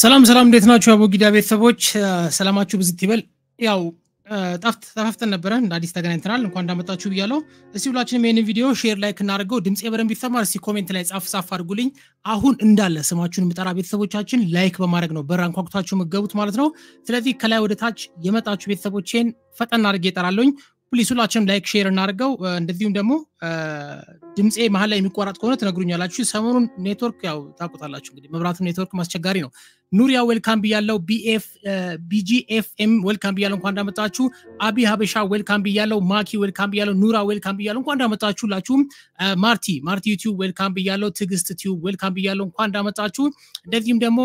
ሰላም ሰላም፣ እንዴት ናችሁ አቦጊዳ ቤተሰቦች? ሰላማችሁ ብዝት ይበል። ያው ጠፍት ተፋፍተን ነበረ፣ እንደ አዲስ ተገናኝተናል። እንኳን እንዳመጣችሁ ብያለሁ። እስቲ ሁላችንም ይህንን ቪዲዮ ሼር፣ ላይክ እናደርገው። ድምፅ በደንብ ይሰማል። እስቲ ኮሜንት ላይ ጻፍ ጻፍ አድርጉልኝ። አሁን እንዳለ ስማችሁን የምጠራ ቤተሰቦቻችን ላይክ በማድረግ ነው በር አንኳኩታችሁ መገቡት ማለት ነው። ስለዚህ ከላይ ወደ ታች የመጣችሁ ቤተሰቦቼን ፈጠን አድርጌ እጠራለሁኝ። ፕሊስ ሁላችንም ላይክ ሼር እናደርገው እንደዚሁም ደግሞ ድምፄ መሀል ላይ የሚቋረጥ ከሆነ ትነግሩኛላችሁ። ሰሞኑን ኔትወርክ ያው ታውቁታላችሁ እንግዲህ መብራቱ ኔትወርክ ማስቸጋሪ ነው። ኑሪያ ዌልካም ብያለው። ቢጂኤፍኤም ዌልካም ብያለው፣ እንኳን እንዳመጣችሁ። አቢ ሀበሻ ዌልካም ብያለው። ማኪ ዌልካም ብያለው። ኑራ ዌልካም ብያለው፣ እንኳን እንዳመጣችሁ ሁላችሁም። ማርቲ ማርቲ ዩቲዩብ ዌልካም ብያለው። ትግስት ቲዩብ ዌልካም ብያለው፣ እንኳን እንዳመጣችሁ። እንደዚሁም ደግሞ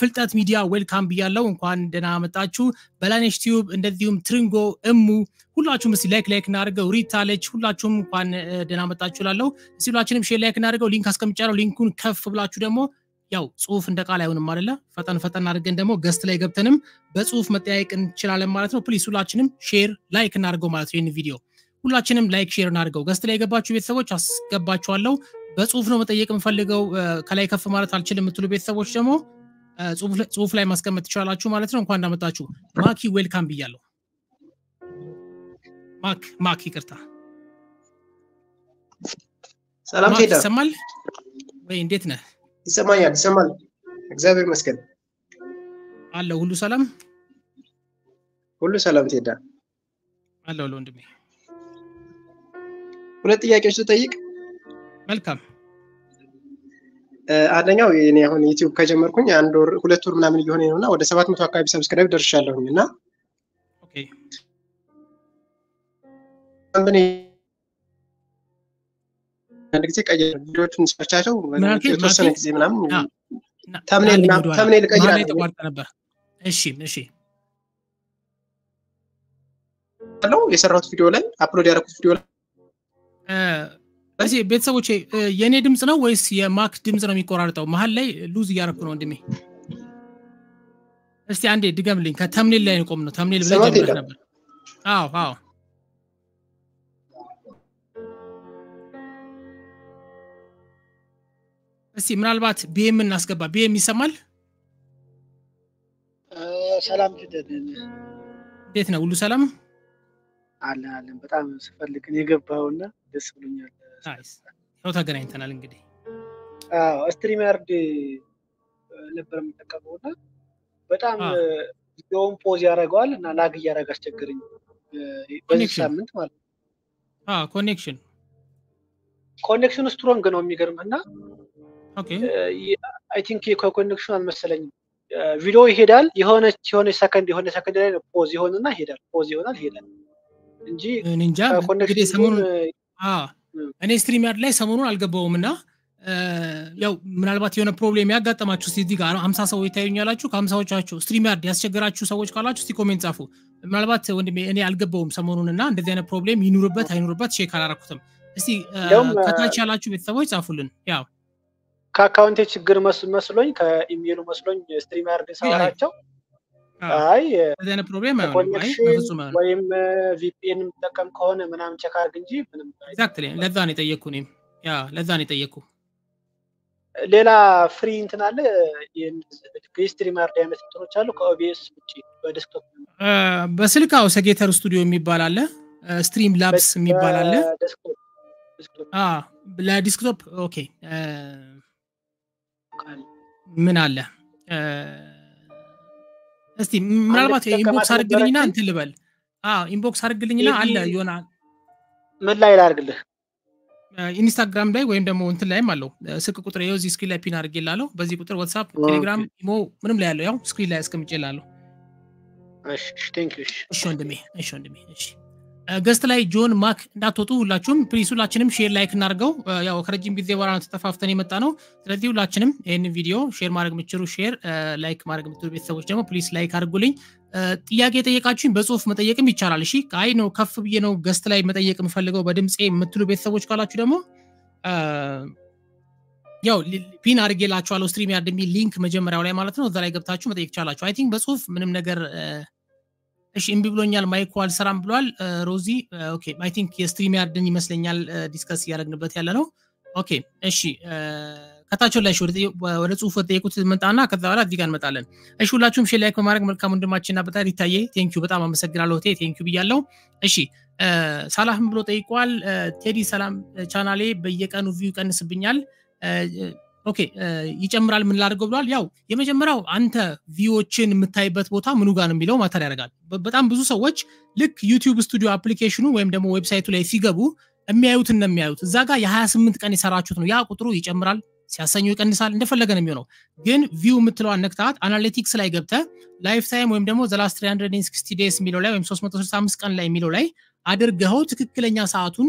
ፍልጠት ሚዲያ ዌልካም ብያለው። እንኳን ደና መጣችሁ። በላኔሽ ቲዩብ እንደዚሁም ትሪንጎ እሙ ሁላችሁም እስቲ ላይክ ላይክ እናደርገው ሪታለች ሁላችሁም እንኳን ደና መጣችሁ ላለው እስቲ ሁላችንም ሼር ላይክ እናደርገው ሊንክ አስቀምጫለው ሊንኩን ከፍ ብላችሁ ደግሞ ያው ጽሁፍ እንደ ቃል አይሆንም አለ ፈጠን ፈጠን አድርገን ደግሞ ገስት ላይ ገብተንም በጽሁፍ መጠያየቅ እንችላለን ማለት ነው። ፕሊስ ሁላችንም ሼር ላይክ እናደርገው ማለት ነው። ይህን ቪዲዮ ሁላችንም ላይክ ሼር እናድርገው። ገስት ላይ የገባችሁ ቤተሰቦች አስገባችኋለው በጽሁፍ ነው መጠየቅ የምፈልገው ከላይ ከፍ ማለት አልችልም የምትሉ ቤተሰቦች ደግሞ ጽሁፍ ላይ ማስቀመጥ ትችላላችሁ ማለት ነው። እንኳን እንዳመጣችሁ ማኪ ዌልካም ብያለሁ። ማክ ማክ ይቅርታ። ሰላም ቴዳ ይሰማል ወይ? እንዴት ነ ይሰማኛል፣ ይሰማል። እግዚአብሔር መስገን አለው ሁሉ ሰላም፣ ሁሉ ሰላም። ቴዳ አለው ለወንድሜ ሁለት ጥያቄዎች ስጠይቅ መልካም አንደኛው እኔ አሁን ዩቲዩብ ከጀመርኩኝ አንድ ወር ሁለት ወር ምናምን እየሆነ ነው እና ወደ ሰባት መቶ አካባቢ ሰብስክራይብ ደርሻለሁኝ እና አንድ ጊዜ ቀይር ሰርቻቸው የተወሰነ ጊዜ ምናምን ተምኔል ቀይራለሁ የሰራሁት ቪዲዮ ላይ አፕሎድ ያደረኩት ቪዲዮ ላይ በዚህ ቤተሰቦቼ የእኔ ድምፅ ነው ወይስ የማክ ድምፅ ነው የሚቆራርጠው? መሀል ላይ ሉዝ እያረኩ ነው ወንድሜ። እስቲ አንዴ ድገምልኝ። ከተምኔል ላይ ቆም ነው ተምኔል ብለ ጀምረህ ነበር። አዎ አዎ እስቲ ምናልባት ቤም እናስገባ። ቤም ይሰማል? ሰላም እንዴት ነው? ሁሉ ሰላም አለ አለን። በጣም ስፈልግን የገባውና ደስ ብሎኛል። ነው ተገናኝተናል እንግዲህ ስትሪመርድ ነበር የምጠቀመው እና በጣም ቪዲዮውን ፖዝ ያደረገዋል እና ላግ እያደረግ አስቸገረኝ በዚህ ሳምንት ማለት ነው ኮኔክሽን ኮኔክሽኑ ስትሮንግ ነው የሚገርም እና አይ ቲንክ ከኮኔክሽኑ አልመሰለኝም ቪዲዮ ይሄዳል የሆነች የሆነ ሰከንድ የሆነ ሰከንድ ላይ ፖዝ ይሆንና ይሄዳል ፖዝ ይሆናል ይሄዳል እንጂ እንጃ እኔ ስትሪም ያድ ላይ ሰሞኑን አልገባውም እና ያው ምናልባት የሆነ ፕሮብሌም ያጋጠማችሁ ሲዚ ጋር ሀምሳ ሰው ይታዩኛላችሁ ስትሪም ያድ ያስቸገራችሁ ሰዎች ካላችሁ እስቲ ኮሜንት ጻፉ ምናልባት ወንድሜ እኔ አልገባውም ሰሞኑን እና እንደዚህ አይነት ፕሮብሌም ይኑርበት አይኑርበት ሼክ አላረኩትም እስቲ ከታች ያላችሁ ቤተሰቦች ጻፉልን ያው ከአካውንቴ ችግር መስሎኝ ከኢሜሉ መስሎኝ ስትሪም ያድ ሰራቸው አይ ፕሮብሌም ወይም የምጠቀም ከሆነ ምናምን ቸክ እንጂ ምንም ለዛ ነው የጠየቅኩ ያ ለዛ ነው የጠየቅኩ ሌላ ፍሪ እንትን አለ ስትሪም አርድ አይነት እንትኖች አሉ ውጭ በደስክቶፕ በስልክ አው ሰጌተር ስቱዲዮ የሚባል አለ ስትሪም ላብስ የሚባል አለ ለዲስክቶፕ ኦኬ ምን አለ እስቲ ምናልባት ኢንቦክስ አድርግልኝና እንትን ልበል ኢንቦክስ አድርግልኝና አለ ይሆናል ምን ላይ ላርግልህ ኢንስታግራም ላይ ወይም ደግሞ እንትን ላይም አለው ስልክ ቁጥር ይኸው ስክሪን ላይ ፒን አድርጌ ላለው በዚህ ቁጥር ዋትሳፕ ቴሌግራም ኢሞ ምንም ላይ ያለው ያው ስክሪን ላይ አስቀምጬ ላለው እሺ ወንድሜ እሺ ወንድሜ እሺ ገስት ላይ ጆን ማክ እንዳትወጡ ሁላችሁም ፕሊስ፣ ሁላችንም ሼር ላይክ እናድርገው። ያው ከረጅም ጊዜ በኋላ ተጠፋፍተን የመጣ ነው። ስለዚህ ሁላችንም ይህን ቪዲዮ ሼር ማድረግ የምችሉ ሼር፣ ላይክ ማድረግ የምትችሉ ቤተሰቦች ደግሞ ፕሊስ ላይክ አድርጉልኝ። ጥያቄ የጠየቃችሁኝ በጽሁፍ መጠየቅም ይቻላል። እሺ፣ አይ ነው ከፍ ብዬ ነው ገስት ላይ መጠየቅ የምፈልገው በድምፄ የምትሉ ቤተሰቦች ካላችሁ ደግሞ ያው ፒን አድርጌ ስትሪም ያድሚ ሊንክ መጀመሪያው ላይ ማለት ነው። እዛ ላይ ገብታችሁ መጠየቅ ቻላችሁ። አይ ቲንክ በጽሁፍ ምንም ነገር እሺ እምቢ ብሎኛል ማይኩ አልሰራም ብሏል ሮዚ ቲንክ የስትሪም ያርድን ይመስለኛል ዲስከስ እያደረግንበት ያለ ነው ኦኬ እሺ ከታቸው ላይ ወደ ጽሁፍ ጠየቁት መጣና ከዛ በኋላ እዚህ እንመጣለን እሺ ሁላችሁም ሼር ላይክ በማድረግ መልካም ና በጣም ይታየ ቴንኪዩ በጣም አመሰግናለሁ ቴ ቴንኪዩ ብያለው እሺ ሳላህም ብሎ ጠይቋል ቴዲ ሰላም ቻናሌ በየቀኑ ቪው ይቀንስብኛል ኦኬ ይጨምራል ምን ላድርገው ብለዋል። ያው የመጀመሪያው አንተ ቪዎችን የምታይበት ቦታ ምኑ ጋር ነው የሚለው ማተር ያደርጋል። በጣም ብዙ ሰዎች ልክ ዩቲዩብ ስቱዲዮ አፕሊኬሽኑ ወይም ደግሞ ዌብሳይቱ ላይ ሲገቡ የሚያዩት እንደሚያዩት እዛ ጋር የ28 ቀን የሰራችሁት ነው ያ ቁጥሩ ይጨምራል፣ ሲያሰኙ ይቀንሳል፣ እንደፈለገ ነው የሚሆነው። ግን ቪው የምትለዋን ነክታት አናሊቲክስ ላይ ገብተ ላይፍ ታይም ወይም ደግሞ ዘላስ 360 ዴይስ የሚለው ላይ ወይም 365 ቀን ላይ የሚለው ላይ አድርገኸው ትክክለኛ ሰዓቱን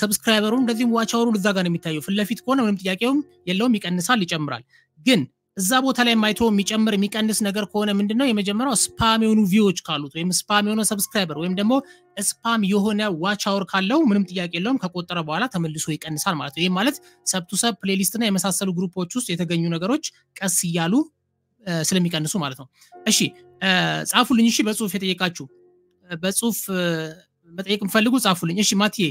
ሰብስክራይበሩ እንደዚህም ዋች አወሩ እዛ ጋር የሚታየው። ለፊት ከሆነ ምንም ጥያቄውም የለውም፣ ይቀንሳል፣ ይጨምራል። ግን እዛ ቦታ ላይ ማይቶ የሚጨምር የሚቀንስ ነገር ከሆነ ምንድነው የመጀመሪያው ስፓም የሆኑ ቪዎች ካሉት ወይም ስፓም የሆነ ሰብስክራይበር ወይም ደግሞ ስፓም የሆነ ዋች አወር ካለው ምንም ጥያቄ የለውም ከቆጠረ በኋላ ተመልሶ ይቀንሳል ማለት ነው። ይህም ማለት ሰብቱሰብ ሰብ ፕሌሊስት እና የመሳሰሉ ግሩፖች ውስጥ የተገኙ ነገሮች ቀስ እያሉ ስለሚቀንሱ ማለት ነው። እሺ ጻፉልኝ። እሺ በጽሁፍ የጠየቃችሁ በጽሁፍ መጠየቅ የምፈልጉ ጻፉልኝ። እሺ ማትዬ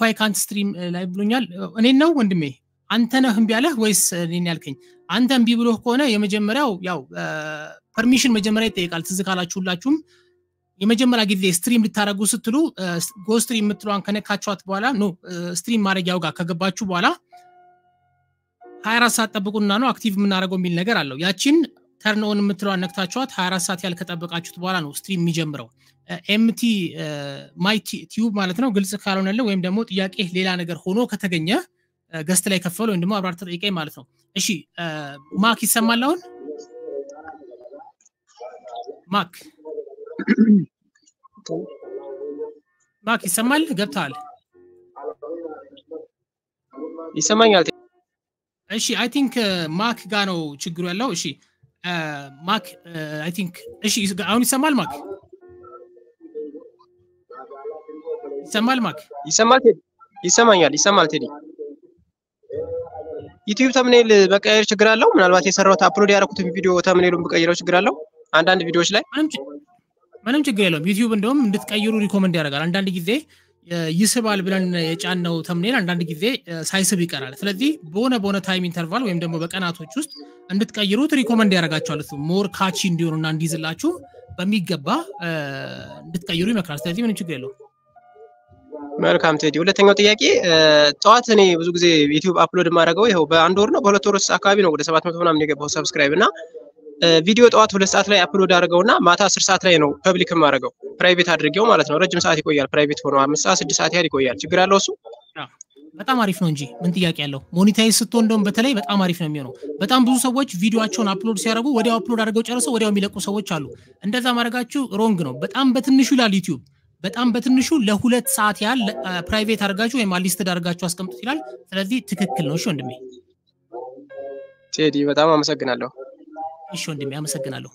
ዋይ ካንት ስትሪም ላይ ብሎኛል። እኔን ነው ወንድሜ አንተ ነህ እምቢ አለህ ወይስ እኔን ያልከኝ? አንተ እምቢ ብሎህ ከሆነ የመጀመሪያው ያው ፐርሚሽን መጀመሪያ ይጠይቃል። ትዝ ካላችሁላችሁም የመጀመሪያ ጊዜ ስትሪም ልታደረጉ ስትሉ ጎ ስትሪም የምትለዋን ከነካችኋት በኋላ ኖ ስትሪም ማድረጊያው ጋር ከገባችሁ በኋላ ሀያ ሰዓት ጠብቁና ነው አክቲቭ የምናደረገው የሚል ነገር አለው። ያቺን ተርንኦን የምትለዋን ነክታችኋት ሀያ ሰዓት ያልከጠበቃችሁት በኋላ ነው ስትሪም የሚጀምረው። ኤምቲ ማይ ቲዩብ ማለት ነው ግልጽ ካልሆነለ ወይም ደግሞ ጥያቄ ሌላ ነገር ሆኖ ከተገኘ ገስት ላይ ከፈሉ ወይም ደግሞ አብራር ተጠይቀኝ ማለት ነው እሺ ማክ ይሰማል አሁን ማክ ማክ ይሰማል ገብተሃል ይሰማኛል እሺ አይ ቲንክ ማክ ጋ ነው ችግሩ ያለው እሺ ማክ አይ ቲንክ እሺ አሁን ይሰማል ማክ ይሰማል ማክ ይሰማል ቴዲ ይሰማኛል ይሰማል ቴዲ ዩቲዩብ ተምኔል መቀየር ችግር አለው ምናልባት የሰራሁት አፕሎድ ያደረኩትን ቪዲዮ ተምኔሉን ብቀይረው ችግር አለው አንዳንድ ቪዲዮዎች ላይ ምንም ችግር የለውም ዩቲዩብ እንደውም እንድትቀይሩ ሪኮመንድ ያደርጋል አንዳንድ ጊዜ ይስባል ብለን የጫነው ተምኔል አንዳንድ ጊዜ ሳይስብ ይቀራል። ስለዚህ በሆነ በሆነ ታይም ኢንተርቫል ወይም ደግሞ በቀናቶች ውስጥ እንድትቀይሩት ሪኮመንድ ያደርጋቸዋል። እሱ ሞር ካቺ እንዲሆኑና እንዲይዝላችሁ በሚገባ እንድትቀይሩ ይመክራል። ስለዚህ ምንም ችግር የለውም። መልካም ቴዲ፣ ሁለተኛው ጥያቄ ጠዋት እኔ ብዙ ጊዜ ዩቲዩብ አፕሎድ የማደርገው ይኸው በአንድ ወር ነው በሁለት ወር አካባቢ ነው ወደ ሰባት መቶ ምናምን የገባው ሰብስክራይብ እና ቪዲዮ ጠዋት ሁለት ሰዓት ላይ አፕሎድ አድርገው እና ማታ አስር ሰዓት ላይ ነው ፐብሊክ የማደርገው ፕራይቬት አድርጌው ማለት ነው። ረጅም ሰዓት ይቆያል ፕራይቬት ሆኖ አምስት ሰዓት ስድስት ሰዓት ያህል ይቆያል። ችግር አለው እሱ በጣም አሪፍ ነው እንጂ ምን ጥያቄ ያለው? ሞኒታይዝ ስትሆን እንደውም በተለይ በጣም አሪፍ ነው የሚሆነው። በጣም ብዙ ሰዎች ቪዲዮቸውን አፕሎድ ሲያደርጉ ወዲያው አፕሎድ አድርገው ጨርሰው ወዲያው የሚለቁ ሰዎች አሉ። እንደዛ ማድረጋችሁ ሮንግ ነው። በጣም በትንሹ ይላል ዩቲዩብ በጣም በትንሹ ለሁለት ሰዓት ያህል ፕራይቬት አድርጋችሁ ወይም አሊስትድ አድርጋችሁ አስቀምጡት ይላል። ስለዚህ ትክክል ነው። እሺ ወንድሜ ቴዲ በጣም አመሰግናለሁ። እሺ ወንድሜ አመሰግናለሁ።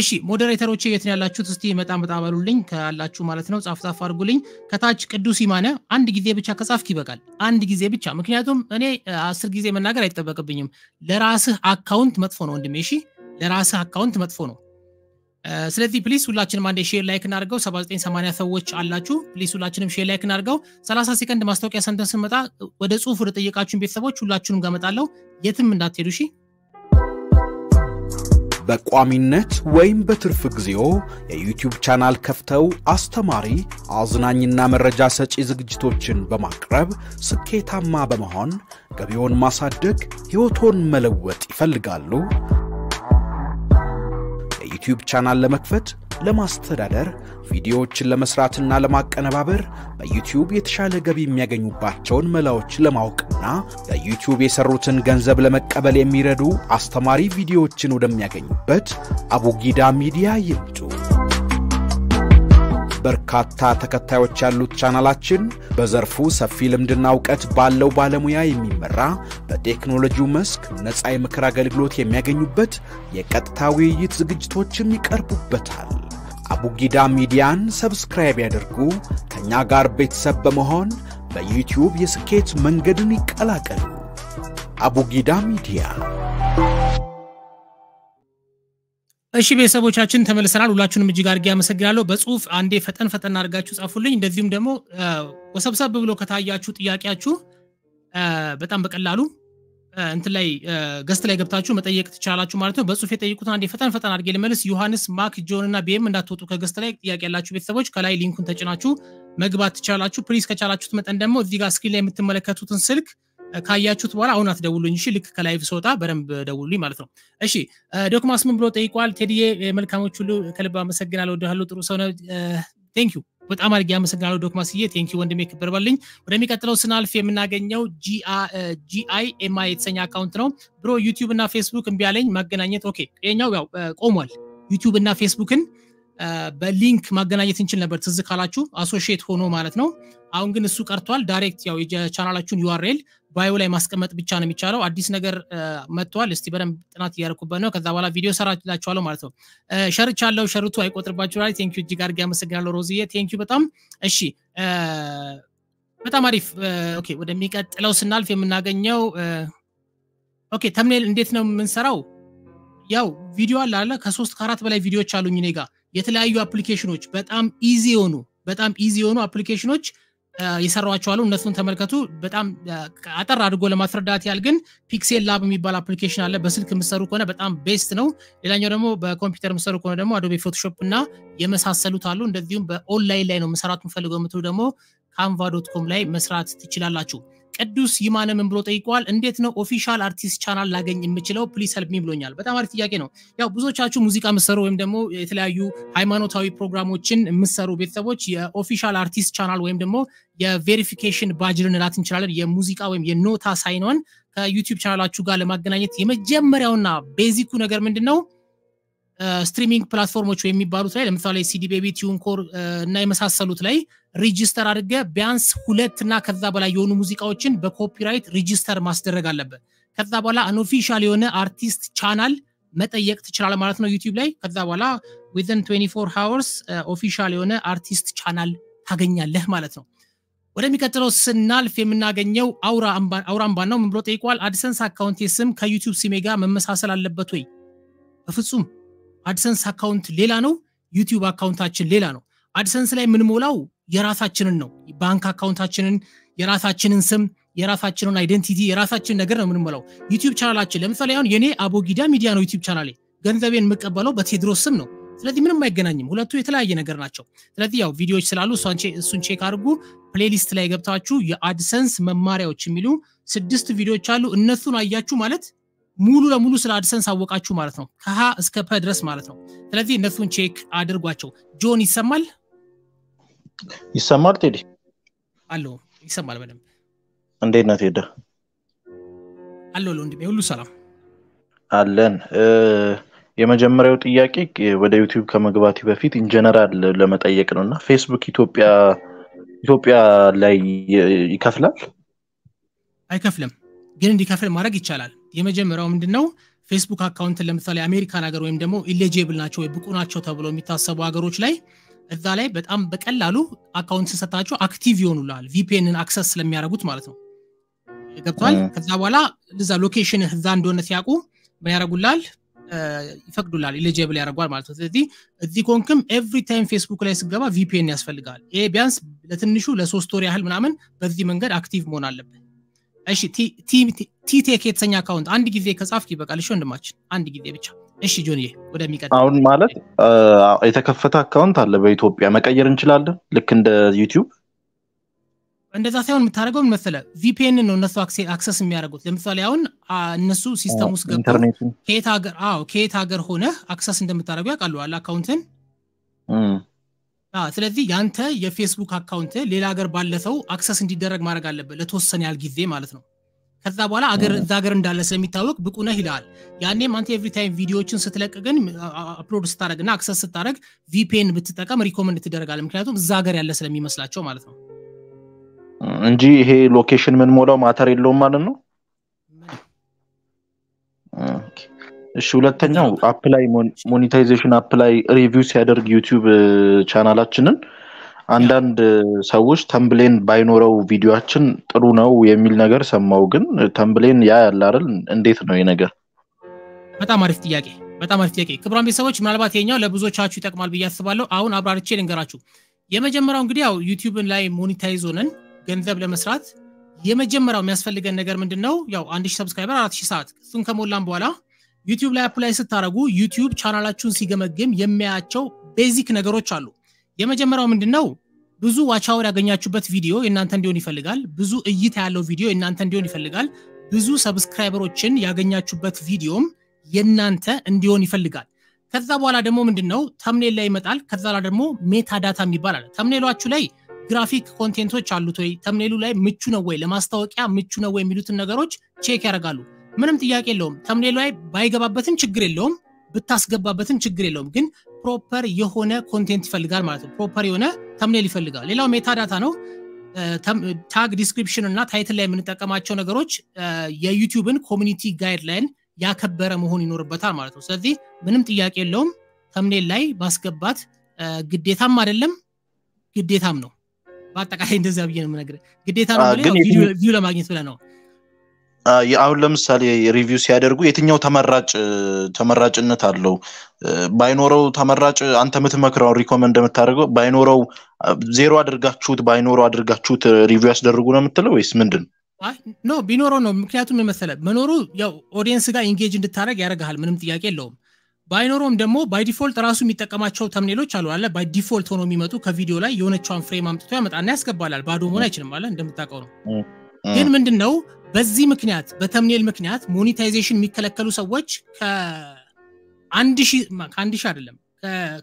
እሺ ሞዴሬተሮች የት ነው ያላችሁት? እስቲ መጣም በጣም በሉልኝ ካላችሁ ማለት ነው። ጻፍ ጻፍ አድርጉልኝ። ከታች ቅዱስ ይማነ አንድ ጊዜ ብቻ ከጻፍክ ይበቃል። አንድ ጊዜ ብቻ፣ ምክንያቱም እኔ አስር ጊዜ መናገር አይጠበቅብኝም። ለራስህ አካውንት መጥፎ ነው ወንድሜ። እሺ ለራስህ አካውንት መጥፎ ነው። ስለዚህ ፕሊስ ሁላችንም አንዴ ሼር ላይክ እናድርገው። 798 ሰዎች አላችሁ። ፕሊስ ሁላችንም ሼር ላይክ እናድርገው። 30 ሴከንድ ማስታወቂያ ሰምተን ስንመጣ ወደ ጽሁፍ ወደ ጠየቃችሁን ቤተሰቦች ሁላችሁንም ጋር የትም እንዳትሄዱ ሺ በቋሚነት ወይም በትርፍ ጊዜዎ የዩቲዩብ ቻናል ከፍተው አስተማሪ፣ አዝናኝና መረጃ ሰጪ ዝግጅቶችን በማቅረብ ስኬታማ በመሆን ገቢውን ማሳደግ፣ ሕይወቶን መለወጥ ይፈልጋሉ? ዩቲዩብ ቻናል ለመክፈት ለማስተዳደር ቪዲዮዎችን ለመስራትና ለማቀነባበር በዩቲዩብ የተሻለ ገቢ የሚያገኙባቸውን መላዎች ለማወቅና በዩቲዩብ የሰሩትን ገንዘብ ለመቀበል የሚረዱ አስተማሪ ቪዲዮዎችን ወደሚያገኙበት አቡጊዳ ሚዲያ ይምጡ። በርካታ ተከታዮች ያሉት ቻናላችን በዘርፉ ሰፊ ልምድና እውቀት ባለው ባለሙያ የሚመራ በቴክኖሎጂው መስክ ነፃ የምክር አገልግሎት የሚያገኙበት የቀጥታ ውይይት ዝግጅቶችም ይቀርቡበታል። አቡጊዳ ሚዲያን ሰብስክራይብ ያድርጉ። ከእኛ ጋር ቤተሰብ በመሆን በዩቲዩብ የስኬት መንገድን ይቀላቀሉ። አቡጊዳ ሚዲያ እሺ ቤተሰቦቻችን ተመልሰናል። ሁላችሁንም እጅግ አድርጌ አመሰግናለሁ። በጽሁፍ አንዴ ፈጠን ፈጠን አድርጋችሁ ጻፉልኝ። እንደዚሁም ደግሞ ወሰብሰብ ብሎ ከታያችሁ ጥያቄያችሁ በጣም በቀላሉ እንትን ላይ ገስት ላይ ገብታችሁ መጠየቅ ትችላላችሁ ማለት ነው። በጽሁፍ የጠይቁትን አንዴ ፈጠን ፈጠን አድርጌ ልመልስ። ዮሐንስ፣ ማክ፣ ጆን እና ቤም እንዳትወጡ ከገስት ላይ። ጥያቄ ያላችሁ ቤተሰቦች ከላይ ሊንኩን ተጭናችሁ መግባት ትችላላችሁ። ፕሊስ ከቻላችሁት መጠን ደግሞ እዚህ ጋር ስክሪን ላይ የምትመለከቱትን ስልክ ካያችሁት በኋላ አሁን አትደውሉኝ። እሺ ልክ ከላይቭ ስወጣ በደንብ ደውሉኝ ማለት ነው። እሺ ዶክማስ ምን ብሎ ጠይቋል? ቴዲዬ መልካሞች ሁሉ ከልብ አመሰግናለሁ። ወደሃለሁ። ጥሩ ሰው ነው። ቴንኪዩ በጣም አድርጌ አመሰግናለሁ ዬ ቴንኪ ወንድሜ ክብር በልኝ። ወደሚቀጥለው ስናልፍ የምናገኘው ጂአይ ኤምአይ የተሰኘ አካውንት ነው። ብሮ ዩቲብ እና ፌስቡክ እንቢያለኝ ማገናኘት። ኦኬ ይኸኛው ያው ቆሟል። ዩቲብ እና ፌስቡክን በሊንክ ማገናኘት እንችል ነበር ትዝ ካላችሁ አሶሺየት ሆኖ ማለት ነው። አሁን ግን እሱ ቀርቷል። ዳይሬክት ያው የቻናላችሁን ዩአርኤል ባዮ ላይ ማስቀመጥ ብቻ ነው የሚቻለው። አዲስ ነገር መጥቷል። እስቲ በደንብ ጥናት እያደረኩበት ነው። ከዛ በኋላ ቪዲዮ ሰራላችኋለሁ ማለት ነው። ሸርቻለሁ። ሸርቱ አይቆጥርባችሁ ላይ ቴንኪዩ፣ እጅግ አድርጌ አመሰግናለሁ ሮዝዬ። ቴንኪዩ በጣም እሺ። በጣም አሪፍ። ኦኬ፣ ወደሚቀጥለው ስናልፍ የምናገኘው ኦኬ፣ ተምኔል እንዴት ነው የምንሰራው? ያው ቪዲዮ አለ አለ ከሶስት ከአራት በላይ ቪዲዮዎች አሉኝ እኔ ጋ የተለያዩ አፕሊኬሽኖች በጣም ኢዚ የሆኑ በጣም ኢዚ የሆኑ አፕሊኬሽኖች አሉ እነሱን ተመልከቱ። በጣም አጠር አድርጎ ለማስረዳት ያል ግን ፒክሴል ላብ የሚባል አፕሊኬሽን አለ። በስልክ የምሰሩ ከሆነ በጣም ቤስት ነው። ሌላኛው ደግሞ በኮምፒውተር የምሰሩ ከሆነ ደግሞ አዶቤ ፎቶሾፕ እና የመሳሰሉት አሉ። እንደዚሁም በኦንላይን ላይ ነው መሰራት የምፈልገው የምትሉ ደግሞ ካንቫ ዶት ኮም ላይ መስራት ትችላላችሁ። ቅዱስ ይማነ ምን ብሎ ጠይቀዋል? እንዴት ነው ኦፊሻል አርቲስት ቻናል ላገኝ የምችለው? ፕሊስ ሄልፕ ሚ ብሎኛል። በጣም አሪፍ ጥያቄ ነው። ያው ብዙዎቻችሁ ሙዚቃ የምትሰሩ ወይም ደግሞ የተለያዩ ሃይማኖታዊ ፕሮግራሞችን የምትሰሩ ቤተሰቦች የኦፊሻል አርቲስት ቻናል ወይም ደግሞ የቬሪፊኬሽን ባጅል ልንላት እንችላለን። የሙዚቃ ወይም የኖታ ሳይኖን ከዩቲዩብ ቻናላችሁ ጋር ለማገናኘት የመጀመሪያውና ቤዚኩ ነገር ምንድን ነው? ስትሪሚንግ ፕላትፎርሞች የሚባሉት ላይ ለምሳሌ ሲዲ ቤቢ ቲዩን ኮር እና የመሳሰሉት ላይ ሪጂስተር አድርገ ቢያንስ ሁለት እና ከዛ በላይ የሆኑ ሙዚቃዎችን በኮፒራይት ሪጂስተር ማስደረግ አለበት። ከዛ በኋላ አንኦፊሻል የሆነ አርቲስት ቻናል መጠየቅ ትችላል ማለት ነው ዩቲብ ላይ። ከዛ በኋላ ዊን 24 ሃወርስ ኦፊሻል የሆነ አርቲስት ቻናል ታገኛለህ ማለት ነው። ወደሚቀጥለው ስናልፍ የምናገኘው አምባ ነው። ምን ብሎ ጠይቋል? አድሰንስ አካውንቴ ስም ከዩቲብ ስሜ ጋር መመሳሰል አለበት ወይ? በፍጹም አድሰንስ አካውንት ሌላ ነው፣ ዩቲዩብ አካውንታችን ሌላ ነው። አድሰንስ ላይ የምንሞላው የራሳችንን ነው። ባንክ አካውንታችንን፣ የራሳችንን ስም፣ የራሳችንን አይደንቲቲ፣ የራሳችንን ነገር ነው የምንሞላው። ዩቲዩብ ቻናላችን ለምሳሌ አሁን የኔ አቦጊዳ ሚዲያ ነው ዩቲዩብ ቻናሌ። ገንዘቤን የምቀበለው በቴድሮስ ስም ነው። ስለዚህ ምንም አይገናኝም። ሁለቱ የተለያየ ነገር ናቸው። ስለዚህ ያው ቪዲዮዎች ስላሉ እሱን ቼክ አድርጉ። ፕሌሊስት ላይ ገብታችሁ የአድሰንስ መማሪያዎች የሚሉ ስድስት ቪዲዮዎች አሉ። እነሱን አያችሁ ማለት ሙሉ ለሙሉ ስለ አድሰንስ አወቃችሁ ማለት ነው። ከሀ እስከ ፐ ድረስ ማለት ነው። ስለዚህ እነሱን ቼክ አድርጓቸው። ጆን ይሰማል ይሰማል ቴዲ አለ ይሰማል በደንብ እንዴት ነህ አለ ለ ለወንድሜ ሁሉ ሰላም አለን የመጀመሪያው ጥያቄ ወደ ዩቲዩብ ከመግባቴ በፊት ኢንጀነራል ለመጠየቅ ነው እና ፌስቡክ ኢትዮጵያ ኢትዮጵያ ላይ ይከፍላል አይከፍልም ግን እንዲከፍል ማድረግ ይቻላል የመጀመሪያው ምንድን ነው ፌስቡክ አካውንትን ለምሳሌ አሜሪካን ሀገር ወይም ደግሞ ኢሌጅብል ናቸው ወይ ብቁ ናቸው ተብሎ የሚታሰቡ ሀገሮች ላይ እዛ ላይ በጣም በቀላሉ አካውንት ስሰጣቸው አክቲቭ ይሆኑላል ቪፒንን አክሰስ ስለሚያደረጉት ማለት ነው ገብቷል ከዛ በኋላ እዛ ሎኬሽን እዛ እንደሆነ ሲያውቁ ምን ያደረጉላል ይፈቅዱላል ኢሌጅብል ያደረጓል ማለት ነው ስለዚህ እዚህ ኮንክም ኤቭሪ ታይም ፌስቡክ ላይ ስገባ ቪፒኤን ያስፈልጋል ይሄ ቢያንስ ለትንሹ ለሶስት ወር ያህል ምናምን በዚህ መንገድ አክቲቭ መሆን አለብን እሺ ቲ ቴክ የተሰኘ አካውንት አንድ ጊዜ ከጻፍክ ይበቃል። እሺ ወንድማችን አንድ ጊዜ ብቻ። እሺ ጆንዬ አሁን ማለት የተከፈተ አካውንት አለ በኢትዮጵያ መቀየር እንችላለን፣ ልክ እንደ ዩቲዩብ እንደዛ ሳይሆን የምታደረገው ምን ቪፒን ነው እነሱ አክሰስ የሚያደርጉት። ለምሳሌ አሁን እነሱ ሲስተም ውስጥ ከየት ሀገር ሆነ ሆነህ አክሰስ እንደምታደረጉ ያውቃሉ አለ አካውንትን ስለዚህ ያንተ የፌስቡክ አካውንት ሌላ ሀገር ባለ ሰው አክሰስ እንዲደረግ ማድረግ አለበት ለተወሰነ ያህል ጊዜ ማለት ነው ከዛ በኋላ አገር እዛ ሀገር እንዳለ ስለሚታወቅ ብቁ ነህ ይልሃል። ያኔም አንተ ታይም ቪዲዮዎችን ስትለቅ ግን አፕሎድ ስታደረግ እና አክሰስ ስታደረግ ቪፒን ብትጠቀም ሪኮመንድ ትደረጋለህ። ምክንያቱም እዛ ሀገር ያለ ስለሚመስላቸው ማለት ነው እንጂ ይሄ ሎኬሽን ምን ሞላው ማተር የለውም ማለት ነው። እሺ ሁለተኛው አፕ ላይ ሞኔታይዜሽን አፕ ላይ ሪቪው ሲያደርግ ዩቲዩብ ቻናላችንን አንዳንድ ሰዎች ተምብሌን ባይኖረው ቪዲዮችን ጥሩ ነው የሚል ነገር ሰማው ግን ተምብሌን ያ ያላርል እንዴት ነው ይህ ነገር በጣም አሪፍ ጥያቄ በጣም አሪፍ ጥያቄ ክብራን ቤተሰቦች ምናልባት የኛው ለብዙዎቻችሁ ይጠቅማል ብዬ አስባለሁ አሁን አብራርቼ ልንገራችሁ የመጀመሪያው እንግዲህ ያው ዩቲዩብን ላይ ሞኒታይዝ ገንዘብ ለመስራት የመጀመሪያው የሚያስፈልገን ነገር ምንድን ነው ያው አንድ ሺህ ሰብስክራይበር አራት ሺህ ሰዓት እሱን ከሞላን በኋላ ዩቲዩብ ላይ አፕላይ ስታደረጉ ዩቲዩብ ቻናላችሁን ሲገመግም የሚያያቸው ቤዚክ ነገሮች አሉ። የመጀመሪያው ምንድን ነው? ብዙ ዋቻወር ያገኛችሁበት ቪዲዮ የእናንተ እንዲሆን ይፈልጋል። ብዙ እይታ ያለው ቪዲዮ የእናንተ እንዲሆን ይፈልጋል። ብዙ ሰብስክራይበሮችን ያገኛችሁበት ቪዲዮም የእናንተ እንዲሆን ይፈልጋል። ከዛ በኋላ ደግሞ ምንድን ነው ተምኔል ላይ ይመጣል። ከዛ ደግሞ ሜታ ዳታ ይባላል። ተምኔሏችሁ ላይ ግራፊክ ኮንቴንቶች አሉት ወይ፣ ተምኔሉ ላይ ምቹ ነው ወይ፣ ለማስታወቂያ ምቹ ነው ወይ የሚሉትን ነገሮች ቼክ ያደርጋሉ። ምንም ጥያቄ የለውም። ተምኔሉ ላይ ባይገባበትም ችግር የለውም፣ ብታስገባበትም ችግር የለውም። ግን ፕሮፐር የሆነ ኮንቴንት ይፈልጋል ማለት ነው። ፕሮፐር የሆነ ተምኔል ይፈልጋል። ሌላው ሜታዳታ ነው። ታግ ዲስክሪፕሽን እና ታይትል ላይ የምንጠቀማቸው ነገሮች የዩቲዩብን ኮሚኒቲ ጋይድላይን ያከበረ መሆን ይኖርበታል ማለት ነው። ስለዚህ ምንም ጥያቄ የለውም። ተምኔል ላይ ማስገባት ግዴታም አይደለም ግዴታም ነው። በአጠቃላይ እንደዚያ ብዬ ነው ግዴታ ነው ለማግኘት ብለ ነው አሁን ለምሳሌ ሪቪው ሲያደርጉ የትኛው ተመራጭ ተመራጭነት አለው ባይኖረው ተመራጭ አንተ የምትመክረው ሪኮመንድ የምታደርገው ባይኖረው ዜሮ አድርጋችሁት ባይኖረው አድርጋችሁት ሪቪው ያስደርጉ ነው የምትለው ወይስ ምንድን ኖ ቢኖረው ነው ምክንያቱም የመሰለ መኖሩ ያው ኦዲየንስ ጋር ኢንጌጅ እንድታደረግ ያደርግሃል ምንም ጥያቄ የለውም ባይኖረውም ደግሞ ባይ ዲፎልት ራሱ የሚጠቀማቸው ተምኔሎች አሉ አለ ባይ ዲፎልት ሆኖ የሚመጡ ከቪዲዮ ላይ የሆነችዋን ፍሬም አምጥቶ ያመጣና ያስገባላል ባዶ መሆን አይችልም አለ እንደምታውቀው ነው ግን ምንድን ነው በዚህ ምክንያት በተምኔል ምክንያት ሞኔታይዜሽን የሚከለከሉ ሰዎች ከአንድ ሺህ አይደለም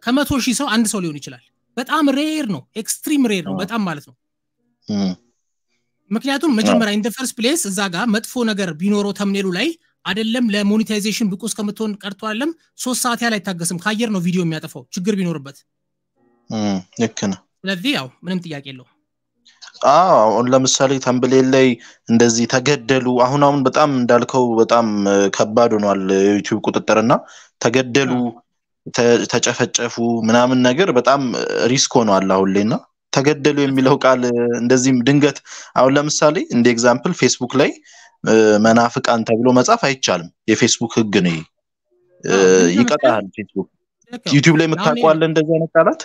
ከመቶ ሺህ ሰው አንድ ሰው ሊሆን ይችላል። በጣም ሬር ነው፣ ኤክስትሪም ሬር ነው በጣም ማለት ነው። ምክንያቱም መጀመሪያ ኢን ፈርስት ፕሌስ እዛ ጋር መጥፎ ነገር ቢኖረው ተምኔሉ ላይ አይደለም ለሞኔታይዜሽን ብቁ እስከምትሆን ቀርቶ አለም ሶስት ሰዓት ያህል አይታገስም። ከአየር ነው ቪዲዮ የሚያጠፋው ችግር ቢኖርበት። ልክ ነው። ስለዚህ ያው ምንም ጥያቄ የለው አሁን ለምሳሌ ተንብሌል ላይ እንደዚህ ተገደሉ። አሁን አሁን በጣም እንዳልከው በጣም ከባድ ሆኗል የዩቲዩብ ቁጥጥር እና ተገደሉ፣ ተጨፈጨፉ ምናምን ነገር በጣም ሪስክ ሆኗል አሁን ላይ እና ተገደሉ የሚለው ቃል እንደዚህም ድንገት አሁን ለምሳሌ እንደ ኤግዛምፕል ፌስቡክ ላይ መናፍቃን ተብሎ መጻፍ አይቻልም። የፌስቡክ ህግ ነው፣ ይቀጣል ፌስቡክ። ዩቲዩብ ላይ የምታውቀዋለህ እንደዚህ አይነት ቃላት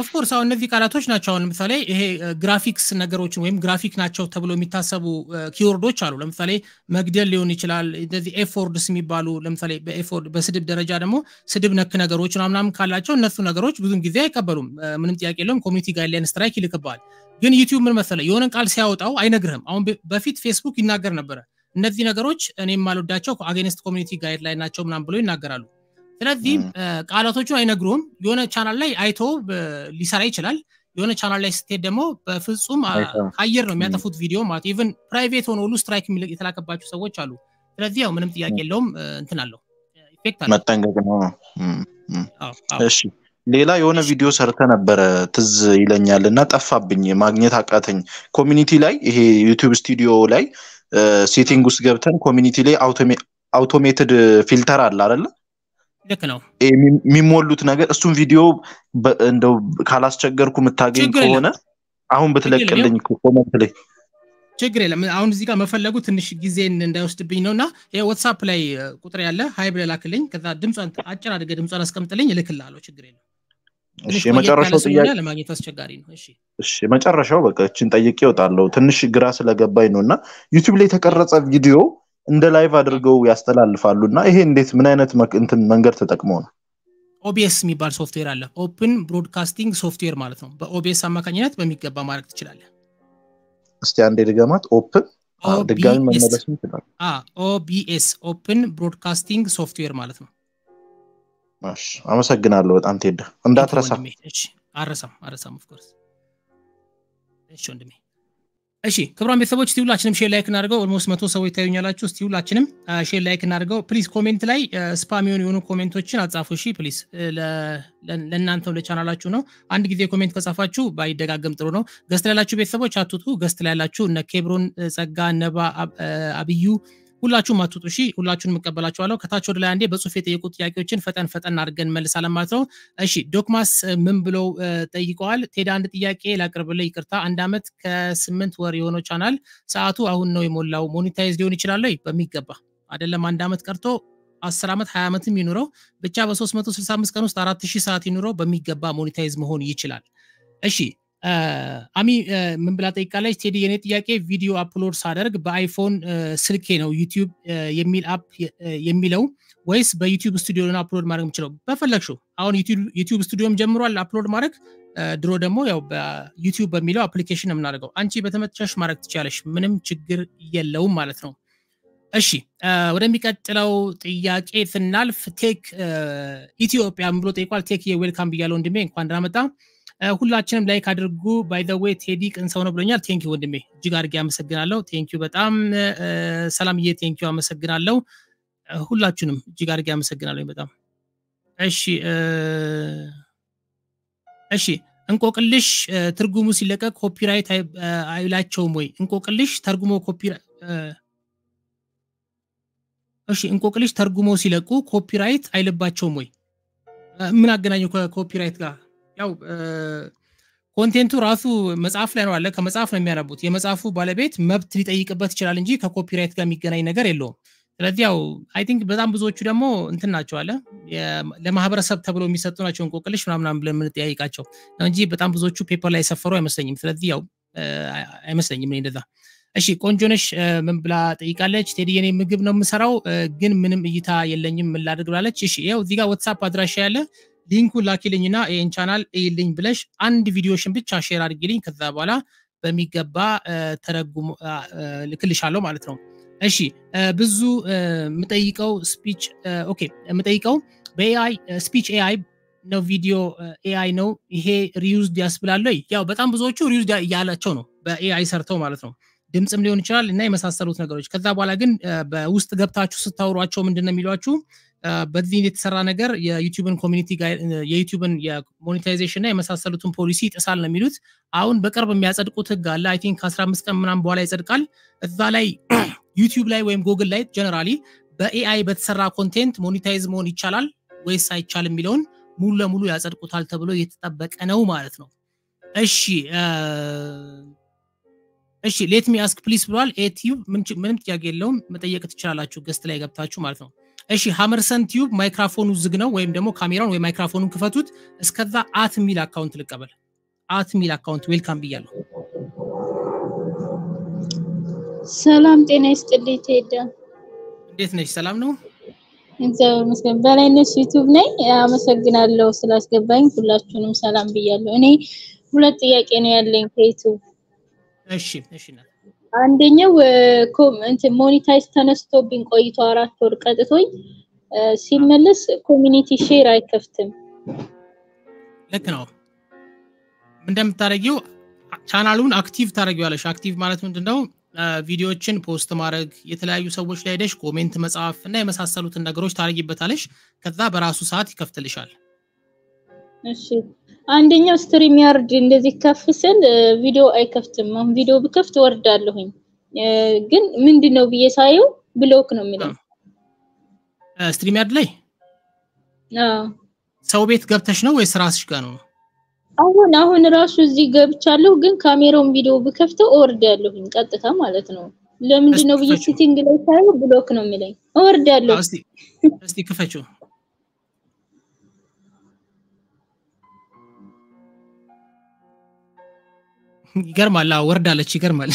ኦፍኮርስ አሁን እነዚህ ቃላቶች ናቸው አሁን ለምሳሌ ይሄ ግራፊክስ ነገሮችን ወይም ግራፊክ ናቸው ተብሎ የሚታሰቡ ኪወርዶች አሉ ለምሳሌ መግደል ሊሆን ይችላል እነዚህ ኤፎርድስ የሚባሉ ለምሳሌ በኤፎርድ በስድብ ደረጃ ደግሞ ስድብ ነክ ነገሮች ምናምናም ካላቸው እነሱ ነገሮች ብዙም ጊዜ አይቀበሉም ምንም ጥያቄ የለውም ኮሚኒቲ ጋይድላይን ስትራይክ ይልክበዋል ግን ዩቲዩብ ምን መሰለ የሆነን ቃል ሲያወጣው አይነግርህም አሁን በፊት ፌስቡክ ይናገር ነበረ እነዚህ ነገሮች እኔ የማልወዳቸው አጌንስት ኮሚኒቲ ጋይድላይን ናቸው ምናም ብሎ ይናገራሉ ስለዚህ ቃላቶቹን አይነግሩም የሆነ ቻናል ላይ አይቶ ሊሰራ ይችላል የሆነ ቻናል ላይ ስትሄድ ደግሞ በፍጹም አየር ነው የሚያጠፉት ቪዲዮ ማለት ኢቨን ፕራይቬት ሆነ ሁሉ ስትራይክ የተላከባቸው ሰዎች አሉ ስለዚህ ያው ምንም ጥያቄ የለውም እንትን አለው ኢፌክት መጠንቀቅ ነው እሺ ሌላ የሆነ ቪዲዮ ሰርተ ነበረ ትዝ ይለኛል እና ጠፋብኝ ማግኘት አቃተኝ ኮሚኒቲ ላይ ይሄ ዩቲብ ስቱዲዮ ላይ ሴቲንግ ውስጥ ገብተን ኮሚኒቲ ላይ አውቶሜትድ ፊልተር አለ አይደለም ልክ ነው የሚሞሉት ነገር እሱን ቪዲዮ እንደው ካላስቸገርኩ የምታገኝ ከሆነ አሁን ብትለቅልኝ ኮመንት ላይ ችግር የለም አሁን እዚህ ጋር መፈለጉ ትንሽ ጊዜን እንዳይወስድብኝ ነው እና ዋትሳፕ ላይ ቁጥር ያለ ሀይ ብለህ ላክልኝ ከዛ ድምጿን አጭር አድገ ድምጿን አስቀምጥልኝ እልክልሃለሁ ችግር የለም የመጨረሻው ጥያቄ ለማግኘት አስቸጋሪ ነው እሺ የመጨረሻው በቃ እችን ጠይቄ ይወጣለው ትንሽ ግራ ስለገባኝ ነው እና ዩቲብ ላይ የተቀረጸ ቪዲዮ እንደ ላይቭ አድርገው ያስተላልፋሉ። እና ይሄ እንዴት ምን አይነት እንትን መንገድ ተጠቅመው ነው? ኦቢኤስ የሚባል ሶፍትዌር አለ፣ ኦፕን ብሮድካስቲንግ ሶፍትዌር ማለት ነው። በኦቢኤስ አማካኝነት በሚገባ ማድረግ ትችላለህ። እስቲ አንዴ ድገማት። ኦፕን ድጋሚ መመለስ ይችላል። ኦቢኤስ ኦፕን ብሮድካስቲንግ ሶፍትዌር ማለት ነው። አመሰግናለሁ በጣም ቴዳ፣ እንዳትረሳ። አረሳም አረሳም። ኦፍኮርስ ወንድሜ እሺ ክብራን ቤተሰቦች እስቲ ሁላችንም ሼር ላይክ እናድርገው። ኦልሞስት መቶ ሰዎች ይታዩኛላችሁ። እስቲ ሁላችንም ሼር ላይክ እናድርገው ፕሊዝ። ኮሜንት ላይ ስፓም የሆኑ የሆኑ ኮሜንቶችን አጻፉ። እሺ ፕሊዝ፣ ለእናንተው ለቻናላችሁ ነው። አንድ ጊዜ ኮሜንት ከጻፋችሁ ባይደጋገም ጥሩ ነው። ገስት ላይ ያላችሁ ቤተሰቦች አትውጡ። ገስት ላይ ያላችሁ እነ ኬብሮን ጸጋ፣ ነባ አብዩ ሁላችሁም አትውጡ። እሺ ሁላችሁን መቀበላችኋለሁ። ከታች ወደ ላይ አንዴ በጽሁፍ የጠየቁ ጥያቄዎችን ፈጠን ፈጠን አድርገን መልሳለን ማለት ነው። እሺ ዶክማስ ምን ብለው ጠይቀዋል? ቴዳ አንድ ጥያቄ ላቅርብልህ፣ ይቅርታ። አንድ ዓመት ከስምንት ወር የሆነ ቻናል ሰዓቱ አሁን ነው የሞላው። ሞኒታይዝ ሊሆን ይችላል በሚገባ አይደለም። አንድ ዓመት ቀርቶ አስር ዓመት ሀያ ዓመትም ይኑረው ብቻ በ365 ቀን ውስጥ አራት ሺህ ሰዓት ይኑረው በሚገባ ሞኒታይዝ መሆን ይችላል። እሺ አሚ ምን ብላ ጠይቃለች፣ ቴዲ የኔ ጥያቄ ቪዲዮ አፕሎድ ሳደርግ በአይፎን ስልኬ ነው ዩቲዩብ የሚል አፕ የሚለው ወይስ በዩቲዩብ ስቱዲዮ ነው አፕሎድ ማድረግ የምችለው? በፈለግሽው አሁን ዩቲዩብ ስቱዲዮም ጀምሯል አፕሎድ ማድረግ። ድሮ ደግሞ ያው በዩቲዩብ በሚለው አፕሊኬሽን ነው የምናደርገው። አንቺ በተመቻሽ ማድረግ ትችላለሽ፣ ምንም ችግር የለውም ማለት ነው። እሺ ወደሚቀጥለው ጥያቄ ስናልፍ ቴክ ኢትዮጵያ ብሎ ጠይቋል። ቴክ የዌልካም ብያለው ወንድሜ፣ እንኳን ደህና መጣ ሁላችንም ላይክ አድርጉ። ባይዘዌ ቴዲ ቅን ሰው ነው ብሎኛል። ቴንኪ ወንድሜ እጅግ አድርጌ አመሰግናለሁ። ቴንኪ በጣም እየ ቴንኪ አመሰግናለሁ። ሁላችሁንም እጅግ አድርጌ አመሰግናለሁ በጣም እሺ። እሺ እንቆቅልሽ ትርጉሙ ሲለቀቅ ኮፒራይት አይላቸውም ወይ? እንቆቅልሽ ተርጉሞ እሺ እንቆቅልሽ ተርጉሞ ሲለቁ ኮፒራይት አይልባቸውም ወይ? ምን አገናኘው ከኮፒራይት ጋር? ያው ኮንቴንቱ ራሱ መጽሐፍ ላይ ነው አለ። ከመጽሐፍ ነው የሚያነቡት። የመጽሐፉ ባለቤት መብት ሊጠይቅበት ይችላል እንጂ ከኮፒራይት ጋር የሚገናኝ ነገር የለውም። ስለዚህ ያው አይ ቲንክ በጣም ብዙዎቹ ደግሞ እንትን ናቸው አለ ለማህበረሰብ ተብሎ የሚሰጡ ናቸው እንቆቅልሽ ምናምናም ብለን የምንጠያይቃቸው ነው እንጂ በጣም ብዙዎቹ ፔፐር ላይ የሰፈሩ አይመስለኝም። ስለዚህ ያው አይመስለኝም እንደዛ። እሺ ቆንጆነሽ ምን ብላ ጠይቃለች። ቴዲ የኔ ምግብ ነው የምሰራው ግን ምንም እይታ የለኝም ምን ላድርግ ብላለች። እሺ ያው እዚጋ ዋትሳፕ አድራሻ ያለ ሊንኩን ላኪልኝና ይህን ቻናል ይልኝ ብለሽ አንድ ቪዲዮሽን ብቻ ሼር አድርጊልኝ። ከዛ በኋላ በሚገባ ተረጉም ልክልሻለሁ ማለት ነው። እሺ ብዙ የምጠይቀው ስፒች ኦኬ፣ የምጠይቀው በኤአይ ስፒች ኤአይ ነው ቪዲዮ ኤአይ ነው ይሄ ሪዩዝድ ያስብላለ? ያው በጣም ብዙዎቹ ሪዩዝ እያላቸው ነው በኤአይ ሰርተው ማለት ነው። ድምፅም ሊሆን ይችላል እና የመሳሰሉት ነገሮች። ከዛ በኋላ ግን በውስጥ ገብታችሁ ስታወሯቸው ምንድን ነው የሚሏችሁ በዚህ የተሰራ ነገር የዩቲዩብን ኮሚኒቲ የዩቲዩብን የሞኔታይዜሽን እና የመሳሰሉትን ፖሊሲ ይጥሳል ነው የሚሉት። አሁን በቅርብ የሚያጸድቁት ህግ አለ። አይ ቲንክ ከአስራ አምስት ቀን ምናም በኋላ ይጸድቃል። እዛ ላይ ዩቲዩብ ላይ ወይም ጉግል ላይ ጀነራሊ በኤአይ በተሰራ ኮንቴንት ሞኔታይዝ መሆን ይቻላል ወይስ አይቻልም የሚለውን ሙሉ ለሙሉ ያጸድቁታል ተብሎ እየተጠበቀ ነው ማለት ነው። እሺ እሺ ሌት ሚ አስክ ፕሊስ ብሏል። ኤቲዩብ ምንም ጥያቄ የለውም። መጠየቅ ትችላላችሁ ገስት ላይ ገብታችሁ ማለት ነው። እሺ ሀመርሰን ቲዩብ ማይክራፎኑ ዝግ ነው ወይም ደግሞ ካሜራውን ወይ ማይክራፎኑን ክፈቱት። እስከዛ አት ሚል አካውንት ልቀበል። አት ሚል አካውንት ዌልካም ብያለሁ። ሰላም ጤና ይስጥልኝ ቴዳ፣ እንዴት ነሽ? ሰላም ነው እግዚአብሔር በላይነሽ ዩቱብ ነኝ። አመሰግናለሁ ስላስገባኝ። ሁላችሁንም ሰላም ብያለሁ። እኔ ሁለት ጥያቄ ነው ያለኝ ከዩቱብ እሺ እሺ አንደኛው ኮመንት ሞኒታይዝ ተነስቶብኝ ቆይቶ አራት ወር ቀጥቶኝ ሲመለስ ኮሚኒቲ ሼር አይከፍትም። ልክ ነው። እንደምታደርጊው ቻናሉን አክቲቭ ታደርጊዋለሽ። አክቲቭ ማለት ምንድነው? ቪዲዮዎችን ፖስት ማድረግ፣ የተለያዩ ሰዎች ላይ ደሽ ኮሜንት መጻፍ እና የመሳሰሉትን ነገሮች ታደርጊበታለሽ። ከዛ በራሱ ሰዓት ይከፍትልሻል። እሺ አንደኛው ስትሪም ያርድ እንደዚህ ከፍ ስል ቪዲዮ አይከፍትም። አሁን ቪዲዮ ብከፍት ወርዳለሁኝ፣ ግን ምንድነው ብዬ ሳየው ብሎክ ነው የሚለው ስትሪም ያርድ ላይ። ሰው ቤት ገብተሽ ነው ወይስ ራስሽ ጋር ነው? አሁን አሁን ራሱ እዚህ ገብቻለሁ፣ ግን ካሜራውን ቪዲዮ ብከፍተው ወርዳለሁኝ ቀጥታ ማለት ነው። ለምንድነው ብዬ ሲቲንግ ላይ ሳየው ብሎክ ነው የሚለኝ፣ ወርዳለሁ። እስቲ እስቲ ክፈችው ይገርማል። ወርዳለች። ይገርማል።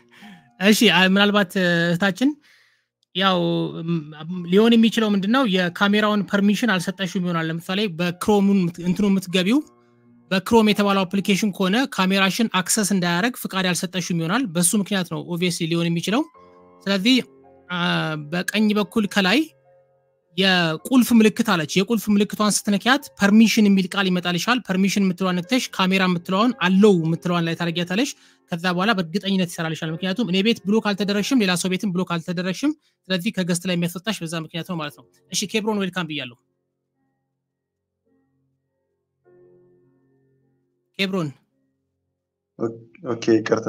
እሺ ምናልባት እህታችን ያው ሊሆን የሚችለው ምንድነው የካሜራውን ፐርሚሽን አልሰጠሽም ይሆናል። ለምሳሌ በክሮም እንትኑ የምትገቢው በክሮም የተባለው አፕሊኬሽን ከሆነ ካሜራሽን አክሰስ እንዳያደረግ ፍቃድ አልሰጠሽም ይሆናል። በሱ ምክንያት ነው ኦብቪየስሊ ሊሆን የሚችለው። ስለዚህ በቀኝ በኩል ከላይ የቁልፍ ምልክት አለች። የቁልፍ ምልክቷን ስትነኪያት ፐርሚሽን የሚል ቃል ይመጣልሻል። ፐርሚሽን የምትለዋን ነክተሽ ካሜራ የምትለዋን አለው የምትለዋን ላይ ታደርጊያታለሽ። ከዛ በኋላ በእርግጠኝነት ይሰራልሻል። ምክንያቱም እኔ ቤት ብሎክ ካልተደረግሽም ሌላ ሰው ቤትም ብሎክ አልተደረሽም ስለዚህ ከገስት ላይ የሚያስወጣሽ በዛ ምክንያት ነው ማለት ነው። እሺ ኬብሮን ዌልካም ብያለሁ። ኬብሮን ኦኬ፣ ቅርታ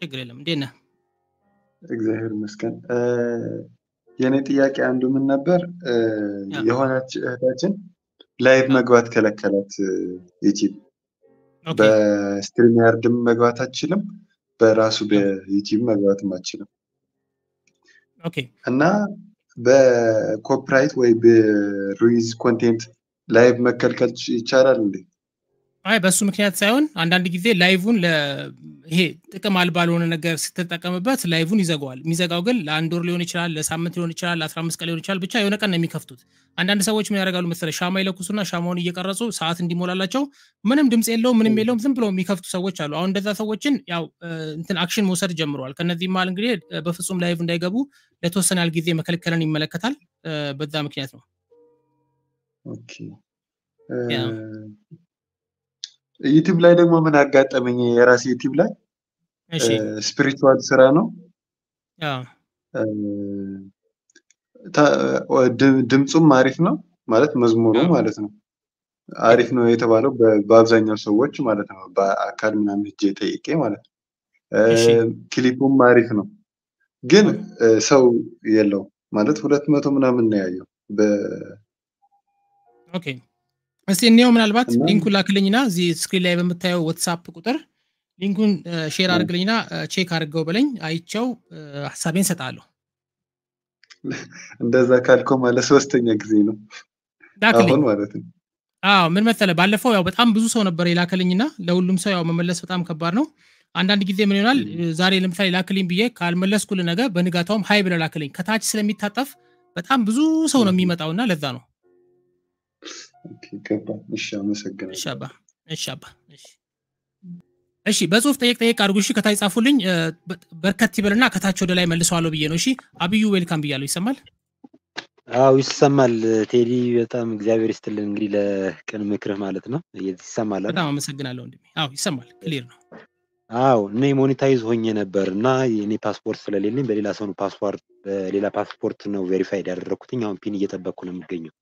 ችግር የለም። እንዴት ነህ? እግዚአብሔር ይመስገን። የእኔ ጥያቄ አንዱ ምን ነበር፣ የሆነች እህታችን ላይቭ መግባት ከለከላት ዩቲብ በስትሪም ያርድም መግባት አችልም፣ በራሱ በዩቲብ መግባትም አችልም እና በኮፒራይት ወይ በሩይዝ ኮንቴንት ላይቭ መከልከል ይቻላል እንዴ? አይ በእሱ ምክንያት ሳይሆን አንዳንድ ጊዜ ላይቭን ይሄ ጥቅም አልባ ለሆነ ነገር ስትጠቀምበት ላይቭን ይዘጋዋል። የሚዘጋው ግን ለአንድ ወር ሊሆን ይችላል፣ ለሳምንት ሊሆን ይችላል፣ ለአስራ አምስት ቀን ሊሆን ይችላል። ብቻ የሆነ ቀን ነው የሚከፍቱት። አንዳንድ ሰዎች ምን ያደርጋሉ መሰለህ ሻማ ይለኩሱና ሻማውን እየቀረጹ ሰዓት እንዲሞላላቸው ምንም ድምፅ የለውም ምንም የለውም ዝም ብለው የሚከፍቱ ሰዎች አሉ። አሁን እንደዛ ሰዎችን ያው እንትን አክሽን መውሰድ ጀምረዋል። ከነዚህ መሀል እንግዲህ በፍጹም ላይቭ እንዳይገቡ ለተወሰነ ያህል ጊዜ መከልከልን ይመለከታል። በዛ ምክንያት ነው። ዩቲብ ላይ ደግሞ ምን አጋጠመኝ? የራሴ ዩቲብ ላይ ስፒሪቹዋል ስራ ነው። ድምፁም አሪፍ ነው ማለት መዝሙሩ ማለት ነው አሪፍ ነው የተባለው በአብዛኛው ሰዎች ማለት ነው። በአካል ምናምን እጅ ጠይቄ ማለት ነው። ክሊፑም አሪፍ ነው፣ ግን ሰው የለው ማለት ሁለት መቶ ምናምን ነው ያየው። እስቲ እኔው ምናልባት ሊንኩን ላክልኝና እዚህ ስክሪን ላይ በምታየው ዋትሳፕ ቁጥር ሊንኩን ሼር አድርግልኝና ቼክ አድርገው በለኝ፣ አይቸው ሀሳቤን እሰጣለሁ። እንደዛ ካልኮ ማለት ሶስተኛ ጊዜ ነው አሁን ማለት ነው። አዎ ምን መሰለ ባለፈው ያው በጣም ብዙ ሰው ነበር ላክልኝና ለሁሉም ሰው ያው መመለስ በጣም ከባድ ነው። አንዳንድ ጊዜ ምን ይሆናል፣ ዛሬ ለምሳሌ ላክልኝ ብዬ ካልመለስኩል ነገ በንጋታውም ሀይ ብለ ላክልኝ። ከታች ስለሚታጠፍ በጣም ብዙ ሰው ነው የሚመጣውና ለዛ ነው እሺ በጽሁፍ ጠየቅ ጠየቅ አድርጉ። እሺ ከታች ጻፉልኝ። በርከት ይበልና ከታች ወደ ላይ መልሰዋለሁ ብዬ ነው። እሺ አብዩ ዌልካም ብያለሁ። ይሰማል? አዎ ይሰማል። ቴዲ በጣም እግዚአብሔር ይስጥልን እንግዲህ ለቅን ምክርህ ማለት ነው። ይሰማል። በጣም አመሰግናለሁ ወንድሜ። አዎ ይሰማል። ክሊር ነው። አዎ እኔ ሞኔታይዝ ሆኜ ነበር እና እኔ ፓስፖርት ስለሌለኝ በሌላ ሰው ፓስፖርት በሌላ ፓስፖርት ነው ቬሪፋይድ ያደረግኩትኝ። አሁን ፒን እየጠበቅኩ ነው የሚገኘው።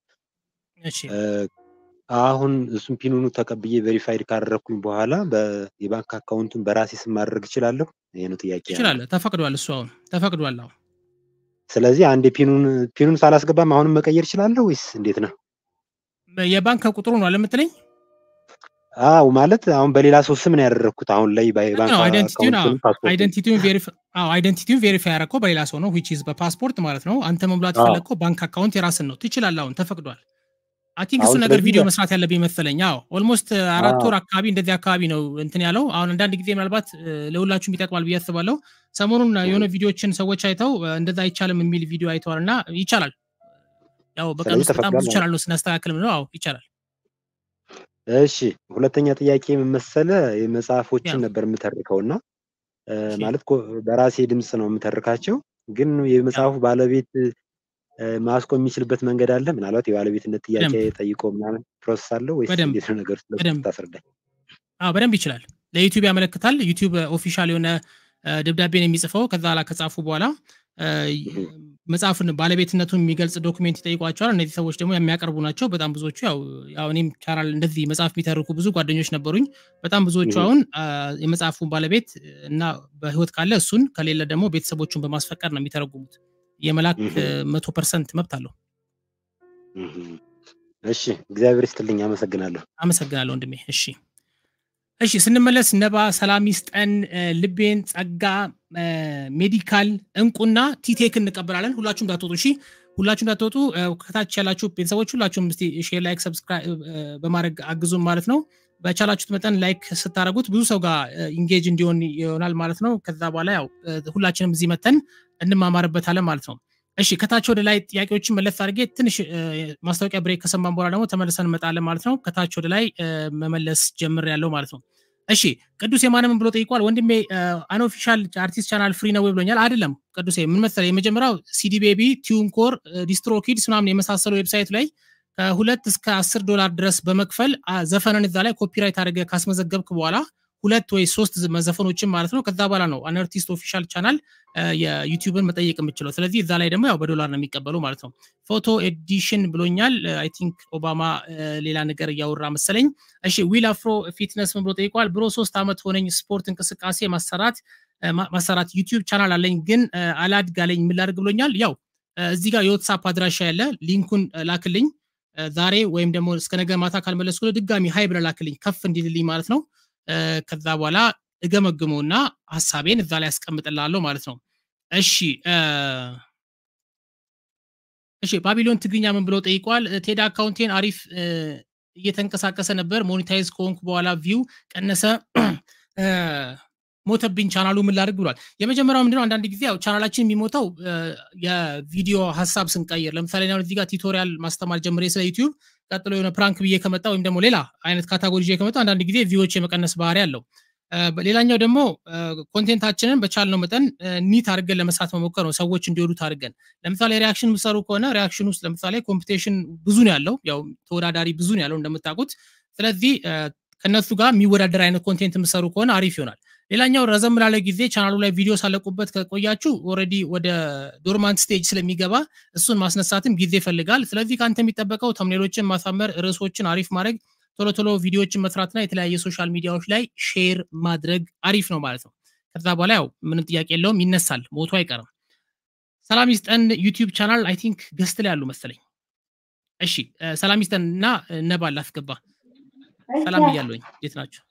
አሁን እሱም ፒኑኑ ተቀብዬ ቬሪፋይድ ካደረግኩኝ በኋላ የባንክ አካውንቱን በራሴ ስም ማድረግ እችላለሁ? ይህ ነው ጥያቄ። ይችላለህ፣ ተፈቅዷል። እሱ አሁን ተፈቅዷል። አሁን ስለዚህ አንድ ፒኑን ሳላስገባም አሁንም መቀየር እችላለሁ ወይስ እንዴት ነው? የባንክ ቁጥሩ ነው አለምትለኝ? አው ማለት አሁን በሌላ ሰው ስም ነው ያደረግኩት። አሁን ላይ አይደንቲቲውን ቬሪፋይ ያደረግከው በሌላ ሰው ነው፣ ዊች ኢዝ በፓስፖርት ማለት ነው። አንተ መሙላት ፈለግከው ባንክ አካውንት የራስን ነው። ትችላለህ፣ አሁን ተፈቅዷል። አይ ቲንክ እሱ ነገር ቪዲዮ መስራት ያለብኝ መሰለኝ። አዎ ኦልሞስት uh, አራት ወር አካባቢ እንደዚህ አካባቢ ነው እንትን ያለው። አሁን አንዳንድ ጊዜ ምናልባት uh, ለሁላችሁም ይጠቅማል ብዬ አስባለሁ። ሰሞኑን የሆነ ቪዲዮችን ሰዎች አይተው uh, እንደዛ አይቻልም የሚል ቪዲዮ አይተዋል እና ይቻላል። ያው በቀን ውስጥ በጣም ብዙ ይቻላል ነው ስናስተካክልም ነው። አዎ ይቻላል። እሺ ሁለተኛ ጥያቄ መሰለ የመጽሐፎችን ነበር የምተርከው እና ማለት በራሴ ድምፅ ነው የምተርካቸው፣ ግን የመጽሐፉ ባለቤት ማስቆም የሚችልበት መንገድ አለ ምናልባት የባለቤትነት ጥያቄ ጠይቆ ምናምን ፕሮሰስ አለው ወይስ እንዴት ታስረዳኝ በደንብ ይችላል ለዩቲዩብ ያመለክታል ዩቲዩብ ኦፊሻል የሆነ ደብዳቤን የሚጽፈው ከዛ ከጻፉ በኋላ መጽሐፉን ባለቤትነቱን የሚገልጽ ዶክሜንት ይጠይቋቸዋል እነዚህ ሰዎች ደግሞ የሚያቀርቡ ናቸው በጣም ብዙዎቹ ያው እኔም ቻናል እንደዚህ መጽሐፍ የሚተርኩ ብዙ ጓደኞች ነበሩኝ በጣም ብዙዎቹ አሁን የመጽሐፉን ባለቤት እና በህይወት ካለ እሱን ከሌለ ደግሞ ቤተሰቦቹን በማስፈቀድ ነው የሚተረጉሙት የመላክ መቶ ፐርሰንት መብት አለው። እሺ፣ እግዚአብሔር ይስጥልኝ። አመሰግናለሁ። አመሰግናለሁ ወንድሜ። እሺ፣ እሺ። ስንመለስ ነባ ሰላም ይስጠን፣ ልቤን ጸጋ ሜዲካል እንቁና ቲቴክ እንቀበላለን። ሁላችሁም እንዳትወጡ፣ እሺ፣ ሁላችሁም እንዳትወጡ። ከታች ያላችሁ ቤተሰቦች ሁላችሁም ሼር፣ ላይክ፣ ሰብስክራይብ በማድረግ አግዙን ማለት ነው። በቻላችሁት መጠን ላይክ ስታደረጉት ብዙ ሰው ጋር ኢንጌጅ እንዲሆን ይሆናል ማለት ነው። ከዛ በኋላ ያው ሁላችንም እዚህ መተን እንማማርበታለን ማለት ነው። እሺ ከታች ወደ ላይ ጥያቄዎችን መለስ አድርጌ ትንሽ ማስታወቂያ ብሬክ ከሰማን በኋላ ደግሞ ተመልሰን እንመጣለን ማለት ነው። ከታች ወደ ላይ መመለስ ጀምር ያለው ማለት ነው። እሺ ቅዱስ የማንም ብሎ ጠይቋል። ወንድሜ አንኦፊሻል አርቲስት ቻናል ፍሪ ነው ብሎኛል። አይደለም ቅዱሴ ምን መሰለህ የመጀመሪያው ሲዲ ቤቢ፣ ቲዩንኮር፣ ዲስትሮኪድስ ምናምን የመሳሰሉ ዌብሳይት ላይ ሁለት እስከ አስር ዶላር ድረስ በመክፈል ዘፈንን እዛ ላይ ኮፒራይት አድርገህ ካስመዘገብክ በኋላ ሁለት ወይ ሶስት መዘፈኖችን ማለት ነው። ከዛ በኋላ ነው አን አርቲስት ኦፊሻል ቻናል የዩቲዩብን መጠየቅ የምችለው። ስለዚህ እዛ ላይ ደግሞ ያው በዶላር ነው የሚቀበለው ማለት ነው። ፎቶ ኤዲሽን ብሎኛል። አይ ቲንክ ኦባማ ሌላ ነገር እያወራ መሰለኝ። እሺ ዊል አፍሮ ፊትነስ ምን ብሎ ጠይቋል? ብሮ ሶስት ዓመት ሆነኝ ስፖርት እንቅስቃሴ ማሰራት ማሰራት ዩቲዩብ ቻናል አለኝ ግን አላድጋለኝ የምላደርግ ብሎኛል። ያው እዚህ ጋር የወትሳፕ አድራሻ ያለ ሊንኩን ላክልኝ ዛሬ ወይም ደግሞ እስከ ነገ ማታ ካልመለስኩ ድጋሚ ሀይ ብለህ ላክልኝ ከፍ እንዲልልኝ ማለት ነው። ከዛ በኋላ እገመግመውና ሀሳቤን እዛ ላይ ያስቀምጥላለሁ ማለት ነው። እሺ እሺ፣ ባቢሎን ትግርኛ ምን ብሎ ጠይቋል? ቴድ አካውንቴን አሪፍ እየተንቀሳቀሰ ነበር። ሞኔታይዝ ከሆንኩ በኋላ ቪው ቀነሰ። ሞተብኝ ቻናሉ ምን ላድርግ ብሏል። የመጀመሪያው ምንድነው አንዳንድ ጊዜ ያው ቻናላችን የሚሞተው የቪዲዮ ሀሳብ ስንቀይር፣ ለምሳሌ ሁን እዚህ ቲቶሪያል ማስተማር ጀምሬ ስለ ዩቲዩብ ቀጥሎ የሆነ ፕራንክ ብዬ ከመጣ ወይም ደግሞ ሌላ አይነት ካታጎሪ ይዤ ከመጣ አንዳንድ ጊዜ ቪዎች የመቀነስ ባህሪ አለው። ሌላኛው ደግሞ ኮንቴንታችንን በቻልነው መጠን ኒት አድርገን ለመስራት መሞከር ነው። ሰዎች እንዲወዱት አድርገን ለምሳሌ ሪያክሽን ምሰሩ ከሆነ ሪያክሽን ውስጥ ለምሳሌ ኮምፒቴሽን ብዙ ነው ያለው፣ ያው ተወዳዳሪ ብዙ ነው ያለው እንደምታውቁት። ስለዚህ ከእነሱ ጋር የሚወዳደር አይነት ኮንቴንት ምሰሩ ከሆነ አሪፍ ይሆናል። ሌላኛው ረዘም ላለ ጊዜ ቻናሉ ላይ ቪዲዮ ሳለቁበት ከቆያችሁ ኦረዲ ወደ ዶርማንት ስቴጅ ስለሚገባ እሱን ማስነሳትም ጊዜ ይፈልጋል። ስለዚህ ከአንተ የሚጠበቀው ተምኔሎችን ማሳመር፣ ርዕሶችን አሪፍ ማድረግ፣ ቶሎ ቶሎ ቪዲዮዎችን መስራትና የተለያየ ሶሻል ሚዲያዎች ላይ ሼር ማድረግ አሪፍ ነው ማለት ነው። ከዛ በኋላ ያው ምንም ጥያቄ የለውም ይነሳል፣ ሞቱ አይቀርም። ሰላም ይስጠን ዩቲዩብ ቻናል አይ ቲንክ ገስት ላይ ያሉ መሰለኝ። እሺ ሰላም ይስጠን እና ነባል አስገባ። ሰላም እያለሁኝ እንዴት ናቸው?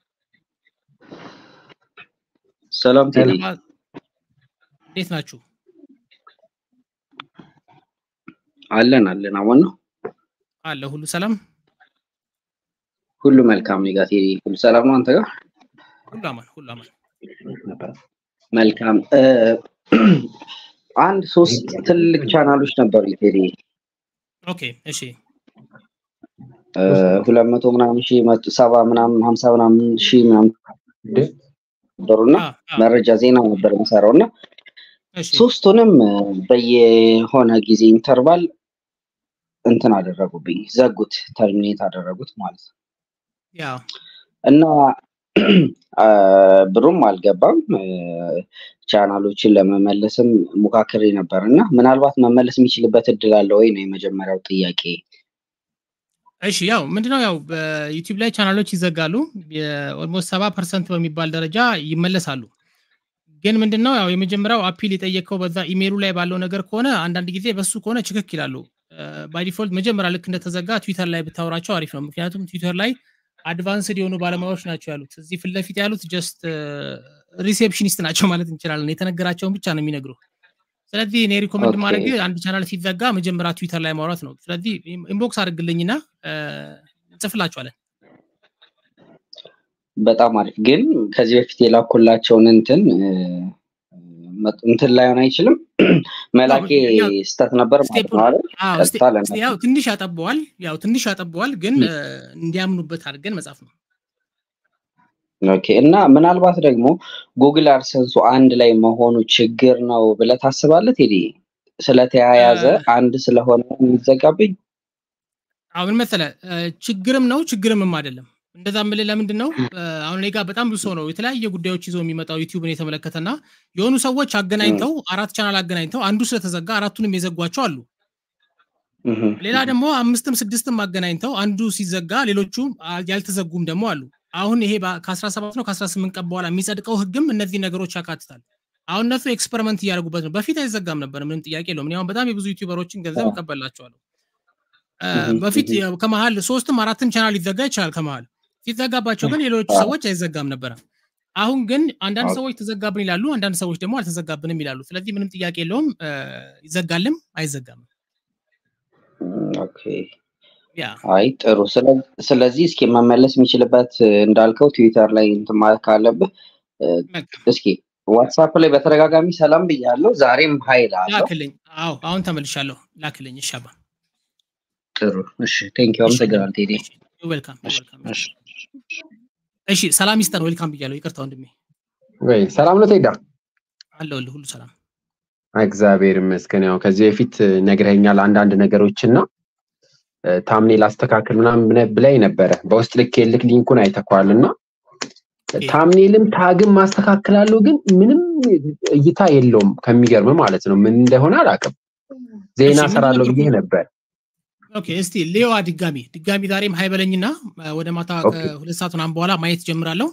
ሰላም ቴ እንዴት ናችሁ? አለን አለን። አሁን ነው አለ። ሁሉ ሰላም፣ ሁሉ መልካም። እኔ ጋር ቴዲ ሁሉ ሰላም ነው። አንተ ጋር ሁሉ አማን፣ ሁሉ አማን። መልካም። አንድ ሶስት ትልቅ ቻናሎች ነበሩ ቴዲ። ኦኬ፣ እሺ ሁለት መቶ ምናምን ሺህ ሰባ ምናምን ሀምሳ ምናምን ሺህ ምናምን ነበሩና መረጃ ዜና ነበር የምሰራው እና ሶስቱንም በየሆነ ጊዜ ኢንተርቫል እንትን አደረጉብኝ፣ ዘጉት፣ ተርሚኔት አደረጉት ማለት ነው። እና ብሩም አልገባም። ቻናሎችን ለመመለስም ሙካክሬ ነበር እና ምናልባት መመለስ የሚችልበት እድል አለ ወይ ነው የመጀመሪያው ጥያቄ። እሺ ያው ምንድነው ያው በዩቲዩብ ላይ ቻናሎች ይዘጋሉ። ኦልሞስት ሰባ ፐርሰንት በሚባል ደረጃ ይመለሳሉ። ግን ምንድነው ያው የመጀመሪያው አፒል የጠየቀው በዛ ኢሜሉ ላይ ባለው ነገር ከሆነ አንዳንድ ጊዜ በሱ ከሆነ ችክክ ይላሉ። ባይዲፎልት መጀመሪያ ልክ እንደተዘጋ ትዊተር ላይ ብታወራቸው አሪፍ ነው። ምክንያቱም ትዊተር ላይ አድቫንስድ የሆኑ ባለሙያዎች ናቸው ያሉት። እዚህ ፍለፊት ያሉት ጀስት ሪሴፕሽኒስት ናቸው ማለት እንችላለን። የተነገራቸውን ብቻ ነው የሚነግሩ ስለዚህ እኔ ሪኮመንድ ማድረግ አንድ ቻናል ሲዘጋ መጀመሪያ ትዊተር ላይ ማውራት ነው። ስለዚህ ኢንቦክስ አድርግልኝና ጽፍላችኋለን። በጣም አሪፍ ግን ከዚህ በፊት የላኩላቸውን እንትን እንትን ላይሆን አይችልም። መላኬ ስተት ነበር ማለት ነው። ትንሽ ያጠበዋል፣ ያው ትንሽ ያጠበዋል፣ ግን እንዲያምኑበት አድርገን መጻፍ ነው። ኦኬ እና ምናልባት ደግሞ ጉግል አድሰንሱ አንድ ላይ መሆኑ ችግር ነው ብለህ ታስባለህ? ቴዲ ስለተያያዘ አንድ ስለሆነ የሚዘጋብኝ አሁን መሰለህ ችግርም ነው ችግርምም አይደለም። እንደዛ ምል ለምንድን ነው አሁን እኔ ጋር በጣም ብዙ ሰው ነው የተለያየ ጉዳዮች ይዞ የሚመጣው ዩቲዩብን የተመለከተና የሆኑ ሰዎች አገናኝተው አራት ቻናል አገናኝተው አንዱ ስለተዘጋ አራቱንም የዘጓቸው አሉ። ሌላ ደግሞ አምስትም ስድስትም አገናኝተው አንዱ ሲዘጋ ሌሎቹ ያልተዘጉም ደግሞ አሉ። አሁን ይሄ ከ17 ነው ከ18 ቀን በኋላ የሚጸድቀው ህግም እነዚህ ነገሮች ያካትታል። አሁን እነሱ ኤክስፐሪመንት እያደርጉበት ነው። በፊት አይዘጋም ነበር፣ ምንም ጥያቄ የለውም። አሁን በጣም የብዙ ዩቲበሮችን ገንዘብ እቀበላቸዋለሁ። በፊት ከመሀል ሶስትም አራትም ቻናል ሊዘጋ ይችላል። ከመሀል ሲዘጋባቸው ግን ሌሎች ሰዎች አይዘጋም ነበረ። አሁን ግን አንዳንድ ሰዎች ተዘጋብን ይላሉ፣ አንዳንድ ሰዎች ደግሞ አልተዘጋብንም ይላሉ። ስለዚህ ምንም ጥያቄ የለውም፣ ይዘጋልም አይዘጋም። አይ ጥሩ። ስለዚህ እስኪ መመለስ የሚችልበት እንዳልከው ትዊተር ላይ እንትማር ካለብህ እስኪ ዋትሳፕ ላይ በተደጋጋሚ ሰላም ብያለሁ። ዛሬም ሀይል ላክልኝ። አዎ አሁን ተመልሻለሁ። ላክልኝ። ይሻባ ጥሩ። እሺ ቴንክ ዩ አመሰግናል ቴዲ። እሺ ሰላም ይስጠን። ዌልካም ብያለሁ። ይቅርታ ወንድሜ። ወይ ሰላም ነው ቴዳ? አለሁልህ። ሁሉ ሰላም እግዚአብሔር ይመስገን። ያው ከዚህ በፊት ነግረኛል አንዳንድ ነገሮች እና ታምኔል አስተካክል ምናምን ብላይ ነበረ በውስጥ ልክ የልክ ሊንኩን አይተኳል እና ታምኔልም ታግም ማስተካክላለሁ ግን ምንም እይታ የለውም ከሚገርም ማለት ነው ምን እንደሆነ አላቅም ዜና ሰራለሁ ብዬ ነበር እስቲ ሌዋ ድጋሚ ድጋሚ ዛሬም ሀይበለኝና ወደ ማታ ሁለት ሰዓት ናም በኋላ ማየት ጀምራለሁ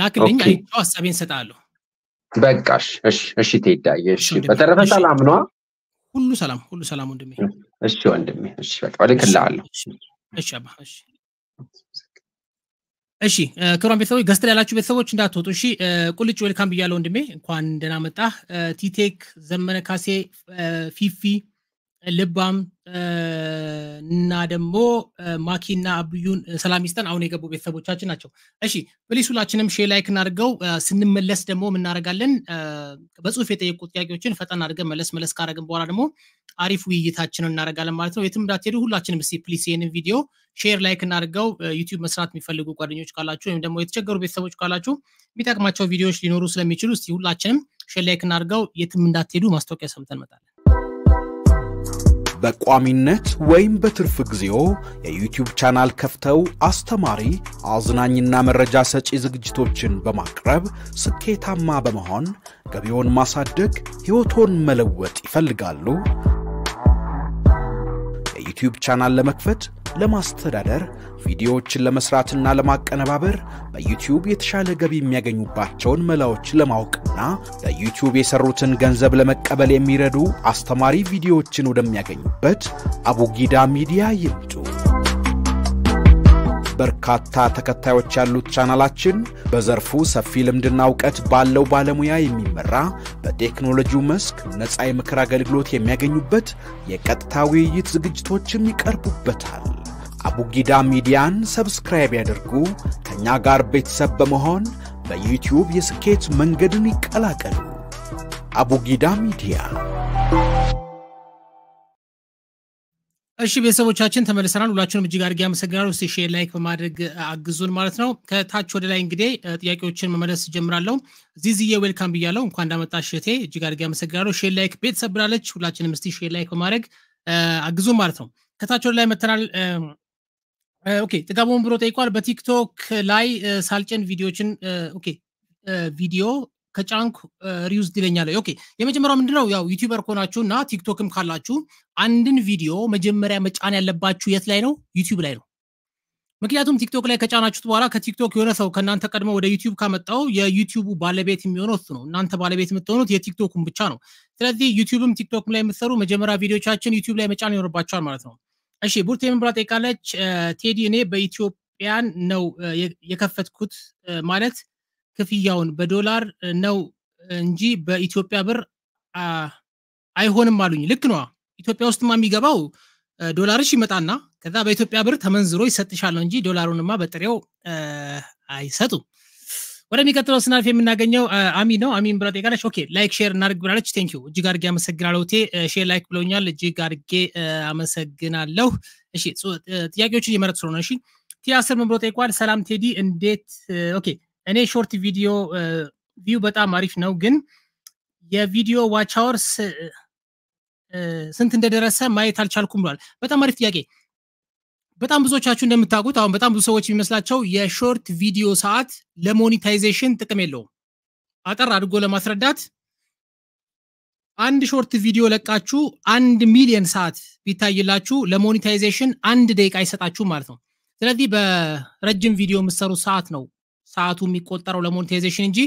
ላክልኝ አይቼው ሀሳቤን ሰጣለሁ በቃሽ እሺ እሺ ቴዳዬ በተረፈ ሰላም ነዋ ሁሉ ሰላም ሁሉ ሰላም ወንድሜ እሺ ወንድሜ፣ እሺ በቃ እልክልሃለሁ። እሺ አባ፣ እሺ እሺ። ክቡራን ቤተሰቦች ገስት ላይ ያላችሁ ቤተሰቦች እንዳትወጡ እሺ። ቁልጭ ዌልካም ብያለው ወንድሜ፣ እንኳን እንደናመጣ ቲቴክ፣ ዘመነ ካሴ፣ ፊፊ፣ ልባም፣ እና ደግሞ ማኪና አብዩን ሰላም ይስጠን። አሁን የገቡ ቤተሰቦቻችን ናቸው። እሺ ፕሊስ ሁላችንም ሼ ላይክ እናድርገው። ስንመለስ ደግሞ የምናደርጋለን በጽሁፍ የጠየቁ ጥያቄዎችን ፈጠን አድርገን መለስ መለስ ካደረግን በኋላ ደግሞ አሪፍ ውይይታችንን እናደርጋለን ማለት ነው። የትም ዳትሄዱ ሁላችንም ስ ፕሊስ ይህንን ቪዲዮ ሼር ላይክ እናድርገው። ዩቲብ መስራት የሚፈልጉ ጓደኞች ካላችሁ ወይም ደግሞ የተቸገሩ ቤተሰቦች ካላችሁ የሚጠቅማቸው ቪዲዮዎች ሊኖሩ ስለሚችሉ ስ ሁላችንም ሼር ላይክ እናድርገው። የትም እንዳትሄዱ ማስታወቂያ ሰምተን መጣለን በቋሚነት ወይም በትርፍ ጊዜዎ የዩቲዩብ ቻናል ከፍተው አስተማሪ፣ አዝናኝና መረጃ ሰጪ ዝግጅቶችን በማቅረብ ስኬታማ በመሆን ገቢዎን ማሳደግ፣ ሕይወቶን መለወጥ ይፈልጋሉ? የዩቲዩብ ቻናል ለመክፈት ለማስተዳደር፣ ቪዲዮዎችን ለመስራትና ለማቀነባበር በዩቲዩብ የተሻለ ገቢ የሚያገኙባቸውን መላዎች ለማወቅና በዩቲዩብ የሰሩትን ገንዘብ ለመቀበል የሚረዱ አስተማሪ ቪዲዮዎችን ወደሚያገኙበት አቡጊዳ ሚዲያ ይምጡ። በርካታ ተከታዮች ያሉት ቻናላችን በዘርፉ ሰፊ ልምድና እውቀት ባለው ባለሙያ የሚመራ በቴክኖሎጂው መስክ ነፃ የምክር አገልግሎት የሚያገኙበት የቀጥታ ውይይት ዝግጅቶችም ይቀርቡበታል። አቡጊዳ ሚዲያን ሰብስክራይብ ያድርጉ። ከእኛ ጋር ቤተሰብ በመሆን በዩቲዩብ የስኬት መንገድን ይቀላቀሉ። አቡጊዳ ሚዲያ። እሺ ቤተሰቦቻችን ተመልሰናል። ሁላችሁንም እጅግ አድርጌ አመሰግናለሁ። እስቲ ሼር ላይክ በማድረግ አግዙን ማለት ነው። ከታች ወደ ላይ እንግዲህ ጥያቄዎችን መመለስ ጀምራለሁ። ዚዝዬ ዌልካም ብያለሁ። እንኳን እንዳመጣ ሸቴ እጅግ አድርጌ አመሰግናለሁ። ሼር ላይክ ቤተሰብ ብላለች። ሁላችንም እስቲ ሼር ላይክ በማድረግ አግዙን ማለት ነው። ከታች ወደ ላይ መተናል። ኦኬ ጥጋቡን ብሎ ጠይቋል። በቲክቶክ ላይ ሳልጭን ቪዲዮችን ኦኬ ቪዲዮ ከጫንክ ሪዩዝ ይለኛል። ኦኬ የመጀመሪያው ምንድነው? ያው ዩቲበር ከሆናችሁ እና ቲክቶክም ካላችሁ አንድን ቪዲዮ መጀመሪያ መጫን ያለባችሁ የት ላይ ነው? ዩቲብ ላይ ነው። ምክንያቱም ቲክቶክ ላይ ከጫናችሁት በኋላ ከቲክቶክ የሆነ ሰው ከእናንተ ቀድሞ ወደ ዩቲብ ካመጣው የዩቲቡ ባለቤት የሚሆነው እሱ ነው። እናንተ ባለቤት የምትሆኑት የቲክቶኩን ብቻ ነው። ስለዚህ ዩቲብም ቲክቶክም ላይ የምትሰሩ መጀመሪያ ቪዲዮቻችን ዩቲብ ላይ መጫን ይኖርባቸዋል ማለት ነው። እሺ ቡርቴ ምንብላ ጠይቃለች። ቴዲ እኔ በኢትዮጵያን ነው የከፈትኩት ማለት ክፍያውን በዶላር ነው እንጂ በኢትዮጵያ ብር አይሆንም አሉኝ። ልክ ነዋ። ኢትዮጵያ ውስጥማ የሚገባው ዶላርሽ ይመጣና ከዛ በኢትዮጵያ ብር ተመንዝሮ ይሰጥሻል ነው እንጂ ዶላሩንማ በጥሬው አይሰጡም። ወደሚቀጥለው ስናልፍ የምናገኘው አሚ ነው። አሚን ብራ ጠይቃለች። ኦኬ ላይክ ሼር እናድርግ ብላለች። ቴንኪዩ እጅግ አድርጌ አመሰግናለሁ። ቴ ሼር ላይክ ብሎኛል። እጅግ አድርጌ አመሰግናለሁ። እሺ ጥያቄዎችን እየመረጥ ስለሆነ እሺ ቲ አስር ምን ብሎ ጠይቋል። ሰላም ቴዲ እንዴት ኦኬ እኔ ሾርት ቪዲዮ ቪው በጣም አሪፍ ነው፣ ግን የቪዲዮ ዋች አወርስ ስንት እንደደረሰ ማየት አልቻልኩም ብሏል። በጣም አሪፍ ጥያቄ በጣም ብዙዎቻችሁ እንደምታውቁት አሁን በጣም ብዙ ሰዎች የሚመስላቸው የሾርት ቪዲዮ ሰዓት ለሞኒታይዜሽን ጥቅም የለውም። አጠር አድርጎ ለማስረዳት አንድ ሾርት ቪዲዮ ለቃችሁ አንድ ሚሊየን ሰዓት ቢታይላችሁ ለሞኒታይዜሽን አንድ ደቂቃ አይሰጣችሁም ማለት ነው። ስለዚህ በረጅም ቪዲዮ የምትሰሩት ሰዓት ነው ሰዓቱ የሚቆጠረው ለሞኒታይዜሽን እንጂ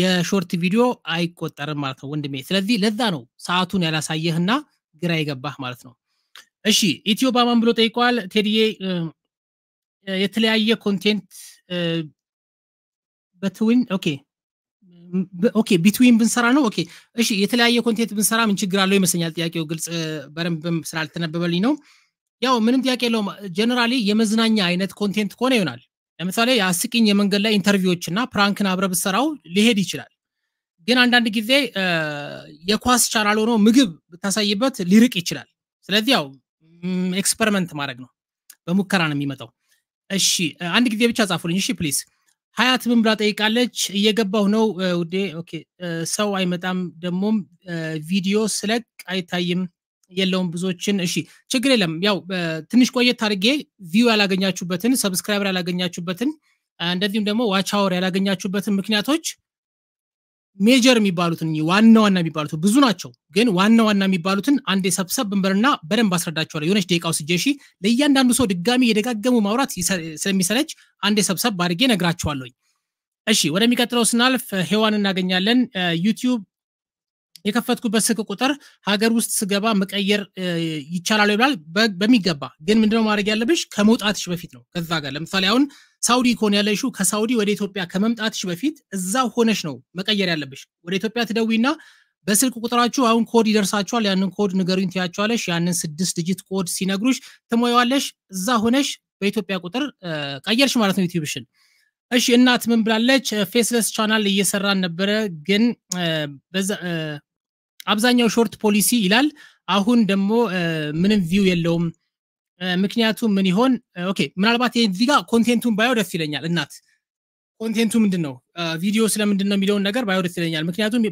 የሾርት ቪዲዮ አይቆጠርም ማለት ነው ወንድሜ። ስለዚህ ለዛ ነው ሰዓቱን ያላሳየህና ግራ የገባህ ማለት ነው። እሺ ኢትዮ ባማን ብሎ ጠይቋል ቴዲዬ የተለያየ ኮንቴንት በትዊን ኦኬ ኦኬ ቢትዊን ብንሰራ ነው ኦኬ እሺ የተለያየ ኮንቴንት ብንሰራ ምን ችግር አለው ይመስለኛል። ጥያቄው ግልጽ በደንብ ስላልተነበበልኝ ነው። ያው ምንም ጥያቄ የለውም። ጀነራሊ የመዝናኛ አይነት ኮንቴንት ከሆነ ይሆናል። ለምሳሌ የአስቂኝ የመንገድ ላይ ኢንተርቪዎች እና ፕራንክን አብረ ብሰራው ሊሄድ ይችላል። ግን አንዳንድ ጊዜ የኳስ ቻናል ሆኖ ምግብ ብታሳይበት ሊርቅ ይችላል። ስለዚህ ያው ኤክስፐሪመንት ማድረግ ነው። በሙከራ ነው የሚመጣው። እሺ አንድ ጊዜ ብቻ ጻፉልኝ። እሺ ፕሊስ ሀያት ምን ብላ ጠይቃለች? እየገባሁ ነው ውዴ። ኦኬ ሰው አይመጣም፣ ደግሞም ቪዲዮ ስለቅ አይታይም፣ የለውም ብዙዎችን። እሺ ችግር የለም። ያው ትንሽ ቆየት አድርጌ ቪው ያላገኛችሁበትን፣ ሰብስክራይበር ያላገኛችሁበትን፣ እንደዚሁም ደግሞ ዋቻወር ያላገኛችሁበትን ምክንያቶች ሜጀር የሚባሉትን ዋና ዋና የሚባሉት ብዙ ናቸው፣ ግን ዋና ዋና የሚባሉትን አንድ የሰብሰብ ብንበርና በደንብ አስረዳቸዋለ የሆነች ደቂቃው ስጀሺ ለእያንዳንዱ ሰው ድጋሚ የደጋገሙ ማውራት ስለሚሰለች አንድ የሰብሰብ አድርጌ ነግራቸዋለኝ እሺ፣ ወደሚቀጥለው ስናልፍ ሔዋን እናገኛለን። ዩቲዩብ የከፈትኩበት ስልክ ቁጥር ሀገር ውስጥ ስገባ መቀየር ይቻላል ይብላል። በሚገባ ግን ምንድነው ማድረግ ያለብሽ ከመውጣትሽ በፊት ነው። ከዛ ጋር ለምሳሌ አሁን ሳውዲ ከሆነ ያለሽው ከሳውዲ ወደ ኢትዮጵያ ከመምጣትሽ በፊት እዛ ሆነሽ ነው መቀየር ያለብሽ። ወደ ኢትዮጵያ ትደዊና በስልክ ቁጥራችሁ አሁን ኮድ ይደርሳችኋል። ያንን ኮድ ንገሩኝ ትያቸዋለሽ። ያንን ስድስት ድጅት ኮድ ሲነግሩሽ ትሞየዋለሽ። እዛ ሆነሽ በኢትዮጵያ ቁጥር ቀየርሽ ማለት ነው ዩቲዩብሽን። እሺ እናት ምን ብላለች? ፌስለስ ቻናል እየሰራን ነበረ፣ ግን አብዛኛው ሾርት ፖሊሲ ይላል። አሁን ደግሞ ምንም ቪው የለውም ምክንያቱም ምን ይሆን ኦኬ ምናልባት እዚህ ጋር ኮንቴንቱን ባየው ደስ ይለኛል እናት ኮንቴንቱ ምንድን ነው ቪዲዮ ስለምንድን ነው የሚለውን ነገር ባየው ደስ ይለኛል ምክንያቱም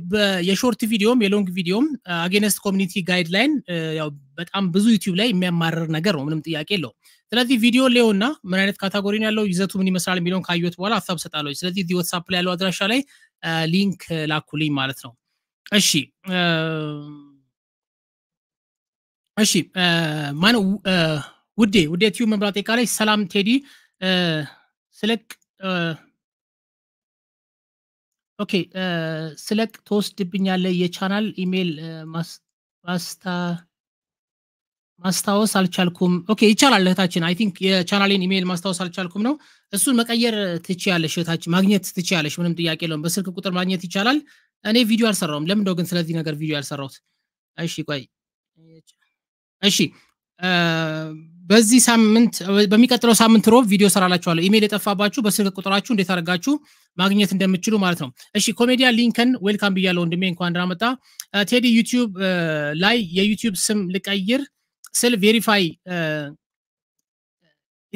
የሾርት ቪዲዮም የሎንግ ቪዲዮም አጌነስት ኮሚኒቲ ጋይድላይን ያው በጣም ብዙ ዩቲብ ላይ የሚያማርር ነገር ነው ምንም ጥያቄ የለው ስለዚህ ቪዲዮ ሌውና ምን አይነት ካታጎሪ ነው ያለው ይዘቱ ምን ይመስላል የሚለውን ካየት በኋላ ሀሳብ ሰጣለች ስለዚህ እዚህ ዋትሳፕ ላይ ያለው አድራሻ ላይ ሊንክ ላኩልኝ ማለት ነው እሺ እሺ ማነው ውዴ ውዴ ቲዩ መብራት ላይ ሰላም ቴዲ ስለቅ ኦኬ ስለቅ ትወስድብኛለህ የቻናል ኢሜል ማስታ ማስታወስ አልቻልኩም። ኦኬ ይቻላል እህታችን፣ አይ ቲንክ የቻናሌን ኢሜይል ማስታወስ አልቻልኩም ነው። እሱን መቀየር ትች ያለሽ እህታችን፣ ማግኘት ትች ያለሽ ምንም ጥያቄ የለውም። በስልክ ቁጥር ማግኘት ይቻላል። እኔ ቪዲዮ አልሰራውም። ለምንደው ግን ስለዚህ ነገር ቪዲዮ ያልሰራውት እሺ ቆይ እሺ በዚህ ሳምንት በሚቀጥለው ሳምንት ሮብ ቪዲዮ ሰራላችኋለሁ። ኢሜል የጠፋባችሁ በስልክ ቁጥራችሁ እንዴት አድርጋችሁ ማግኘት እንደምችሉ ማለት ነው። እሺ ኮሜዲያ ሊንከን ዌልካም ብያለው ወንድሜ፣ እንኳን ደህና ቴዲ ዩቲዩብ ላይ የዩቲዩብ ስም ልቀይር ስል ቬሪፋይ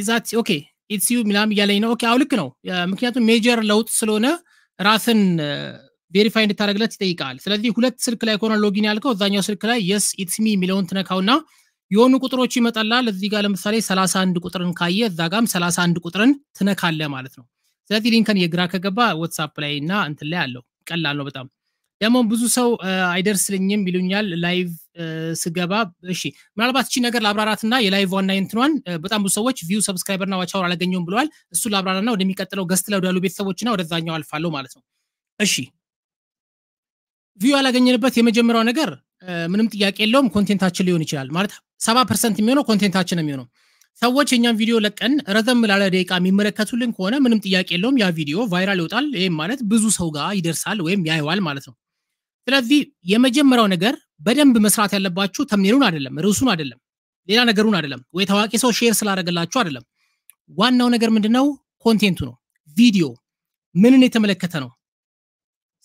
ዛት ኦኬ ኢትስ ዩ እያለኝ ነው። ኦኬ አዎ ልክ ነው። ምክንያቱም ሜጀር ለውጥ ስለሆነ ራስን ቬሪፋይ እንድታደረግለት ይጠይቃል። ስለዚህ ሁለት ስልክ ላይ ከሆነ ሎጊን ያልከው እዛኛው ስልክ ላይ የስ ኢትስሚ የሚለውን ትነካውና የሆኑ ቁጥሮች ይመጣላል። እዚህ ጋር ለምሳሌ 31 ቁጥርን ካየ እዛ ጋም 31 ቁጥርን ትነካለ ማለት ነው። ስለዚህ ሊንከን የግራ ከገባ ዋትሳፕ ላይ እና እንትን ላይ አለው። ቀላል ነው በጣም ደግሞ ብዙ ሰው አይደርስልኝም ይሉኛል ላይቭ ስገባ። እሺ ምናልባት እቺ ነገር ለአብራራትና የላይቭ ዋና እንትኗን በጣም ብዙ ሰዎች ቪው፣ ሰብስክራይበር ና ዋቻውር አላገኘውም ብለዋል። እሱ ለአብራራና ወደሚቀጥለው ገስት ላይ ወዳሉ ና ወደዛኛው አልፋለው ማለት ነው። እሺ ቪው ያላገኘንበት የመጀመሪያው ነገር ምንም ጥያቄ የለውም ኮንቴንታችን ሊሆን ይችላል ማለት ሰባ ፐርሰንት የሚሆነው ኮንቴንታችን የሚሆነው ሰዎች የኛም ቪዲዮ ለቀን ረዘም ላለ ደቂቃ የሚመለከቱልን ከሆነ ምንም ጥያቄ የለውም ያ ቪዲዮ ቫይራል ይወጣል ይህም ማለት ብዙ ሰው ጋር ይደርሳል ወይም ያየዋል ማለት ነው ስለዚህ የመጀመሪያው ነገር በደንብ መስራት ያለባችሁ ተምኔሉን አይደለም ርዕሱን አይደለም ሌላ ነገሩን አይደለም ወይ ታዋቂ ሰው ሼር ስላደረገላችሁ አይደለም ዋናው ነገር ምንድነው ኮንቴንቱ ነው ቪዲዮ ምንን የተመለከተ ነው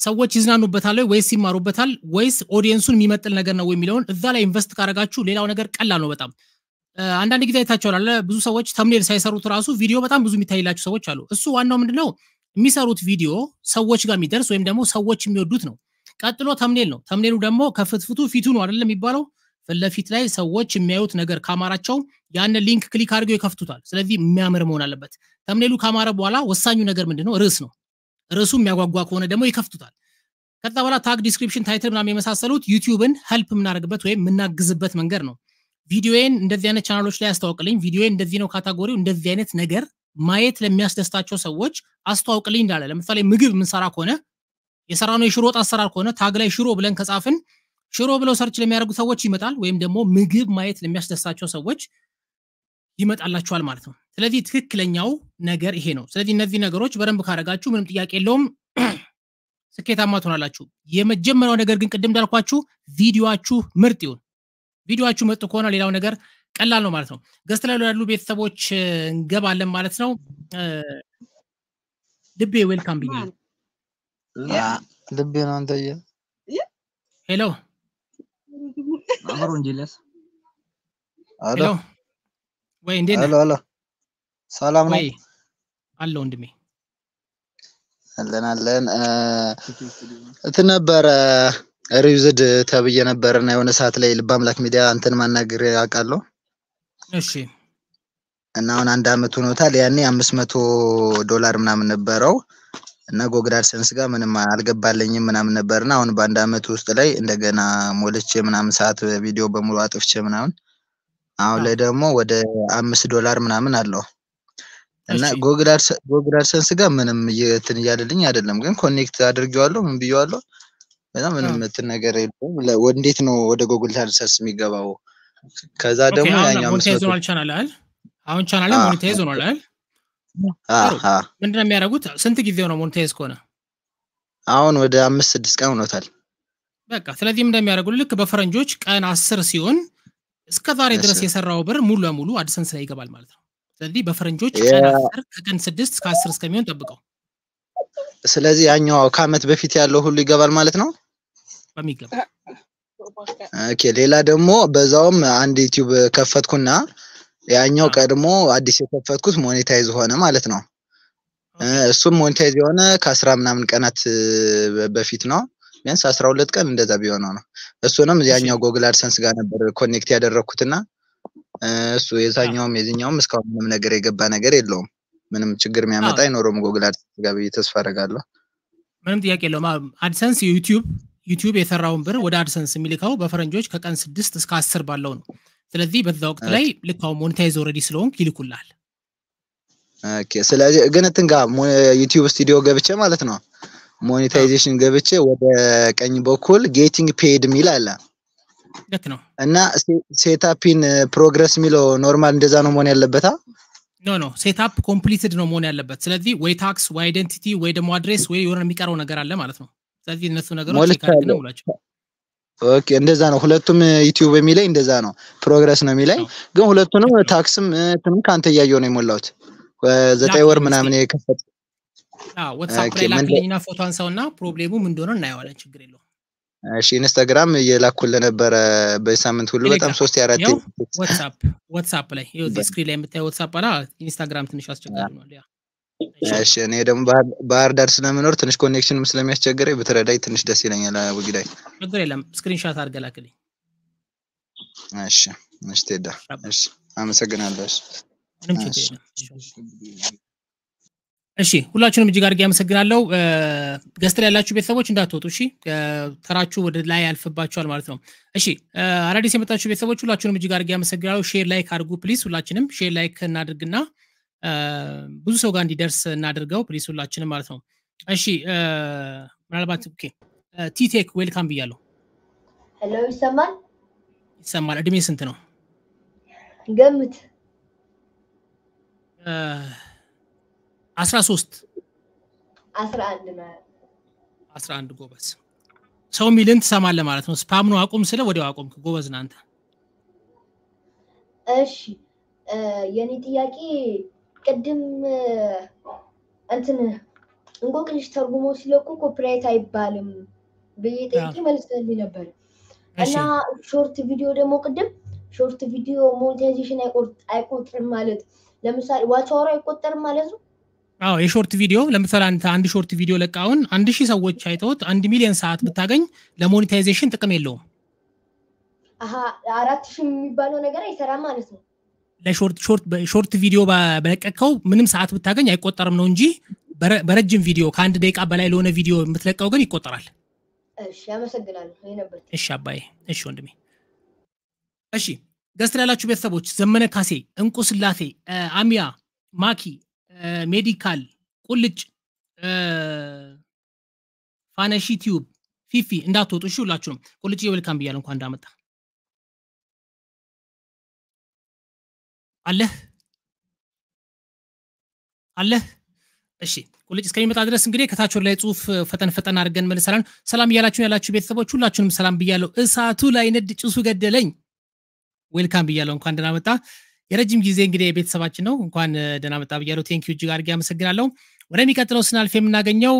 ሰዎች ይዝናኑበታል ወይስ ይማሩበታል ወይስ ኦዲየንሱን የሚመጥል ነገር ነው የሚለውን እዛ ላይ ኢንቨስት ካረጋችሁ ሌላው ነገር ቀላል ነው በጣም አንዳንድ ጊዜ አይታቸዋል ብዙ ሰዎች ተምኔል ሳይሰሩት ራሱ ቪዲዮ በጣም ብዙ የሚታይላቸው ሰዎች አሉ እሱ ዋናው ምንድነው የሚሰሩት ቪዲዮ ሰዎች ጋር የሚደርስ ወይም ደግሞ ሰዎች የሚወዱት ነው ቀጥሎ ተምኔል ነው ተምኔሉ ደግሞ ከፍትፍቱ ፊቱ ነው አይደለም የሚባለው ፍለፊት ላይ ሰዎች የሚያዩት ነገር ካማራቸው ያን ሊንክ ክሊክ አድርገው ይከፍቱታል ስለዚህ የሚያምር መሆን አለበት ተምኔሉ ካማረ በኋላ ወሳኙ ነገር ምንድነው ርዕስ ነው ርዕሱ የሚያጓጓ ከሆነ ደግሞ ይከፍቱታል። ከዛ በኋላ ታግ፣ ዲስክሪፕሽን፣ ታይትል ምናም የመሳሰሉት ዩቲዩብን ሄልፕ የምናደርግበት ወይም የምናግዝበት መንገድ ነው። ቪዲዮዬን እንደዚህ አይነት ቻናሎች ላይ ያስተዋውቅልኝ፣ ቪዲዮዬን እንደዚህ ነው፣ ካታጎሪው እንደዚህ አይነት ነገር ማየት ለሚያስደስታቸው ሰዎች አስተዋውቅልኝ እንዳለ፣ ለምሳሌ ምግብ የምንሰራ ከሆነ ነው የሽሮ ወጥ አሰራር ከሆነ ታግ ላይ ሽሮ ብለን ከጻፍን ሽሮ ብለው ሰርች ለሚያደርጉ ሰዎች ይመጣል። ወይም ደግሞ ምግብ ማየት ለሚያስደስታቸው ሰዎች ይመጣላቸዋል ማለት ነው። ስለዚህ ትክክለኛው ነገር ይሄ ነው። ስለዚህ እነዚህ ነገሮች በደንብ ካረጋችሁ ምንም ጥያቄ የለውም ስኬታማ ትሆናላችሁ። የመጀመሪያው ነገር ግን ቅድም እንዳልኳችሁ ቪዲዮችሁ ምርጥ ይሁን። ቪዲዮችሁ ምርጥ ከሆነ ሌላው ነገር ቀላል ነው ማለት ነው። ገስት ላይ ያሉ ቤተሰቦች እንገባለን ማለት ነው። ልቤ ዌልካም ብኛል። ልቤ ነው አንተየ። ሄሎ ሄሎ ወይ እንዴት ነው? ሰላም ነው አለ ወንድሜ። አለን አለን። እንትን ነበረ ሪዩዝድ ተብዬ ነበር እና የሆነ ሰዓት ላይ ልብ አምላክ ሚዲያ አንተን ማናገር አውቃለሁ። እሺ። እና አሁን አንድ አመት ሆኖታል። ያኔ አምስት መቶ ዶላር ምናምን ነበረው እና ጎግል አድሰንስ ጋር ምንም አልገባለኝም ምናምን ነበርና አሁን በአንድ አመት ውስጥ ላይ እንደገና ሞልቼ ምናምን ሰዓት ቪዲዮ በሙሉ አጥፍቼ ምናምን አሁን ላይ ደግሞ ወደ አምስት ዶላር ምናምን አለው። እና ጎግል አድሰንስ ጋር ምንም እንትን እያለልኝ አይደለም፣ ግን ኮኔክት አድርጌዋለሁ። ምን ብየዋለሁ? በጣም ምንም እንትን ነገር እንዴት ነው ወደ ጎግል አድሰንስ የሚገባው? ከዛ ደግሞ ሞኔታይዝ ቻናል አይደል? አሁን ቻናል ሆኗል አይደል? የሚያደርጉት? ስንት ጊዜው ነው ሞኔታይዝ ከሆነ? አሁን ወደ አምስት ስድስት ቀን ሆኖታል። በቃ ስለዚህም እንደሚያደርጉት ልክ በፈረንጆች ቀን አስር ሲሆን እስከ ዛሬ ድረስ የሰራው ብር ሙሉ ለሙሉ አድሰንስ ላይ ይገባል ማለት ነው። ስለዚህ በፈረንጆች ቀን ከቀን ስድስት እስከ አስር እስከሚሆን ጠብቀው። ስለዚህ ያኛው ከአመት በፊት ያለው ሁሉ ይገባል ማለት ነው በሚገባ። ኦኬ። ሌላ ደግሞ በዛውም አንድ ዩቲዩብ ከፈትኩና ያኛው ቀድሞ አዲስ የከፈትኩት ሞኔታይዝ ሆነ ማለት ነው። እሱም ሞኔታይዝ የሆነ ከአስራ ምናምን ቀናት በፊት ነው። ቢያንስ አስራ ሁለት ቀን እንደዛ ቢሆነው ነው። እሱንም ያኛው ጎግል አድሰንስ ጋር ነበር ኮኔክት ያደረግኩትና እሱ የዛኛውም የዚኛውም እስካሁን ምንም ነገር የገባ ነገር የለውም። ምንም ችግር የሚያመጣ አይኖረውም። ጎግል አድሰንስ ጋር ብዬ ተስፋ አደርጋለሁ። ምንም ጥያቄ የለውም። አድሰንስ ዩቲዩብ ዩቲዩብ የሰራውን ብር ወደ አድሰንስ የሚልከው በፈረንጆች ከቀን ስድስት እስከ አስር ባለው ነው። ስለዚህ በዛ ወቅት ላይ ልካው ሞኔታይዝ ኦልሬዲ ስለሆንክ ይልኩላል። ስለዚህ ግን እንትን ጋ ዩቲዩብ ስቱዲዮ ገብቼ ማለት ነው ሞኔታይዜሽን ገብቼ ወደ ቀኝ በኩል ጌቲንግ ፔድ ሚል አለ እና ሴታፒን ፕሮግረስ የሚለው ኖርማል እንደዛ ነው መሆን ያለበታ ኖ ኖ ሴታፕ ኮምፕሊትድ ነው መሆን ያለበት ስለዚህ ወይ ታክስ ወይ አይደንቲቲ ወይ ደግሞ አድሬስ ወይ የሆነ የሚቀረው ነገር አለ ማለት ነው ስለዚህ እነሱ ነገሮች ኦኬ እንደዛ ነው ሁለቱም ዩቲዩብ የሚለኝ እንደዛ ነው ፕሮግረስ ነው የሚለኝ ግን ሁለቱንም ታክስም ትንም ከአንተ እያየው ነው የሞላሁት ዘጠኝ ወር ምናምን የከፈት ወትሳፕ ላይ ላክልኝና ፎቶ አንሳውና ፕሮብሌሙ ምን እንደሆነ እናየዋለን ችግር የለው እሺ ኢንስታግራም እየላኩል ነበረ በሳምንት ሁሉ በጣም ሶስት የአራት ዋትሳፕ ዋትሳፕ ላይ ስክሪን ላይ የምታየው ዋትሳፕ አላ ኢንስታግራም ትንሽ አስቸጋሪ ነው እሺ እኔ ደግሞ ባህር ዳር ስለምኖር ትንሽ ኮኔክሽንም ስለሚያስቸግረኝ ብትረዳኝ ትንሽ ደስ ይለኛል ወጊዳይ ችግር የለም ስክሪንሻት አድርገህ ላክልኝ እሺ እሺ ቴዳ እሺ አመሰግናለሁ ምንም ችግር የለም እሺ ሁላችሁንም እጅግ አድርጌ ያመሰግናለሁ። ገስት ላይ ያላችሁ ቤተሰቦች እንዳትወጡ፣ እሺ። ተራችሁ ወደ ላይ ያልፍባችኋል ማለት ነው። እሺ አዳዲስ የመጣችሁ ቤተሰቦች ሁላችሁንም እጅግ አድርጌ ያመሰግናለሁ። ሼር ላይክ አድርጉ ፕሊስ። ሁላችንም ሼር ላይክ እናድርግና ብዙ ሰው ጋር እንዲደርስ እናድርገው ፕሊስ፣ ሁላችንም ማለት ነው። እሺ ምናልባት ኦኬ፣ ቲቴክ ዌልካም ብያለሁ። ሄሎ፣ ይሰማል? ይሰማል። እድሜ ስንት ነው? ገምት አስራ ሶስት አስራ አንድ ጎበዝ ሰው ሚልን ትሰማለህ ማለት ነው። ስፓም ነው አቁም ስለ ወዲያው አቁምክ። ጎበዝ ናንተ። እሺ የኔ ጥያቄ ቅድም እንትን እንቆቅልሽ ተርጉሞ ሲለቁ ኮፒራይት አይባልም ብዬ ጠይቄ መልስልኝ ነበር እና ሾርት ቪዲዮ ደግሞ ቅድም ሾርት ቪዲዮ ሞኔታይዜሽን አይቆጥርም ማለት ለምሳሌ ዋቻወራ አይቆጠርም ማለት ነው። አዎ የሾርት ቪዲዮ ለምሳሌ አንተ አንድ ሾርት ቪዲዮ ለቃውን አንድ ሺህ ሰዎች አይተውት አንድ ሚሊዮን ሰዓት ብታገኝ ለሞኔታይዜሽን ጥቅም የለውም። አራት ሺህ የሚባለው ነገር አይሰራም ማለት ነው። ለሾርት ቪዲዮ በለቀቀው ምንም ሰዓት ብታገኝ አይቆጠርም ነው እንጂ በረጅም ቪዲዮ ከአንድ ደቂቃ በላይ ለሆነ ቪዲዮ የምትለቀው ግን ይቆጠራል። እሺ አመሰግናለሁ። እሺ አባዬ፣ እሺ ወንድሜ። እሺ ገስት ቤተሰቦች ዘመነ ካሴ፣ እንቁ ስላሴ፣ አሚያ፣ ማኪ ሜዲካል፣ ቁልጭ፣ ፋነሺ ቲዩብ፣ ፊፊ እንዳትወጡ እሺ። ሁላችሁም ቁልጭ የወልካም ብያለሁ እንኳ እንዳመጣ አለህ አለህ እሺ ቁልጭ እስከሚመጣ ድረስ እንግዲህ ከታች ላይ ጽሁፍ ፈጠን ፈጠን አድርገን መልሰላል። ሰላም እያላችሁን ያላችሁ ቤተሰቦች ሁላችሁንም ሰላም ብያለው እሳቱ ላይ ንድ ጭሱ ገደለኝ። ዌልካም ብያለው እንኳ እንደናመጣ የረጅም ጊዜ እንግዲህ የቤተሰባችን ነው። እንኳን ደህና መጣ ብያለሁ። ቴንኪዩ እጅግ አድርጌ አመሰግናለሁ። ወደሚቀጥለው ስናልፍ የምናገኘው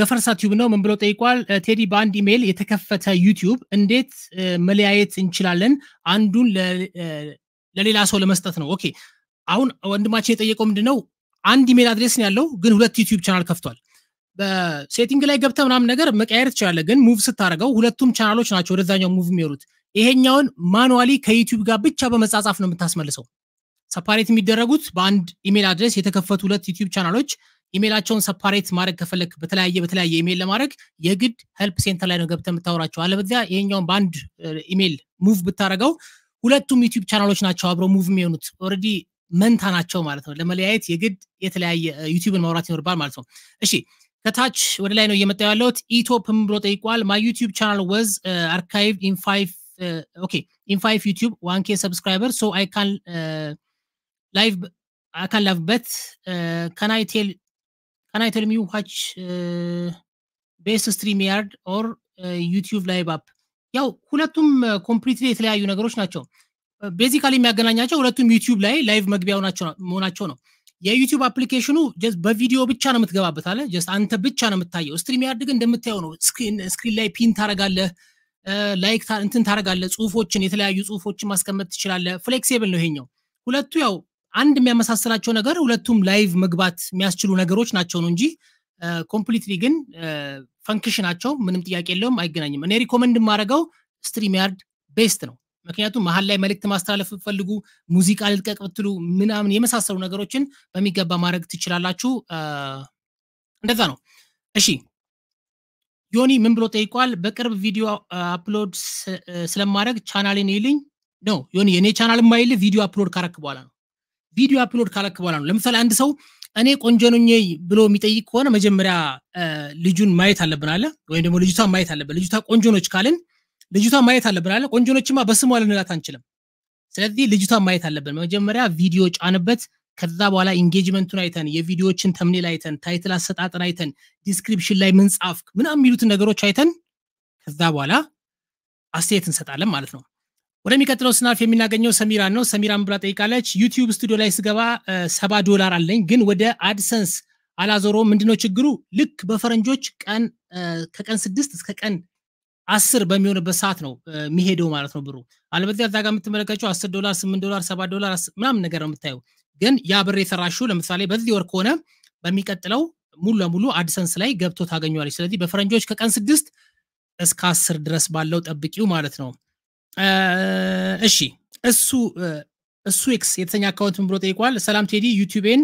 ገፈርሳ ቲዩብ ነው። ምን ብሎ ጠይቋል? ቴዲ፣ በአንድ ኢሜይል የተከፈተ ዩቲዩብ እንዴት መለያየት እንችላለን? አንዱን ለሌላ ሰው ለመስጠት ነው። ኦኬ፣ አሁን ወንድማችን የጠየቀው ምንድነው ነው? አንድ ኢሜል አድሬስ ነው ያለው፣ ግን ሁለት ዩቲዩብ ቻናል ከፍቷል። በሴቲንግ ላይ ገብተ ምናምን ነገር መቀየር ትችላለ፣ ግን ሙቭ ስታደረገው ሁለቱም ቻናሎች ናቸው ወደዛኛው ሙቭ የሚሆኑት። ይሄኛውን ማኑዋሊ ከዩቲዩብ ጋር ብቻ በመጻጻፍ ነው የምታስመልሰው። ሰፓሬት የሚደረጉት በአንድ ኢሜል አድረስ የተከፈቱ ሁለት ዩቲዩብ ቻናሎች ኢሜላቸውን ሰፓሬት ማድረግ ከፈለግ በተለያየ በተለያየ ኢሜል ለማድረግ የግድ ሄልፕ ሴንተር ላይ ነው ገብተ የምታወራቸው። አለበዚያ ይሄኛውን በአንድ ኢሜል ሙቭ ብታደረገው ሁለቱም ዩቲዩብ ቻናሎች ናቸው አብሮ ሙቭ የሚሆኑት ኦልሬዲ መንታ ናቸው ማለት ነው። ለመለያየት የግድ የተለያየ ዩቲዩብን ማውራት ይኖርባል ማለት ነው። እሺ ከታች ወደ ላይ ነው እየመጣ ያለውት ኢቶፕም ብሎ ጠይቋል። ማ ዩቲዩብ ቻናል ወዝ አርካይቭ ኢን ፋይቭ uh, okay in five youtube 1k subscriber so i can uh, live i can live bet uh, can i tell can i tell me which uh, stream yard or uh, youtube live app ያው ሁለቱም ኮምፕሊትሊ uh, የተለያዩ ነገሮች ናቸው ቤዚካሊ uh, የሚያገናኛቸው ሁለቱም ዩቲዩብ ላይ ላይቭ መግቢያው መሆናቸው ነው የዩቲዩብ አፕሊኬሽኑ በቪዲዮ ብቻ ነው የምትገባበት አለ አንተ ብቻ ነው የምታየው ስትሪም ያርድ ግን እንደምታየው ነው ስክሪን ላይ ፒን ታረጋለህ ላይክ እንትን ታደርጋለህ፣ ጽሁፎችን የተለያዩ ጽሁፎችን ማስቀመጥ ትችላለህ። ፍሌክሲብል ነው ይሄኛው። ሁለቱ ያው አንድ የሚያመሳስላቸው ነገር ሁለቱም ላይቭ መግባት የሚያስችሉ ነገሮች ናቸው ነው እንጂ ኮምፕሊትሊ ግን ፈንክሽ ናቸው። ምንም ጥያቄ የለውም፣ አይገናኝም። እኔ ሪኮመንድ የማደረገው ስትሪም ያርድ ቤስት ነው። ምክንያቱም መሀል ላይ መልእክት ማስተላለፍ ብትፈልጉ ሙዚቃ ልጥቀቅ ብትሉ ምናምን የመሳሰሉ ነገሮችን በሚገባ ማድረግ ትችላላችሁ። እንደዛ ነው። እሺ ዮኒ ምን ብሎ ጠይቋል? በቅርብ ቪዲዮ አፕሎድ ስለማድረግ ቻናልን ይልኝ ነው። ዮኒ የኔ ቻናል ማይል ቪዲዮ አፕሎድ ካረክ በኋላ ነው። ቪዲዮ አፕሎድ ካረክ በኋላ ነው። ለምሳሌ አንድ ሰው እኔ ቆንጆ ነኝ ብሎ የሚጠይቅ ከሆነ መጀመሪያ ልጁን ማየት አለብን አለ ወይም ደግሞ ልጅቷ ማየት አለብን። ልጅቷ ቆንጆ ነች ካልን ልጅቷ ማየት አለብን አለ። ቆንጆ ነችማ በስሟ ልንላት አንችልም። ስለዚህ ልጅቷ ማየት አለብን። መጀመሪያ ቪዲዮ ጫንበት ከዛ በኋላ ኢንጌጅመንቱን አይተን የቪዲዮዎችን ተምኔል አይተን ታይትል አሰጣጥን አይተን ዲስክሪፕሽን ላይ ምንጻፍ ምናም የሚሉትን ነገሮች አይተን ከዛ በኋላ አስተያየት እንሰጣለን ማለት ነው። ወደሚቀጥለው ስናልፍ የምናገኘው ሰሚራን ነው። ሰሚራን ብላ ጠይቃለች። ዩቲዩብ ስቱዲዮ ላይ ስገባ ሰባ ዶላር አለኝ ግን ወደ አድሰንስ አላዞሮ ምንድነው ችግሩ? ልክ በፈረንጆች ቀን ከቀን ስድስት እስከ ቀን አስር በሚሆንበት ሰዓት ነው የሚሄደው ማለት ነው ብሩ። አለበለዚያ ዛጋ የምትመለከቸው አስር ዶላር፣ ስምንት ዶላር፣ ሰባት ዶላር ምናምን ነገር ነው የምታየው። ግን ያ ብር የሰራሹ ለምሳሌ በዚህ ወር ከሆነ በሚቀጥለው ሙሉ ለሙሉ አድሰንስ ላይ ገብቶ ታገኘዋለች። ስለዚህ በፈረንጆች ከቀን ስድስት እስከ አስር ድረስ ባለው ጠብቂው ማለት ነው። እሺ እሱ እሱ ኤክስ የተሰኘ አካውንትን ብሎ ጠይቋል። ሰላም ቴዲ፣ ዩቲቤን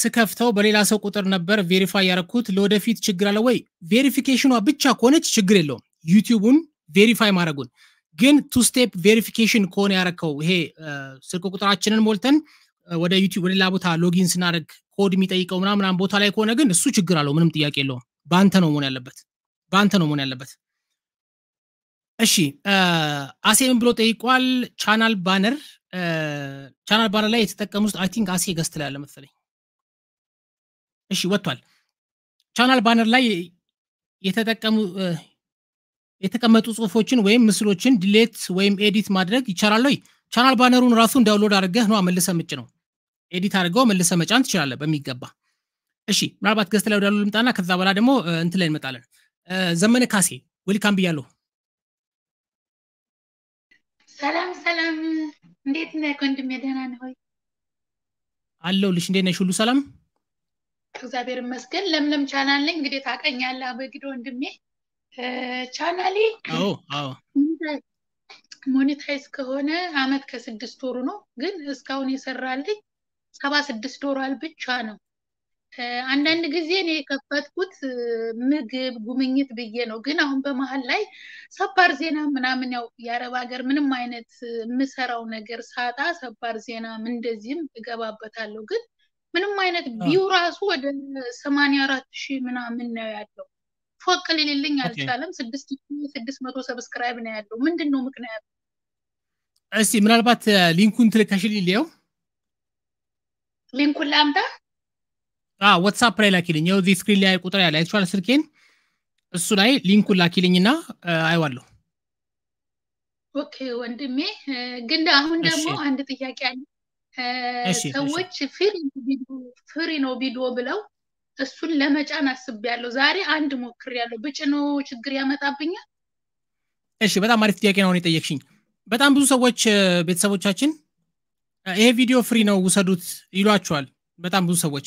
ስከፍተው በሌላ ሰው ቁጥር ነበር ቬሪፋይ ያረኩት። ለወደፊት ችግር አለ ወይ? ቬሪፊኬሽኗ ብቻ ከሆነች ችግር የለውም። ዩቲዩቡን ቬሪፋይ ማድረጉን ግን ቱ ስቴፕ ቬሪፊኬሽን ከሆነ ያረከው ይሄ ስልክ ቁጥራችንን ሞልተን ወደ ዩቲብ ወደ ሌላ ቦታ ሎጊን ስናደርግ ኮድ የሚጠይቀው ምናምናም ቦታ ላይ ከሆነ ግን እሱ ችግር አለው ምንም ጥያቄ የለውም በአንተ ነው መሆን ያለበት በአንተ ነው መሆን ያለበት እሺ አሴምን ብሎ ጠይቋል ቻናል ባነር ቻናል ባነር ላይ የተጠቀሙ አይ ቲንክ አሴ ገስት ላይ መሰለኝ እሺ ወጥቷል ቻናል ባነር ላይ የተጠቀሙ የተቀመጡ ጽሁፎችን ወይም ምስሎችን ዲሌት ወይም ኤዲት ማድረግ ይቻላል ቻናል ባነሩን ራሱን ዳውንሎድ አድርገህ ነው መልሰ ምጭ ነው ኤዲት አድርገው መልሰ መጫን ትችላለ በሚገባ እሺ ምናልባት ገስት ላይ ወዳሉ ልምጣና ከዛ በኋላ ደግሞ እንት ላይ እንመጣለን ዘመነ ካሴ ወልካም ብያለሁ ሰላም ሰላም እንዴት ነህ ወንድሜ ደህና ነሆይ አለው ልሽ እንዴት ነሽ ሁሉ ሰላም እግዚአብሔር መስገን ለምለም ቻናል ነኝ እንግዲህ ታቀኛለ በግድ ወንድሜ ቻናሌ ሞኔታይዝ ከሆነ አመት ከስድስት ወሩ ነው። ግን እስካሁን የሰራልኝ ሰባ ስድስት ዶላር ብቻ ነው። አንዳንድ ጊዜ እኔ የከፈትኩት ምግብ ጉምኝት ብዬ ነው። ግን አሁን በመሀል ላይ ሰባር ዜና ምናምን ያው የአረብ ሀገር ምንም አይነት የምሰራው ነገር ሳጣ ሰባር ዜና እንደዚህም እገባበታለሁ። ግን ምንም አይነት ቢው ራሱ ወደ ሰማንያ አራት ሺህ ምናምን ነው ያለው ፎቅ ሊልልኝ አልቻለም። ስድስት መቶ ሰብስክራይብ ነው ያለው። ምንድን ነው ምክንያቱ? እስቲ ምናልባት ሊንኩን ትልካሽ ሊልየው ሊንኩን ለአምዳ ዋትሳፕ ላይ ላኪልኝ። ያው ዚህ ስክሪን ላይ ቁጥር ያለ አይተሻል ስልኬን፣ እሱ ላይ ሊንኩን ላኪልኝ ላኪልኝና አይዋለሁ። ኦኬ ወንድሜ። ግን አሁን ደግሞ አንድ ጥያቄ አለ። ሰዎች ፍሪ ነው ቪዲዮ ብለው እሱን ለመጫን አስቤያለሁ። ዛሬ አንድ ሞክሬያለሁ። ብጭኖ ችግር ያመጣብኛል? እሺ፣ በጣም አሪፍ ጥያቄ ነው የጠየቅሽኝ። በጣም ብዙ ሰዎች ቤተሰቦቻችን ይሄ ቪዲዮ ፍሪ ነው ውሰዱት ይሏቸዋል። በጣም ብዙ ሰዎች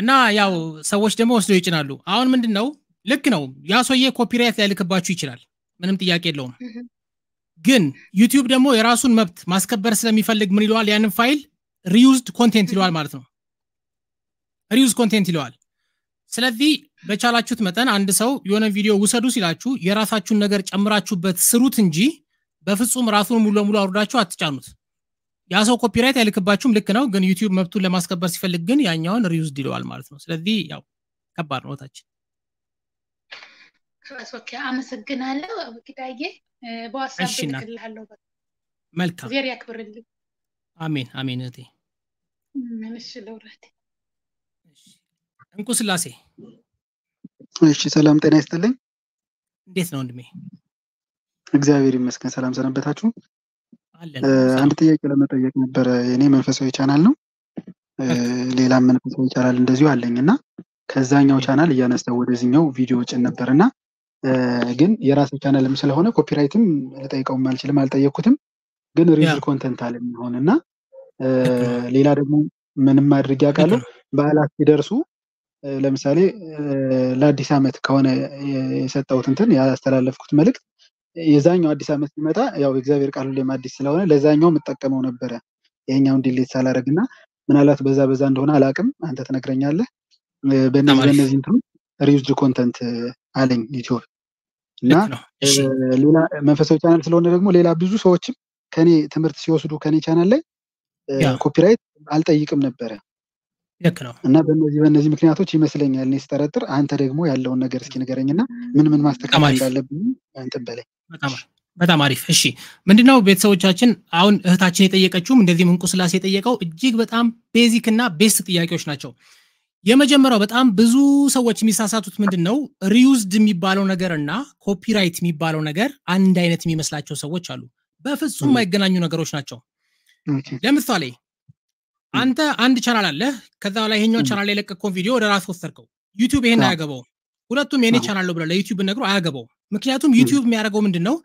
እና ያው ሰዎች ደግሞ ወስደው ይጭናሉ። አሁን ምንድን ነው ልክ ነው ያ ሰውዬ ኮፒራይት ሊያልክባችሁ ይችላል። ምንም ጥያቄ የለውም። ግን ዩቲዩብ ደግሞ የራሱን መብት ማስከበር ስለሚፈልግ ምን ይለዋል? ያንን ፋይል ሪዩዝድ ኮንቴንት ይለዋል ማለት ነው። ሪዩዝ ኮንቴንት ይለዋል። ስለዚህ በቻላችሁት መጠን አንድ ሰው የሆነ ቪዲዮ ውሰዱ ሲላችሁ የራሳችሁን ነገር ጨምራችሁበት ስሩት እንጂ በፍጹም ራሱን ሙሉ ለሙሉ አውርዳችሁ አትጫኑት። ያ ሰው ኮፒራይት አይልክባችሁም፣ ልክ ነው። ግን ዩቲዩብ መብቱን ለማስከበር ሲፈልግ ግን ያኛውን ሪዩዝድ ይለዋል ማለት ነው። ስለዚህ ያው ከባድ ነው። ታችን አመሰግናለሁ ግዳዬ። በዋሳብ ልክልሃለሁ። መልካም አሜን አሜን እንቁ ስላሴ እሺ፣ ሰላም ጤና ይስጥልኝ። እንዴት ነው ወንድሜ? እግዚአብሔር ይመስገን። ሰላም ሰነበታችሁ። አንድ ጥያቄ ለመጠየቅ ነበረ። የኔ መንፈሳዊ ቻናል ነው፣ ሌላ መንፈሳዊ ቻናል እንደዚሁ አለኝ እና ከዛኛው ቻናል እያነሳው ወደዚህኛው ቪዲዮ ጭን ነበር እና ግን የራሴ ቻናልም ስለሆነ ኮፒራይትም ልጠይቀውም አልችልም፣ አልጠየቅኩትም። ግን ሪል ኮንተንት አለ የሚሆን እና ሌላ ደግሞ ምንም አድርጌ ያውቃለሁ በዓላት ሲደርሱ ለምሳሌ ለአዲስ ዓመት ከሆነ የሰጠሁት እንትን ያስተላለፍኩት መልእክት የዛኛው አዲስ ዓመት ቢመጣ ያው እግዚአብሔር ቃል ሁሌም አዲስ ስለሆነ ለዛኛው የምጠቀመው ነበረ ይሄኛውን ዲሌት ሳላደርግ እና ምናልባት በዛ በዛ እንደሆነ አላቅም። አንተ ትነግረኛለህ። በእነዚህ እንትኑ ሪዩዝድ ኮንተንት አለኝ ዩቲዩብ እና ሌላ መንፈሳዊ ቻናል ስለሆነ ደግሞ ሌላ ብዙ ሰዎችም ከኔ ትምህርት ሲወስዱ ከኔ ቻናል ላይ ኮፒራይት አልጠይቅም ነበረ ልክ ነው። እና በነዚህ በነዚህ ምክንያቶች ይመስለኛል እኔ ስጠረጥር፣ አንተ ደግሞ ያለውን ነገር እስኪ ንገረኝ ምን ምን ማስተካከል እንዳለብኝ እንትን በላይ በጣም አሪፍ። እሺ ምንድነው ቤተሰቦቻችን፣ አሁን እህታችን የጠየቀችውም እንደዚህም እንቁ ስላሴ የጠየቀው እጅግ በጣም ቤዚክ እና ቤስት ጥያቄዎች ናቸው። የመጀመሪያው በጣም ብዙ ሰዎች የሚሳሳቱት ምንድን ነው ሪዩዝድ የሚባለው ነገር እና ኮፒራይት የሚባለው ነገር አንድ አይነት የሚመስላቸው ሰዎች አሉ። በፍጹም የማይገናኙ ነገሮች ናቸው። ለምሳሌ አንተ አንድ ቻናል አለህ። ከዛ ላይ ይሄኛው ቻናል ላይ የለቀቅከውን ቪዲዮ ወደ ራሱ ወሰድከው። ዩቲዩብ ይሄን አያገባው። ሁለቱም የኔ ቻናል ነው ብለ ለዩቲዩብ ነግሮ አያገባው። ምክንያቱም ዩቲዩብ የሚያደርገው ምንድን ነው?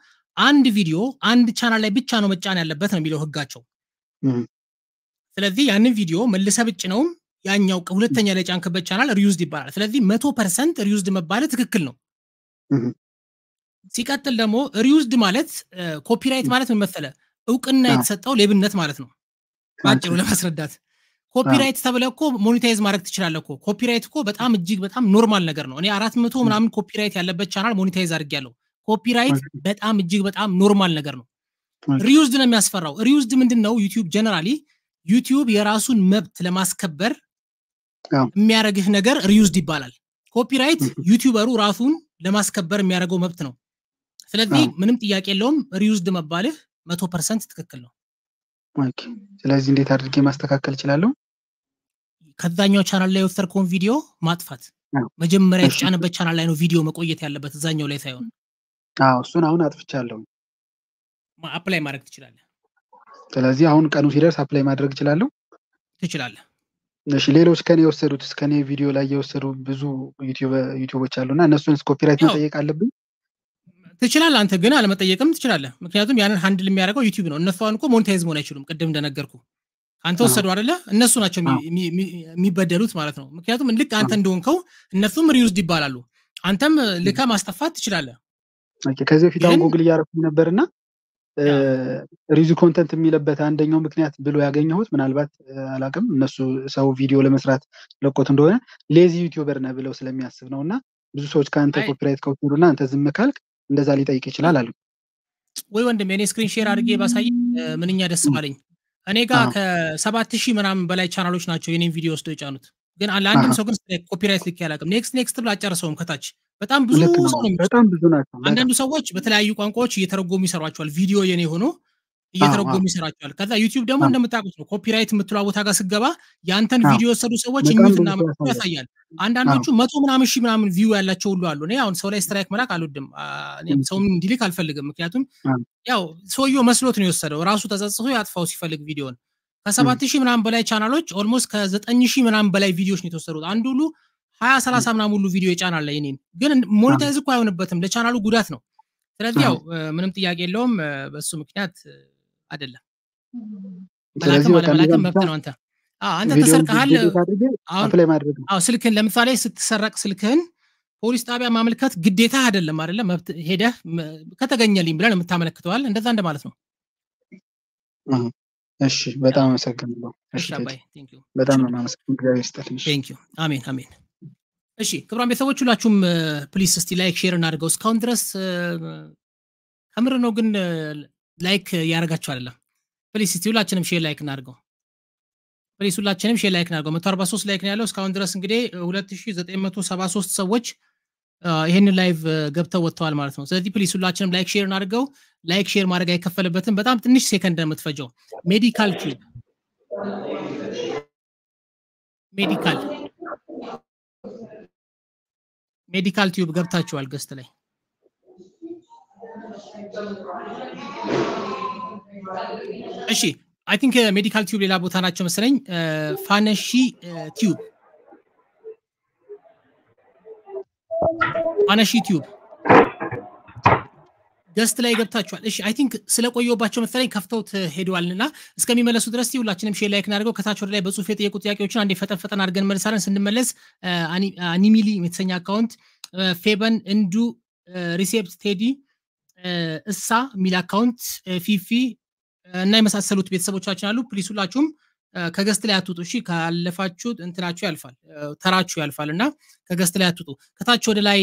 አንድ ቪዲዮ አንድ ቻናል ላይ ብቻ ነው መጫን ያለበት ነው የሚለው ህጋቸው። ስለዚህ ያንን ቪዲዮ መልሰ ብጭ ነውም ያኛው ሁለተኛ ላይ ጫንክበት ቻናል ሪዩዝድ ይባላል። ስለዚህ መቶ ፐርሰንት ሪዩዝድ መባለ ትክክል ነው። ሲቀጥል ደግሞ ሪዩዝድ ማለት ኮፒራይት ማለት ምን እውቅና የተሰጠው ሌብነት ማለት ነው። በአጭሩ ለማስረዳት ኮፒራይት ተብለ እኮ ሞኒታይዝ ማድረግ ትችላለ እኮ። ኮፒራይት እኮ በጣም እጅግ በጣም ኖርማል ነገር ነው። እኔ አራት መቶ ምናምን ኮፒራይት ያለበት ቻናል ሞኒታይዝ ያለው ኮፒራይት በጣም እጅግ በጣም ኖርማል ነገር ነው። ሪዩዝድ ነው የሚያስፈራው። ሪዩዝድ ምንድን ነው? ዩቲዩብ ጀነራሊ ዩቲዩብ የራሱን መብት ለማስከበር የሚያደረግህ ነገር ሪዩዝድ ይባላል። ኮፒራይት ዩቲዩበሩ ራሱን ለማስከበር የሚያደርገው መብት ነው። ስለዚህ ምንም ጥያቄ የለውም ሪዩዝድ መባልህ መቶ ፐርሰንት ትክክል ነው። ስለዚህ እንዴት አድርጌ ማስተካከል እችላለሁ? ከዛኛው ቻናል ላይ የወሰድከውን ቪዲዮ ማጥፋት። መጀመሪያ የተጫነበት ቻናል ላይ ነው ቪዲዮ መቆየት ያለበት፣ እዛኛው ላይ ሳይሆን። አዎ እሱን አሁን አጥፍቻለሁ። አፕላይ ማድረግ ትችላለህ። ስለዚህ አሁን ቀኑ ሲደርስ አፕላይ ማድረግ እችላለሁ? ትችላለህ። እሺ ሌሎች ከኔ የወሰዱት እስከኔ ቪዲዮ ላይ የወሰዱ ብዙ ዩቲዩቦች አሉና እነሱን ኮፒራይት መጠየቅ አለብኝ? ትችላል። አንተ ግን አለመጠየቅም ትችላለህ። ምክንያቱም ያንን ሀንድል የሚያደርገው ዩቲዩብ ነው። እነሱ አሁን እኮ ሞኔታይዝ መሆን አይችሉም። ቅድም እንደነገርኩ አንተ ወሰዱ አደለ እነሱ ናቸው የሚበደሉት ማለት ነው። ምክንያቱም ልክ አንተ እንደሆንከው እነሱም ሪዩዝድ ይባላሉ። አንተም ልካ ማስጠፋት ትችላለህ። ከዚህ በፊት አሁን ጉግል እያደረኩኝ ነበር እና ሪዙ ኮንተንት የሚለበት አንደኛው ምክንያት ብሎ ያገኘሁት ምናልባት አላቅም እነሱ ሰው ቪዲዮ ለመስራት ለቆት እንደሆነ ሌዚ ዩቲዩበር ነህ ብለው ስለሚያስብ ነው እና ብዙ ሰዎች ከአንተ ኮፒራይት ከወሰዱ እና አንተ ዝም ካልክ እንደዛ ሊጠይቅ ይችላል አሉ። ወይ ወንድም የኔ ስክሪን ሼር አድርጌ ባሳይ ምንኛ ደስ ባለኝ። እኔ ጋ ከሰባት ሺህ ምናምን በላይ ቻናሎች ናቸው የኔም ቪዲዮ ወስደው የጫኑት። ግን ለአንድም ሰው ግን ኮፒራይት ልክ ያላቅም ኔክስት ኔክስት ብላ አጨርሰውም ከታች በጣም ብዙ ሰው ነው። አንዳንዱ ሰዎች በተለያዩ ቋንቋዎች እየተረጎሙ ይሰሯቸዋል ቪዲዮ የኔ ሆኖ እየተረጎሙ ይሰራቸዋል። ከዛ ዩቲብ ደግሞ እንደምታቁት ነው ኮፒራይት የምትሏ ቦታ ጋር ስገባ የአንተን ቪዲዮ የወሰዱ ሰዎች ሚትና መቶ ያሳያል። አንዳንዶቹ መቶ ምናምን ሺህ ምናምን ቪው ያላቸው ሁሉ አሉ። እኔ አሁን ሰው ላይ ስትራይክ መላክ አልወድም፣ ሰውም እንዲልክ አልፈልግም። ምክንያቱም ያው ሰውየው መስሎት ነው የወሰደው። ራሱ ተጸጽቶ ያጥፋው ሲፈልግ ቪዲዮን። ከሰባት ሺህ ምናምን በላይ ቻናሎች ኦልሞስት ከዘጠኝ ሺህ ምናምን በላይ ቪዲዮዎች ነው የተወሰዱት። አንዱ ሁሉ ሀያ ሰላሳ ምናምን ሁሉ ቪዲዮ ይጫናል። እኔም ግን ሞኔታይዝ እኳ አይሆንበትም፣ ለቻናሉ ጉዳት ነው። ስለዚህ ያው ምንም ጥያቄ የለውም በሱ ምክንያት አይደለም። መላክም አለመላክም መብት ነው። አንተ አንተ ተሰርቀሃል። አሁን ስልክህን ለምሳሌ ስትሰረቅ ስልክህን ፖሊስ ጣቢያ ማመልከት ግዴታ አይደለም አይደለም። መብት ሄደህ ከተገኘልኝ ብለን የምታመለክተዋል። እንደዛ እንደማለት ነው። እሺ፣ በጣም አመሰግናለሁ። በጣም አመሰግናለሁ። አሜን አሜን። እሺ ክብራን ቤተሰቦች ሁላችሁም ፕሊስ እስቲ ላይክ ሼር እናድርገው። እስካሁን ድረስ ከምር ነው ግን ላይክ ያደረጋችሁ አይደለም። ፕሊስ እስቲ ሁላችንም ሼር ላይክ እናድርገው። ፕሊስ ሁላችንም ሼር ላይክ እናድርገው። 143 ላይክ ነው ያለው እስካሁን ድረስ እንግዲህ 2973 ሰዎች ይህንን ላይቭ ገብተው ወጥተዋል ማለት ነው። ስለዚህ ፕሊስ ሁላችንም ላይክ ሼር እናድርገው። ላይክ ሼር ማድረግ አይከፈልበትም። በጣም ትንሽ ሴከንድ የምትፈጀው ሜዲካል ቲዩብ ሜዲካል ሜዲካል ቲዩብ ገብታችኋል ገስት ላይ እሺ አይ ቲንክ ሜዲካል ቲዩብ ሌላ ቦታ ናቸው መሰለኝ። ፋነሺ ቲዩብ ፋነሺ ቲዩብ ገስት ላይ ገብታችኋል። እሺ አይ ቲንክ ስለቆየባቸው መሰለኝ ከፍተውት ሄደዋል እና እስከሚመለሱ ድረስ ሁላችንም ሼ ላይክ እናደርገው። ከታች ወደ ላይ በጽሁፍ የጠየቁ ጥያቄዎችን አንዴ ፈጠን ፈጠን አድርገን መልሳለን። ስንመለስ አኒሚሊ የተሰኛ አካውንት ፌበን፣ እንዱ፣ ሪሴፕት፣ ቴዲ እሳ የሚል አካውንት፣ ፊፊ እና የመሳሰሉት ቤተሰቦቻችን አሉ። ፕሊስ ሁላችሁም ከገስት ላይ አትውጡ እሺ። ካለፋችሁ እንትናችሁ ያልፋል፣ ተራችሁ ያልፋል እና ከገስት ላይ አትውጡ። ከታች ወደ ላይ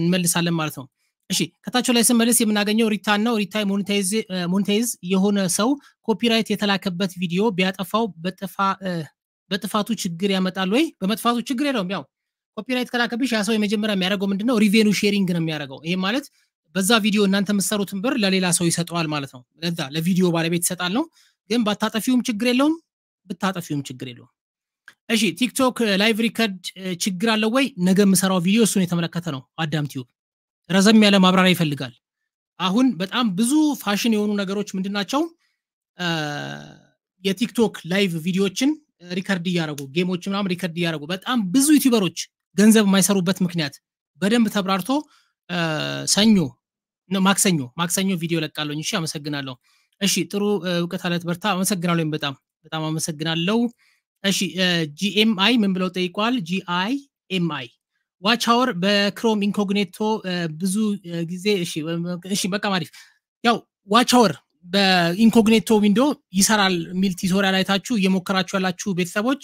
እንመልሳለን ማለት ነው። እሺ ከታች ላይ ስመልስ የምናገኘው ሪታ ነው። ሪታ ሞኔታይዝ የሆነ ሰው ኮፒራይት የተላከበት ቪዲዮ ቢያጠፋው በጥፋቱ ችግር ያመጣል ወይ? በመጥፋቱ ችግር የለውም። ያው ኮፒራይት ከላከብሽ ያ ሰው የመጀመሪያ የሚያደረገው ምንድነው? ሪቬኑ ሼሪንግ ነው የሚያደረገው ይሄ ማለት በዛ ቪዲዮ እናንተ የምትሰሩትን ብር ለሌላ ሰው ይሰጠዋል ማለት ነው። ለዛ ለቪዲዮ ባለቤት ይሰጣል ነው። ግን ባታጠፊውም ችግር የለውም፣ ብታጠፊውም ችግር የለውም። እሺ ቲክቶክ ላይቭ ሪከርድ ችግር አለው ወይ? ነገ የምሰራው ቪዲዮ እሱን የተመለከተ ነው። አዳም ቲዩብ ረዘም ያለ ማብራሪያ ይፈልጋል። አሁን በጣም ብዙ ፋሽን የሆኑ ነገሮች ምንድን ናቸው? የቲክቶክ ላይቭ ቪዲዮዎችን ሪከርድ እያደረጉ ጌሞች ምናምን ሪከርድ እያደረጉ በጣም ብዙ ዩቲዩበሮች ገንዘብ የማይሰሩበት ምክንያት በደንብ ተብራርቶ ሰኞ ማክሰኞ ማክሰኞ ቪዲዮ ለቃለኝ። እሺ አመሰግናለሁ። እሺ ጥሩ እውቀት አለት በርታ አመሰግናለሁ። በጣም በጣም አመሰግናለሁ። እሺ ጂኤምአይ ምን ብለው ጠይቋል? ጂአይ ኤምአይ ዋች አወር በክሮም ኢንኮግኔቶ ብዙ ጊዜ እሺ በቃ ማሪፍ ያው ዋች አወር በኢንኮግኔቶ ዊንዶ ይሰራል የሚል ቲቶሪያል አይታችሁ እየሞከራችሁ ያላችሁ ቤተሰቦች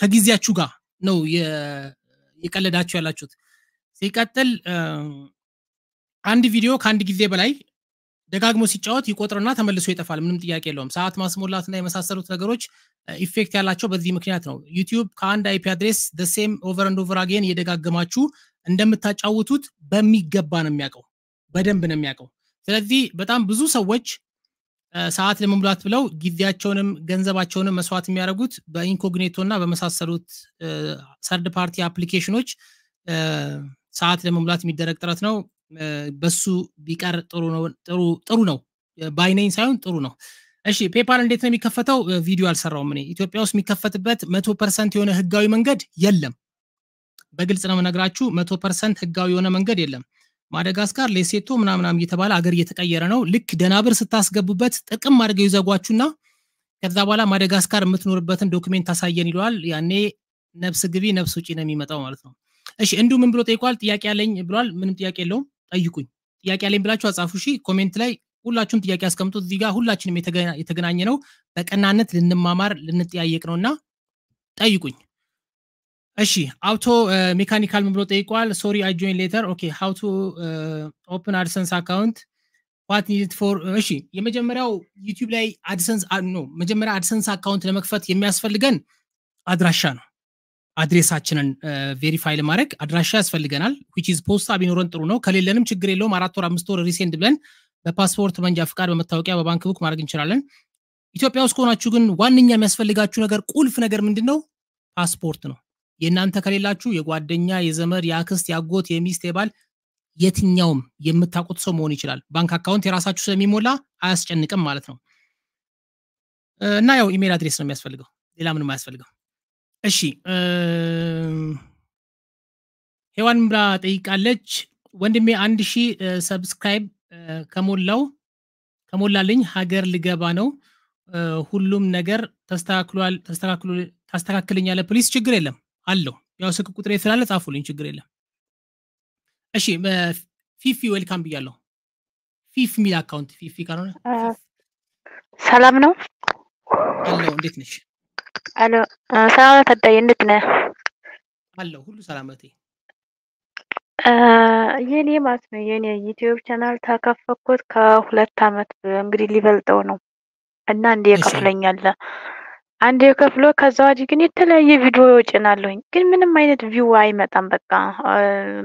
ከጊዜያችሁ ጋር ነው የቀለዳችሁ ያላችሁት። ሲቀጥል አንድ ቪዲዮ ከአንድ ጊዜ በላይ ደጋግሞ ሲጫወት ይቆጥርና ተመልሶ ይጠፋል። ምንም ጥያቄ የለውም። ሰዓት ማስሞላትና የመሳሰሉት ነገሮች ኢፌክት ያላቸው በዚህ ምክንያት ነው። ዩቲዩብ ከአንድ አይፒ አድሬስ ሴም ኦቨር ንድ ኦቨር አጌን እየደጋገማችሁ እንደምታጫውቱት በሚገባ ነው የሚያውቀው፣ በደንብ ነው የሚያውቀው። ስለዚህ በጣም ብዙ ሰዎች ሰዓት ለመሙላት ብለው ጊዜያቸውንም ገንዘባቸውንም መስዋዕት የሚያደርጉት በኢንኮግኔቶ እና በመሳሰሉት ሰርድ ፓርቲ አፕሊኬሽኖች ሰዓት ለመሙላት የሚደረግ ጥረት ነው። በሱ ቢቀር ጥሩ ነው ባይነኝ ሳይሆን ጥሩ ነው እሺ ፔፓል እንዴት ነው የሚከፈተው ቪዲዮ አልሰራውም እኔ ኢትዮጵያ ውስጥ የሚከፈትበት መቶ ፐርሰንት የሆነ ህጋዊ መንገድ የለም በግልጽ ነው ነግራችሁ መቶ ፐርሰንት ህጋዊ የሆነ መንገድ የለም ማደጋስካር ሌሴቶ ምናምናም እየተባለ አገር እየተቀየረ ነው ልክ ደናብር ስታስገቡበት ጥቅም አድርገው ይዘጓችሁና ከዛ በኋላ ማደጋስካር የምትኖርበትን ዶክሜንት ታሳየን ይለዋል ያኔ ነብስ ግቢ ነብስ ውጪ ነው የሚመጣው ማለት ነው እሺ እንዲሁ ምን ብሎ ጠይቋል ጥያቄ ያለኝ ብሏል ምንም ጥያቄ የለውም ጠይቁኝ። ጥያቄ አለኝ ብላችሁ አጻፉ። እሺ ኮሜንት ላይ ሁላችሁም ጥያቄ ያስቀምጡት። እዚህ ጋር ሁላችንም የተገናኘ ነው በቀናነት ልንማማር ልንጠያየቅ ነው እና ጠይቁኝ። እሺ አውቶ ሜካኒካል ምን ብሎ ጠይቋል? ሶሪ አይ ጆይን ሌተር ኦኬ ሀው ቱ ኦፕን አድሰንስ አካውንት ዋት ኒድ ፎር እሺ የመጀመሪያው ዩቲዩብ ላይ አድሰንስ ነው መጀመሪያ አድሰንስ አካውንት ለመክፈት የሚያስፈልገን አድራሻ ነው። አድሬሳችንን ቬሪፋይ ለማድረግ አድራሻ ያስፈልገናል። ዊችዝ ፖስታ ቢኖረን ጥሩ ነው። ከሌለንም ችግር የለውም። አራት ወር አምስት ወር ሪሴንድ ብለን በፓስፖርት መንጃ ፍቃድ፣ በመታወቂያ፣ በባንክ ቡክ ማድረግ እንችላለን። ኢትዮጵያ ውስጥ ከሆናችሁ ግን ዋነኛ የሚያስፈልጋችሁ ነገር ቁልፍ ነገር ምንድን ነው? ፓስፖርት ነው። የእናንተ ከሌላችሁ የጓደኛ፣ የዘመድ፣ የአክስት፣ የአጎት፣ የሚስት፣ የባል የትኛውም የምታውቁት ሰው መሆን ይችላል። ባንክ አካውንት የራሳችሁ ስለሚሞላ አያስጨንቅም ማለት ነው። እና ያው ኢሜል አድሬስ ነው የሚያስፈልገው፣ ሌላ ምንም አያስፈልገው። እሺ ሄዋን ብራ ጠይቃለች። ወንድሜ አንድ ሺህ ሰብስክራይብ ከሞላው ከሞላልኝ ሀገር ልገባ ነው። ሁሉም ነገር ተስተካክልኝ ያለ ፖሊስ ችግር የለም አለው። ያው ስክ ቁጥሬ ስላለ ጻፉልኝ፣ ችግር የለም። እሺ ፊፊ ዌልካም ብያለሁ። ፊፍ የሚል አካውንት ፊፊ ካልሆነ ሰላም ነው አለው። እንዴት ነሽ? አሎ፣ ሰላም አዳይ፣ እንዴት ነህ? አለሁ፣ ሁሉ ሰላመቴ። የኔ ማለት ነው የኔ ዩቲዩብ ቻናል ተከፈትኩት ከሁለት አመት እንግዲህ ሊበልጠው ነው እና እንዴ የከፍለኛል አንድ የከፍሎ ከዛ ወዲህ ግን የተለያየ ቪዲዮ እጭናለሁኝ፣ ግን ምንም አይነት ቪው አይመጣም። በቃ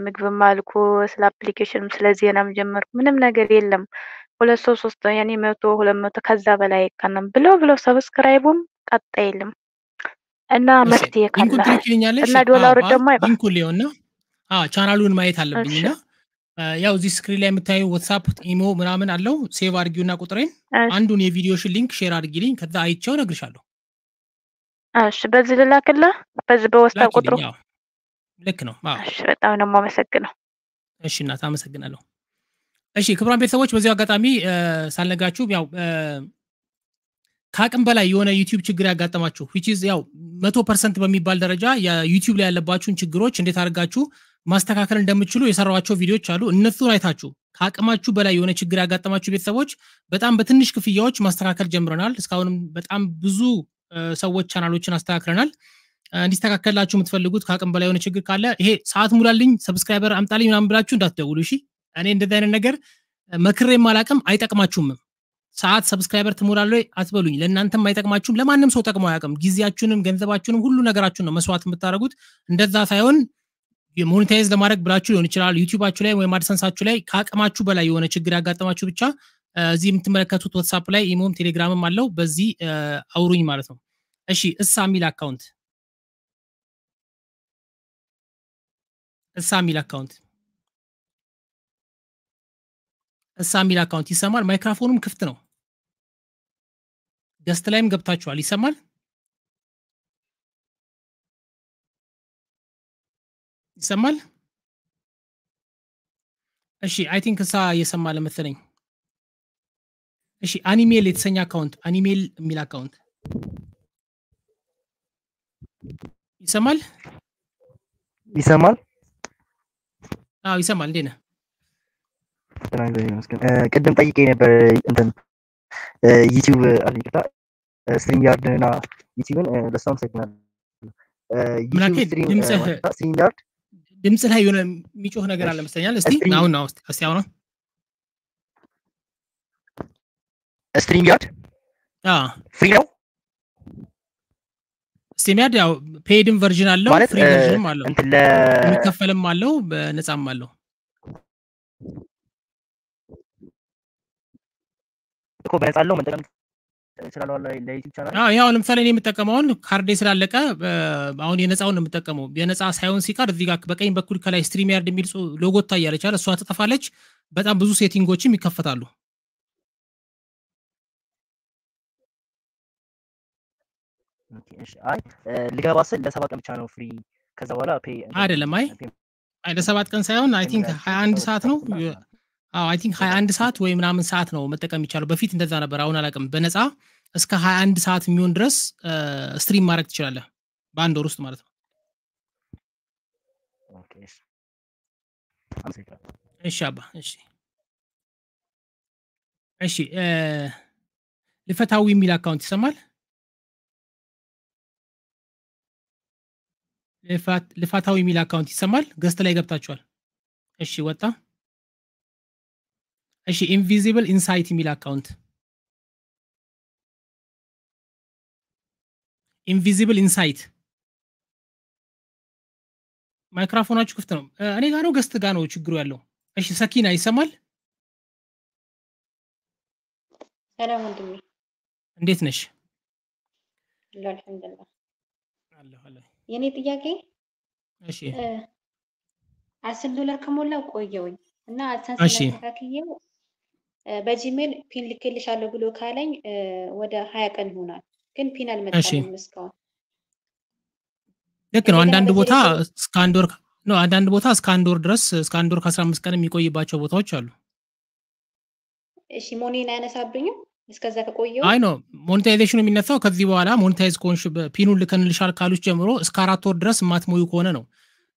ምግብም አልኩ ስለ አፕሊኬሽንም ስለ ዜናም ጀመርኩ ምንም ነገር የለም። ሁለት ሶስት ሶስት ያኔ መቶ ሁለት መቶ ከዛ በላይ አይቀንም ብለው ብለው ሰብስክራይቡም ቀጣ የለም። እና መፍትሄ ካለ እና ዶላሩ ደግሞ ሊንኩን ሊሆንና ቻናሉን ማየት አለብኝ እና ያው እዚህ ስክሪን ላይ የምታዩ ዋትሳፕ ኢሞ ምናምን አለው ሴቭ አድርጊውና ቁጥሬን አንዱን የቪዲዮሽን ሊንክ ሼር አድርጊልኝ ከዛ አይቼው ነግርሻለሁ እሺ በዚህ ልላክላ በዚህ በዋትሳፕ ቁጥሩ ልክ ነው እሺ በጣም ነው የማመሰግነው እሺ እናት አመሰግናለሁ እሺ ክብራን ቤተሰቦች በዚሁ አጋጣሚ ሳልነጋችሁ ያው ከአቅም በላይ የሆነ ዩቲዩብ ችግር ያጋጠማችሁ ዊች ያው መቶ ፐርሰንት በሚባል ደረጃ የዩቲዩብ ላይ ያለባችሁን ችግሮች እንዴት አድርጋችሁ ማስተካከል እንደምትችሉ የሰራኋቸው ቪዲዮዎች አሉ። እነሱን አይታችሁ ከአቅማችሁ በላይ የሆነ ችግር ያጋጠማችሁ ቤተሰቦች በጣም በትንሽ ክፍያዎች ማስተካከል ጀምረናል። እስካሁንም በጣም ብዙ ሰዎች ቻናሎችን አስተካክለናል። እንዲስተካከልላችሁ የምትፈልጉት ከአቅም በላይ የሆነ ችግር ካለ ይሄ ሰዓት ሙላልኝ፣ ሰብስክራይበር አምጣልኝ ምናምን ብላችሁ እንዳትደውሉ እሺ። እኔ እንደዚህ አይነት ነገር መክሬ ማላቅም አይጠቅማችሁምም። ሰዓት ሰብስክራይበር ትሞላለሁ አትበሉኝ። ለእናንተም አይጠቅማችሁም፣ ለማንም ሰው ጠቅሞ አያውቅም። ጊዜያችሁንም፣ ገንዘባችሁንም፣ ሁሉ ነገራችሁን ነው መስዋዕት የምታደረጉት እንደዛ ሳይሆን ሞኒታይዝ ለማድረግ ብላችሁ ሊሆን ይችላል ዩቲባችሁ ላይ ወይም አድሰንሳችሁ ላይ ከአቅማችሁ በላይ የሆነ ችግር ያጋጠማችሁ ብቻ እዚህ የምትመለከቱት ዋትሳፕ ላይ ኢሞም ቴሌግራምም አለው። በዚህ አውሩኝ ማለት ነው። እሺ እሳ የሚል አካውንት እሳ የሚል አካውንት እሳ የሚል አካውንት ይሰማል። ማይክራፎኑም ክፍት ነው። ገስት ላይም ገብታችኋል። ይሰማል ይሰማል? እሺ አይ ቲንክ እሳ እየሰማ ለመሰለኝ። እሺ አኒሜል የተሰኘ አካውንት አኒሜል የሚል አካውንት ይሰማል ይሰማል? ይሰማል። እንዴት ነህ? ቅድም ጠይቄ ነበር እንትን ዩቲዩብ አልይቅታ ስትሪም ያርድ እና ዩቲዩብን ድምፅ ላይ የሆነ የሚጮህ ነገር አለ መሰለኛል። እስቲ አሁን ነው እስቲ አሁን ነው ስትሪም ያርድ ፍሪ ነው። ስትሪም ያርድ ያው ፔድም ቨርዥን አለው፣ ፍሪ ቨርዥንም አለው፣ የሚከፈልም አለው፣ በነፃም አለው። እኮ በነጻለው መጠቀም ስላለው ለዩቲብ ለምሳሌ እኔ የምጠቀመውን ካርዴ ስላለቀ አሁን የነፃውን ነው የምጠቀመው። የነፃ ሳይሆን ሲቀር እዚህ ጋር በቀኝ በኩል ከላይ ስትሪም ያርድ የሚል ሎጎ ታያለች አይደል? እሷ ትጠፋለች። በጣም ብዙ ሴቲንጎችም ይከፈታሉ። አይ ልገባ ስል ለሰባት ቀን ብቻ ነው ፍሪ። ከዛ በኋላ አይደለም። አይ አይ ለሰባት ቀን ሳይሆን አይ ቲንክ ሀያ አንድ ሰዓት ነው አዎ አይ ቲንክ 21 ሰዓት ወይ ምናምን ሰዓት ነው መጠቀም የሚቻለው። በፊት እንደዛ ነበር፣ አሁን አላቅም በነፃ እስከ 21 ሰዓት የሚሆን ድረስ ስትሪም ማድረግ ትችላለህ በአንድ ወር ውስጥ ማለት ነው። እሺ አባ እሺ እሺ። ልፈታዊ የሚል አካውንት ይሰማል? ልፋታዊ የሚል አካውንት ይሰማል? ገስት ላይ ገብታችኋል። እሺ ወጣ። እሺ ኢንቪዚብል ኢንሳይት የሚል አካውንት ኢንቪዚብል ኢንሳይት ማይክራፎናችሁ ክፍት ነው። እኔ ጋር ነው ገስት ጋር ነው ችግሩ ያለው። እሺ ሰኪና ይሰማል? ሰላም ወንድሜ፣ እንዴት ነሽ? አልሐምዱሊላህ የእኔ ጥያቄ እሺ፣ አስር ዶላር ከሞላው ቆየውኝ እና በጂሜል ፒን ልክልሻለሁ ብሎ ካለኝ ወደ ሀያ ቀን ይሆናል። ግን ፒን አልመጣልኝም እስካሁን። ልክ ነው። አንዳንድ ቦታ እስከ አንድ ወር ነው፣ አንዳንድ ቦታ እስከ አንድ ወር ድረስ እስከ አንድ ወር ከአስራ አምስት ቀን የሚቆይባቸው ቦታዎች አሉ። እሺ ሞኔን አያነሳብኝም እስከዛ ከቆየው አይ ነው ሞኔታይዜሽኑ የሚነሳው ከዚህ በኋላ ሞኔታይዝ ከሆንሽ ፒኑን ልከንልሻል ካሉች ጀምሮ እስከ አራት ወር ድረስ ማትሞዩ ከሆነ ነው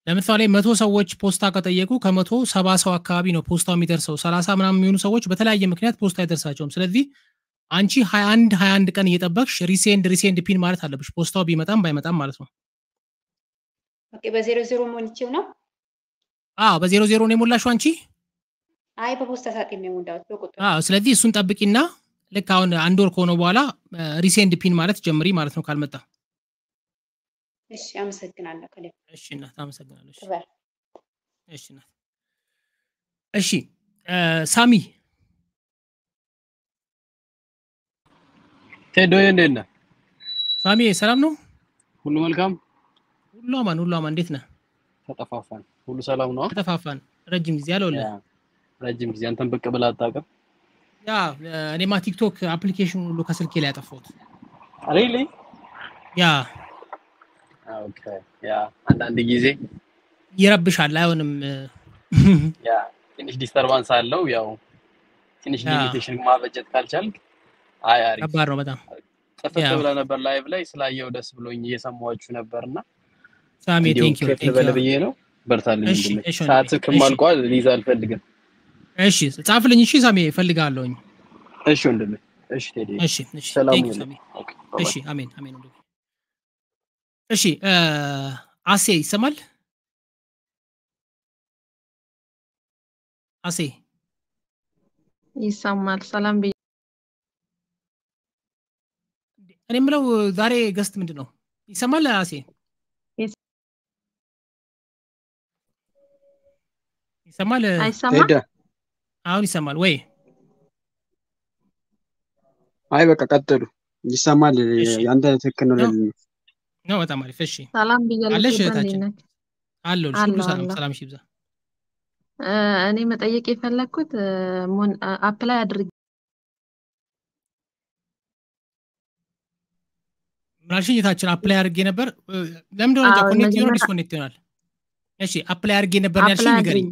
ለምሳሌ መቶ ሰዎች ፖስታ ከጠየቁ ከመቶ ሰባ ሰው አካባቢ ነው ፖስታው የሚደርሰው። ሰላሳ ምናምን የሚሆኑ ሰዎች በተለያየ ምክንያት ፖስታ አይደርሳቸውም። ስለዚህ አንቺ 21 21 ቀን እየጠበቅሽ ሪሴንድ ሪሴንድ ፒን ማለት አለብሽ፣ ፖስታው ቢመጣም ባይመጣም ማለት ነው። ኦኬ በዜሮ ዜሮ ሞልቼው ነው። በዜሮ ዜሮ ነው የሞላሽው አንቺ። አይ በፖስታ ሳጥን ነው የሞላሁት ስለዚህ እሱን ጠብቂና ልክ አሁን አንድ ወር ከሆነ በኋላ ሪሴንድ ፒን ማለት ጀምሪ ማለት ነው ካልመጣ እሺ፣ አመሰግናለሁ። ከሌ እሺ፣ እናት አመሰግናለሁ። እሺ፣ እናት እሺ። ሳሚ ቴዶ እንዴት ነህ? ሳሚ ሰላም ነው? ሁሉ መልካም፣ ሁሉ አማን፣ ሁሉ አማን። እንዴት ነህ? ተጠፋፋን፣ ሁሉ ሰላም ነው? ተጠፋፋን። ረጅም ጊዜ አለውልህ። ረጅም ጊዜ አንተን ብቅ ብለህ አታውቅም። ያ እኔማ ቲክቶክ አፕሊኬሽን ሁሉ ከስልኬ ላይ አጠፋሁት። ሪሊ ያ አንዳንድ ጊዜ ይረብሻል፣ አይሆንም። ያ ትንሽ ዲስተርባንስ አለው። ያው ትንሽ ሊሚቴሽን ማበጀት ካልቻል አይ ነው በጣም ጥፍት ብለ ነበር። ላይቭ ላይ ስላየው ደስ ብሎኝ እየሰማኋችሁ ነበር እና ሳሚ ቴንክ ዩ ብዬ ነው። በርታልኝ። ሰዓት ስልክም አልቋል። ሊይዝ አልፈልግም። እሺ ጻፍልኝ። እሺ ሳሚ እፈልግሃለሁኝ። እሺ ወንድሜ። እሺ ቴዲ። እሺ እሺ ቴንክ እሺ አሜን አሜን እሺ አሴ ይሰማል? አሴ ይሰማል። ሰላም ብዬ እኔ የምለው ዛሬ ገስት ምንድን ነው? ይሰማል አሴ? ይሰማል? አሁን ይሰማል ወይ? አይ በቃ ቀጥሉ። ይሰማል። ያንተ ትክክል ነው። ነው። በጣም አሪፍ። እሺ ሰላም ብያለሁ። አለሽ እህታችን? አለሁልሽ። ሁሉ ሰላም፣ እሺ ብዛ እኔ መጠየቅ የፈለግኩት አፕላይ አድርግ ምናልሽኝ እህታችን አፕላይ አድርጌ ነበር። ለምንድነው እንጃ ኮኔክት ይሆናል ዲስኮኔክት ይሆናል። እሺ አፕላይ አድርጌ ነበር ያልሽኝ ንገሪኝ።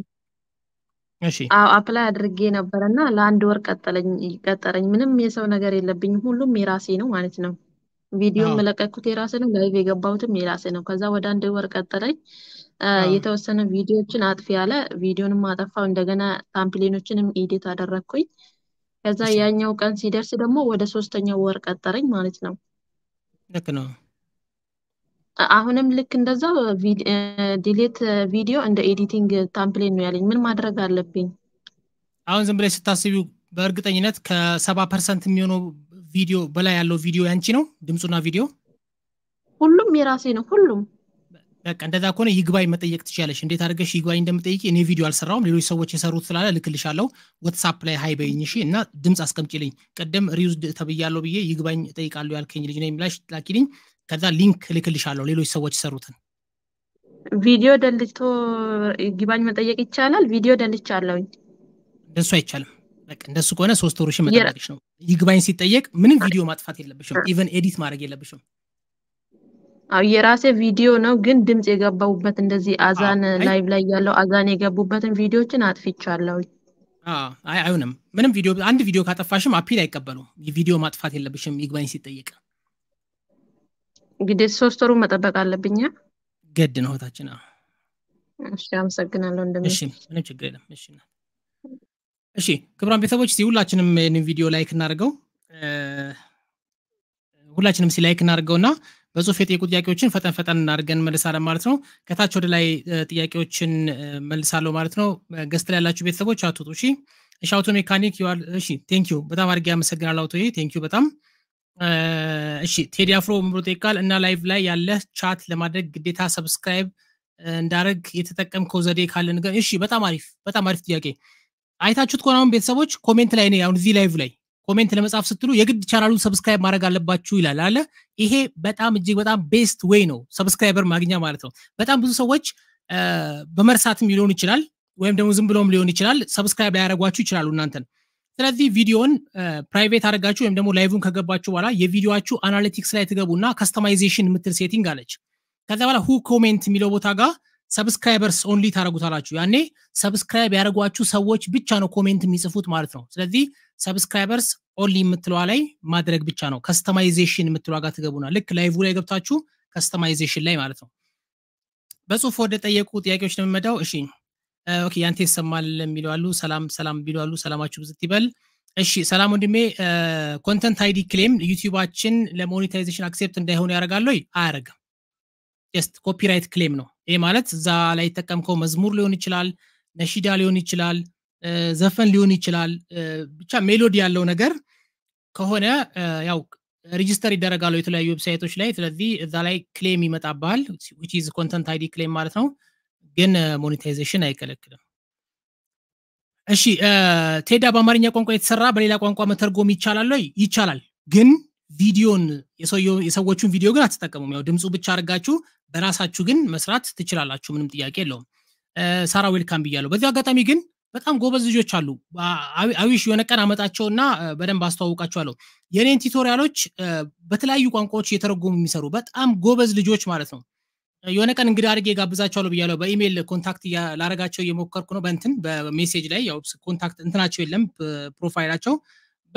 እሺ አዎ አፕላይ አድርጌ ነበር እና ለአንድ ወር ቀጠለኝ ቀጠረኝ። ምንም የሰው ነገር የለብኝም። ሁሉም የራሴ ነው ማለት ነው። ቪዲዮ የመለቀኩት የራሴ ነው። ላይቭ የገባሁትም የራሴ ነው። ከዛ ወደ አንድ ወር ቀጠለኝ። የተወሰነ ቪዲዮችን አጥፊ ያለ ቪዲዮንም አጠፋው። እንደገና ታምፕሌኖችንም ኢዲት አደረግኩኝ። ከዛ ያኛው ቀን ሲደርስ ደግሞ ወደ ሶስተኛው ወር ቀጠረኝ ማለት ነው። ልክ ነው። አሁንም ልክ እንደዛው ዲሌት ቪዲዮ እንደ ኤዲቲንግ ታምፕሌን ነው ያለኝ። ምን ማድረግ አለብኝ? አሁን ዝም ብላይ ስታስቢው በእርግጠኝነት ከሰባ ፐርሰንት የሚሆነው ቪዲዮ በላይ ያለው ቪዲዮ ያንቺ ነው ድምፁና ቪዲዮ ሁሉም የራሴ ነው ሁሉም በቃ እንደዛ ከሆነ ይግባኝ መጠየቅ ትችላለች እንዴት አድርገሽ ይግባኝ እንደምጠይቅ እኔ ቪዲዮ አልሰራውም ሌሎች ሰዎች የሰሩት ስላለ ልክልሻለው ዋትሳፕ ላይ ሀይ በይኝ እሺ እና ድምፅ አስቀምጪልኝ ቅድም ሪዩዝድ ተብያለው ብዬ ይግባኝ ጠይቃሉ ያልከኝ ልጅ ነው የሚላሽ ላኪልኝ ከዛ ሊንክ ልክልሻለሁ ሌሎች ሰዎች የሰሩትን ቪዲዮ ደልጅቶ ይግባኝ መጠየቅ ይቻላል ቪዲዮ ደልቻለሁኝ እንደሱ አይቻልም በቃ እንደሱ ከሆነ ሶስት ወሮሽን መጠበቅሽ ነው ይግባኝ ሲጠየቅ ምንም ቪዲዮ ማጥፋት የለብሽም፣ ኢቨን ኤዲት ማድረግ የለብሽም። አዎ የራሴ ቪዲዮ ነው፣ ግን ድምፅ የገባቡበት እንደዚህ አዛን ላይቭ ላይ ያለው አዛን የገቡበትን ቪዲዮችን አጥፍቻለሁ። አይ አይሆንም። ምንም ቪዲዮ አንድ ቪዲዮ ካጠፋሽም አፒል አይቀበሉም። ቪዲዮ ማጥፋት የለብሽም ይግባኝ ሲጠየቅ። እንግዲህ ሶስት ወሩ መጠበቅ አለብኛ። ገድ ነው ታችን እሺ፣ አመሰግናለሁ። እንደምን ምንም ችግር የለም። እሺ ክብራን ቤተሰቦች እስቲ ሁላችንም ይህንን ቪዲዮ ላይክ እናደርገው ሁላችንም ሲ ላይክ እናደርገው እና በጽሁፍ የጠየቁ ጥያቄዎችን ፈጠን ፈጠን እናድርገን መልሳለን ማለት ነው ከታች ወደ ላይ ጥያቄዎችን መልሳለሁ ማለት ነው ገስት ላይ ያላችሁ ቤተሰቦች አትውጡ እሺ እሺ አውቶ ሜካኒክ እሺ ቴንኪዩ በጣም አድርጌ ያመሰግናል አውቶ ቴንኪዩ በጣም እሺ ቴዲ አፍሮ ምብሮ ጠይቃል እና ላይቭ ላይ ያለ ቻት ለማድረግ ግዴታ ሰብስክራይብ እንዳረግ የተጠቀምከው ዘዴ ካለ ነገር እሺ በጣም አሪፍ በጣም አሪፍ ጥያቄ አይታችሁት ከሆነ አሁን ቤተሰቦች ኮሜንት ላይ ነው እዚህ ላይቭ ላይ ኮሜንት ለመጻፍ ስትሉ የግድ ቻናሉን ሰብስክራይብ ማድረግ አለባችሁ ይላል አለ። ይሄ በጣም እጅግ በጣም ቤስት ዌይ ነው ሰብስክራይበር ማግኛ ማለት ነው። በጣም ብዙ ሰዎች በመርሳትም ሊሆን ይችላል ወይም ደግሞ ዝም ብሎም ሊሆን ይችላል ሰብስክራይብ ላያደረጓችሁ ይችላሉ እናንተን። ስለዚህ ቪዲዮን ፕራይቬት አድርጋችሁ ወይም ደግሞ ላይቭን ከገባችሁ በኋላ የቪዲዮችሁ አናሊቲክስ ላይ ትገቡና ከስተማይዜሽን የምትል ሴቲንግ አለች። ከዚ በኋላ ሁ ኮሜንት የሚለው ቦታ ጋር ሰብስክራይበርስ ኦንሊ ታደረጉታላችሁ። ያኔ ሰብስክራይብ ያደረጓችሁ ሰዎች ብቻ ነው ኮሜንት የሚጽፉት ማለት ነው። ስለዚህ ሰብስክራይበርስ ኦንሊ የምትለዋ ላይ ማድረግ ብቻ ነው። ከስተማይዜሽን የምትለዋ ጋር ትገቡና ልክ ላይቭ ላይ ገብታችሁ ከስተማይዜሽን ላይ ማለት ነው። በጽሁፍ ወደ ጠየቁ ጥያቄዎች ነው እሺ ኦኬ፣ ያንተ ይሰማል የሚሉ ሰላም ሰላም ቢሉ ሰላማችሁ ብዝት ይበል። እሺ ሰላም ወንድሜ፣ ኮንተንት አይዲ ክሌም ዩቲዩባችን ለሞኔታይዜሽን አክሴፕት እንዳይሆኑ ያደርጋል አያደረግም ስ ኮፒራይት ክሌም ነው ይህ ማለት እዛ ላይ የተጠቀምከው መዝሙር ሊሆን ይችላል፣ ነሺዳ ሊሆን ይችላል፣ ዘፈን ሊሆን ይችላል። ብቻ ሜሎዲ ያለው ነገር ከሆነ ያው ሪጅስተር ይደረጋሉ የተለያዩ ዌብሳይቶች ላይ። ስለዚህ እዛ ላይ ክሌም ይመጣባል ዝ ኮንተንት አይዲ ክሌም ማለት ነው። ግን ሞኔታይዜሽን አይከለክልም። እሺ ቴዳ፣ በአማርኛ ቋንቋ የተሰራ በሌላ ቋንቋ መተርጎም ይቻላል ይቻላል። ግን ቪዲዮን የሰዎቹን ቪዲዮ ግን አትጠቀሙም። ያው ድምፁ ብቻ አድርጋችሁ በራሳችሁ ግን መስራት ትችላላችሁ። ምንም ጥያቄ የለውም። ሳራ ዌልካም ብያለሁ። በዚህ አጋጣሚ ግን በጣም ጎበዝ ልጆች አሉ። አዊሽ የሆነ ቀን እና በደንብ አስተዋውቃቸዋለሁ። የኔን ቲቶሪያሎች በተለያዩ ቋንቋዎች እየተረጎሙ የሚሰሩ በጣም ጎበዝ ልጆች ማለት ነው። የሆነ ቀን እንግዲህ አድርጌ ጋብዛቸዋለሁ ብያለሁ። በኢሜይል ኮንታክት ላረጋቸው እየሞከርኩ ነው። በእንትን በሜሴጅ ላይ ያው ኮንታክት እንትናቸው የለም ፕሮፋይላቸው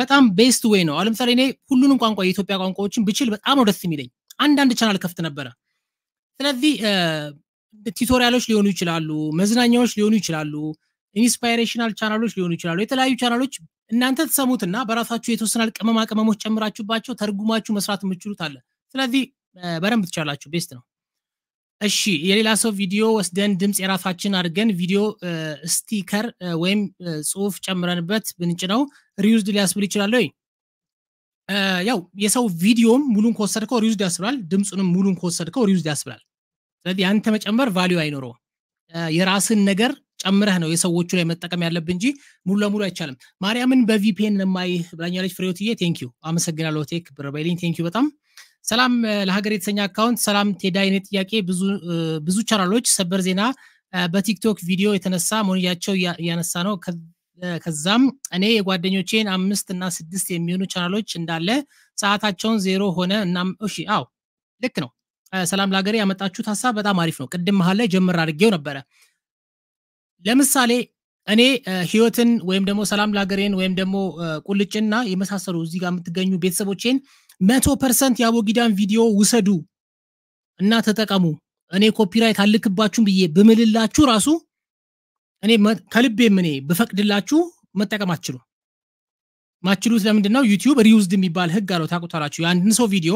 በጣም ቤስት ወይ ነው። አለምሳሌ እኔ ሁሉንም ቋንቋ የኢትዮጵያ ቋንቋዎችን ብችል በጣም ደስ የሚለኝ። አንዳንድ ቻናል ከፍት ነበረ ስለዚህ ቲቶሪያሎች ሊሆኑ ይችላሉ፣ መዝናኛዎች ሊሆኑ ይችላሉ፣ ኢንስፓይሬሽናል ቻናሎች ሊሆኑ ይችላሉ። የተለያዩ ቻናሎች እናንተ ተሰሙትና በራሳችሁ የተወሰናል ቅመማ ቅመሞች ጨምራችሁባቸው ተርጉማችሁ መስራት የምችሉት አለ። ስለዚህ በደንብ ትቻላችሁ። ቤስት ነው። እሺ የሌላ ሰው ቪዲዮ ወስደን ድምፅ የራሳችን አድርገን ቪዲዮ ስቲከር ወይም ጽሁፍ ጨምረንበት ብንጭ ነው ሪዩዝድ ሊያስብል ይችላል ወይ? ያው የሰው ቪዲዮም ሙሉን ከወሰድከው ሪዩዝድ ያስብላል። ድምፁንም ሙሉን ከወሰድከው ሪዩዝድ ያስብላል። ስለዚህ አንተ መጨመር ቫሊዩ አይኖረውም። የራስን ነገር ጨምረህ ነው የሰዎቹ ላይ መጠቀም ያለብህ እንጂ ሙሉ ለሙሉ አይቻልም። ማርያምን በቪፒን ለማይ ብላኛለች ፍሬዎትዬ፣ ቴንኪዩ አመሰግናለሁ። ቴክ ብረበይልኝ ቴንኪዩ በጣም ሰላም ለሀገር የተሰኘ አካውንት ሰላም ቴዳ፣ ጥያቄ ብዙ ቻናሎች ሰበር ዜና በቲክቶክ ቪዲዮ የተነሳ መሆንያቸው እያነሳ ነው። ከዛም እኔ የጓደኞቼን አምስት እና ስድስት የሚሆኑ ቻናሎች እንዳለ ሰዓታቸውን ዜሮ ሆነ። እናም እሺ፣ አዎ ልክ ነው ሰላም ለሀገሬ ያመጣችሁት ሀሳብ በጣም አሪፍ ነው። ቅድም መሀል ላይ ጀምር አድርጌው ነበረ። ለምሳሌ እኔ ህይወትን ወይም ደግሞ ሰላም ለሀገሬን ወይም ደግሞ ቁልጭና የመሳሰሉ እዚህ ጋር የምትገኙ ቤተሰቦቼን መቶ ፐርሰንት የአቦጊዳን ቪዲዮ ውሰዱ እና ተጠቀሙ እኔ ኮፒራይት አልክባችሁም ብዬ ብምልላችሁ ራሱ እኔ ከልቤም እኔ ብፈቅድላችሁ መጠቀም አትችሉም። ማችሉት ለምንድን ነው? ዩቲዩብ ሪዩዝድ የሚባል ህግ አለው ታቁታላችሁ የአንድን ሰው ቪዲዮ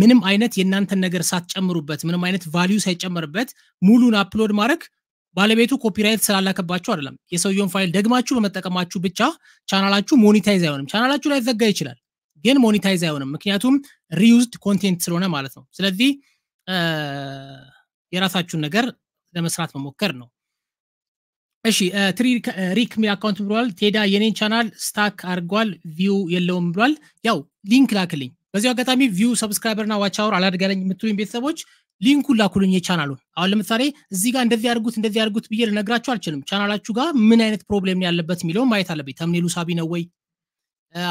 ምንም አይነት የእናንተን ነገር ሳትጨምሩበት፣ ምንም አይነት ቫሊዩ ሳይጨመርበት ሙሉን አፕሎድ ማድረግ ባለቤቱ ኮፒራይት ስላላከባችሁ አይደለም። የሰውየውን ፋይል ደግማችሁ በመጠቀማችሁ ብቻ ቻናላችሁ ሞኒታይዝ አይሆንም። ቻናላችሁ ላይ ዘጋ ይችላል፣ ግን ሞኒታይዝ አይሆንም። ምክንያቱም ሪዩዝድ ኮንቴንት ስለሆነ ማለት ነው። ስለዚህ የራሳችሁን ነገር ለመስራት መሞከር ነው። እሺ ሪክ ሚል አካውንት ብሏል። ቴዳ የኔን ቻናል ስታክ አድርጓል፣ ቪው የለውም ብሏል። ያው ሊንክ ላክልኝ። በዚሁ አጋጣሚ ቪው፣ ሰብስክራይበር ና ዋቻወር አላድጋለኝ የምትሉኝ ቤተሰቦች ሊንኩን ላኩልኝ የቻናሉን። አሁን ለምሳሌ እዚህ ጋር እንደዚህ ያርጉት እንደዚህ አድርጉት ብዬ ልነግራችሁ አልችልም። ቻናላችሁ ጋር ምን አይነት ፕሮብሌም ያለበት የሚለውን ማየት አለብኝ። ተምኔሉ ሳቢ ነው ወይ?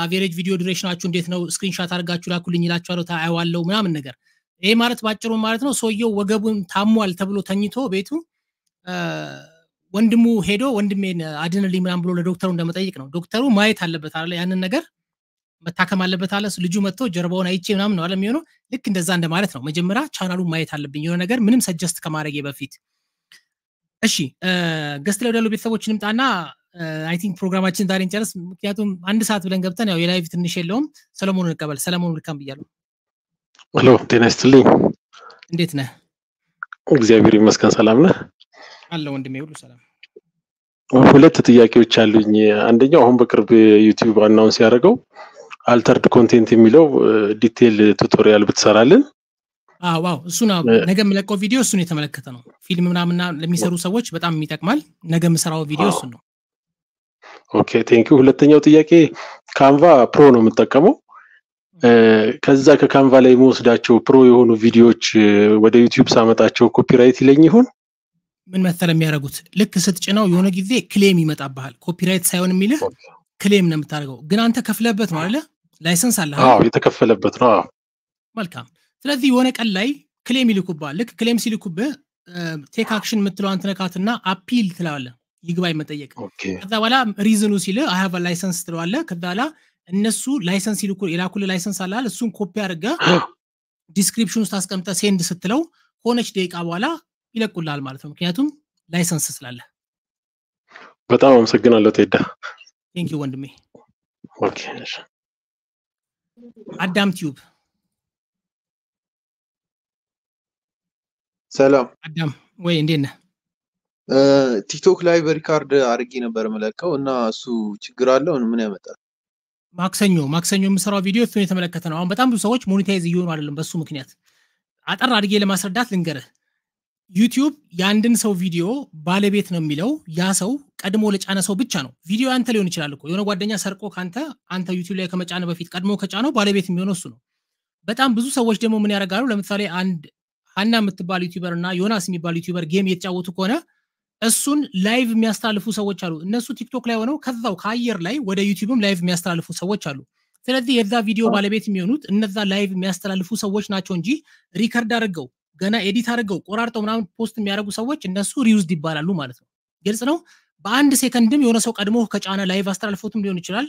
አቬሬጅ ቪዲዮ ዱሬሽናችሁ እንዴት ነው? ስክሪንሻት አድርጋችሁ ላኩልኝ ይላችኋለሁ፣ አየዋለሁ ምናምን ነገር። ይሄ ማለት ባጭሩ ማለት ነው ሰውየው ወገቡን ታሟል ተብሎ ተኝቶ ቤቱ ወንድሙ ሄዶ ወንድሜን አድንልኝ ምናም ብሎ ለዶክተሩ እንደመጠይቅ ነው። ዶክተሩ ማየት አለበት አለ ያንን ነገር መታከም አለበት አለ። ልጁ መጥቶ ጀርባውን አይቼ ምናምን ነው አለ የሚሆነው። ልክ እንደዛ እንደማለት ነው። መጀመሪያ ቻናሉ ማየት አለብኝ የሆነ ነገር ምንም ሰጀስት ከማድረግ በፊት። እሺ ገስት ላይ ወዳሉ ቤተሰቦች ንምጣና አይ ቲንክ ፕሮግራማችን ዛሬ እንጨርስ። ምክንያቱም አንድ ሰዓት ብለን ገብተን ያው የላይቭ ትንሽ የለውም። ሰለሞኑ እንቀበል። ሰለሞኑ ልካም ብያለሁ። ሎ ጤና እንዴት ነህ? እግዚአብሔር ይመስገን። ሰላም ነህ? አለ ወንድሜ ሁሉ ሰላም። ሁለት ጥያቄዎች አሉኝ። አንደኛው አሁን በቅርብ ዩቲዩብ አናውንስ ያደረገው አልተርድ ኮንቴንት የሚለው ዲቴል ቱቶሪያል ብትሰራልን። ዋው እሱ ነገ የምለቀው ቪዲዮ እሱን የተመለከተ ነው። ፊልም ምናምና ለሚሰሩ ሰዎች በጣም ይጠቅማል። ነገ የምሰራው ቪዲዮ እሱን ነው። ኦኬ ቴንኪዩ። ሁለተኛው ጥያቄ ካንቫ ፕሮ ነው የምጠቀመው። ከዛ ከካንቫ ላይ የመወስዳቸው ፕሮ የሆኑ ቪዲዮዎች ወደ ዩቲዩብ ሳመጣቸው ኮፒራይት ይለኝ ይሁን ምን መሰለ የሚያደረጉት ልክ ስትጭነው የሆነ ጊዜ ክሌም ይመጣብሃል። ኮፒራይት ሳይሆን የሚልህ ክሌም ነው የምታደርገው፣ ግን አንተ ከፍለበት ነው አለ ላይሰንስ አለ የተከፈለበት ነው። መልካም። ስለዚህ የሆነ ቀን ላይ ክሌም ይልኩብሃል። ልክ ክሌም ሲልኩብህ ቴክ አክሽን የምትለው አንተ ነካትና አፒል ትለዋለ ይግባይ መጠየቅ። ከዛ በኋላ ሪዝኑ ሲል አይ ላይሰንስ ትለዋለ ከዛ በኋላ እነሱ ላይሰንስ ይልኩ የላኩል ላይሰንስ አላል እሱን ኮፒ አድርገ ዲስክሪፕሽን ውስጥ አስቀምጠ ሴንድ ስትለው ከሆነች ደቂቃ በኋላ ይለቁላል ማለት ነው። ምክንያቱም ላይሰንስ ስላለ። በጣም አመሰግናለሁ ቴዳ። ቴንኪዩ ወንድሜ። አዳም ቲዩብ ሰላም አዳም፣ ወይ እንዴት ነህ? ቲክቶክ ላይ በሪካርድ አርጌ ነበር መለቀው እና እሱ ችግር አለው ምን ያመጣል? ማክሰኞ ማክሰኞ የምሰራው ቪዲዮ እሱን የተመለከተ ነው። አሁን በጣም ብዙ ሰዎች ሞኒታይዝ እየሆኑ አይደለም። በሱ ምክንያት አጠር አድጌ ለማስረዳት ልንገርህ። ዩቲዩብ የአንድን ሰው ቪዲዮ ባለቤት ነው የሚለው ያ ሰው ቀድሞ ለጫነ ሰው ብቻ ነው። ቪዲዮ አንተ ሊሆን ይችላል እኮ የሆነ ጓደኛ ሰርቆ ካንተ አንተ ዩቲዩብ ላይ ከመጫነ በፊት ቀድሞ ከጫነው ባለቤት የሚሆነው እሱ ነው። በጣም ብዙ ሰዎች ደግሞ ምን ያደርጋሉ? ለምሳሌ አንድ ሀና የምትባል ዩቲዩበር እና ዮናስ የሚባል ዩቲዩበር ጌም እየተጫወቱ ከሆነ እሱን ላይቭ የሚያስተላልፉ ሰዎች አሉ። እነሱ ቲክቶክ ላይ ሆነው ከዛው ከአየር ላይ ወደ ዩቲዩብም ላይቭ የሚያስተላልፉ ሰዎች አሉ። ስለዚህ የዛ ቪዲዮ ባለቤት የሚሆኑት እነዛ ላይቭ የሚያስተላልፉ ሰዎች ናቸው እንጂ ሪከርድ አድርገው ገና ኤዲት አድርገው ቆራርጠው ምናምን ፖስት የሚያደርጉ ሰዎች እነሱ ሪዩዝድ ይባላሉ ማለት ነው። ግልጽ ነው። በአንድ ሴከንድም የሆነ ሰው ቀድሞ ከጫነ ላይቭ አስተላልፎትም ሊሆን ይችላል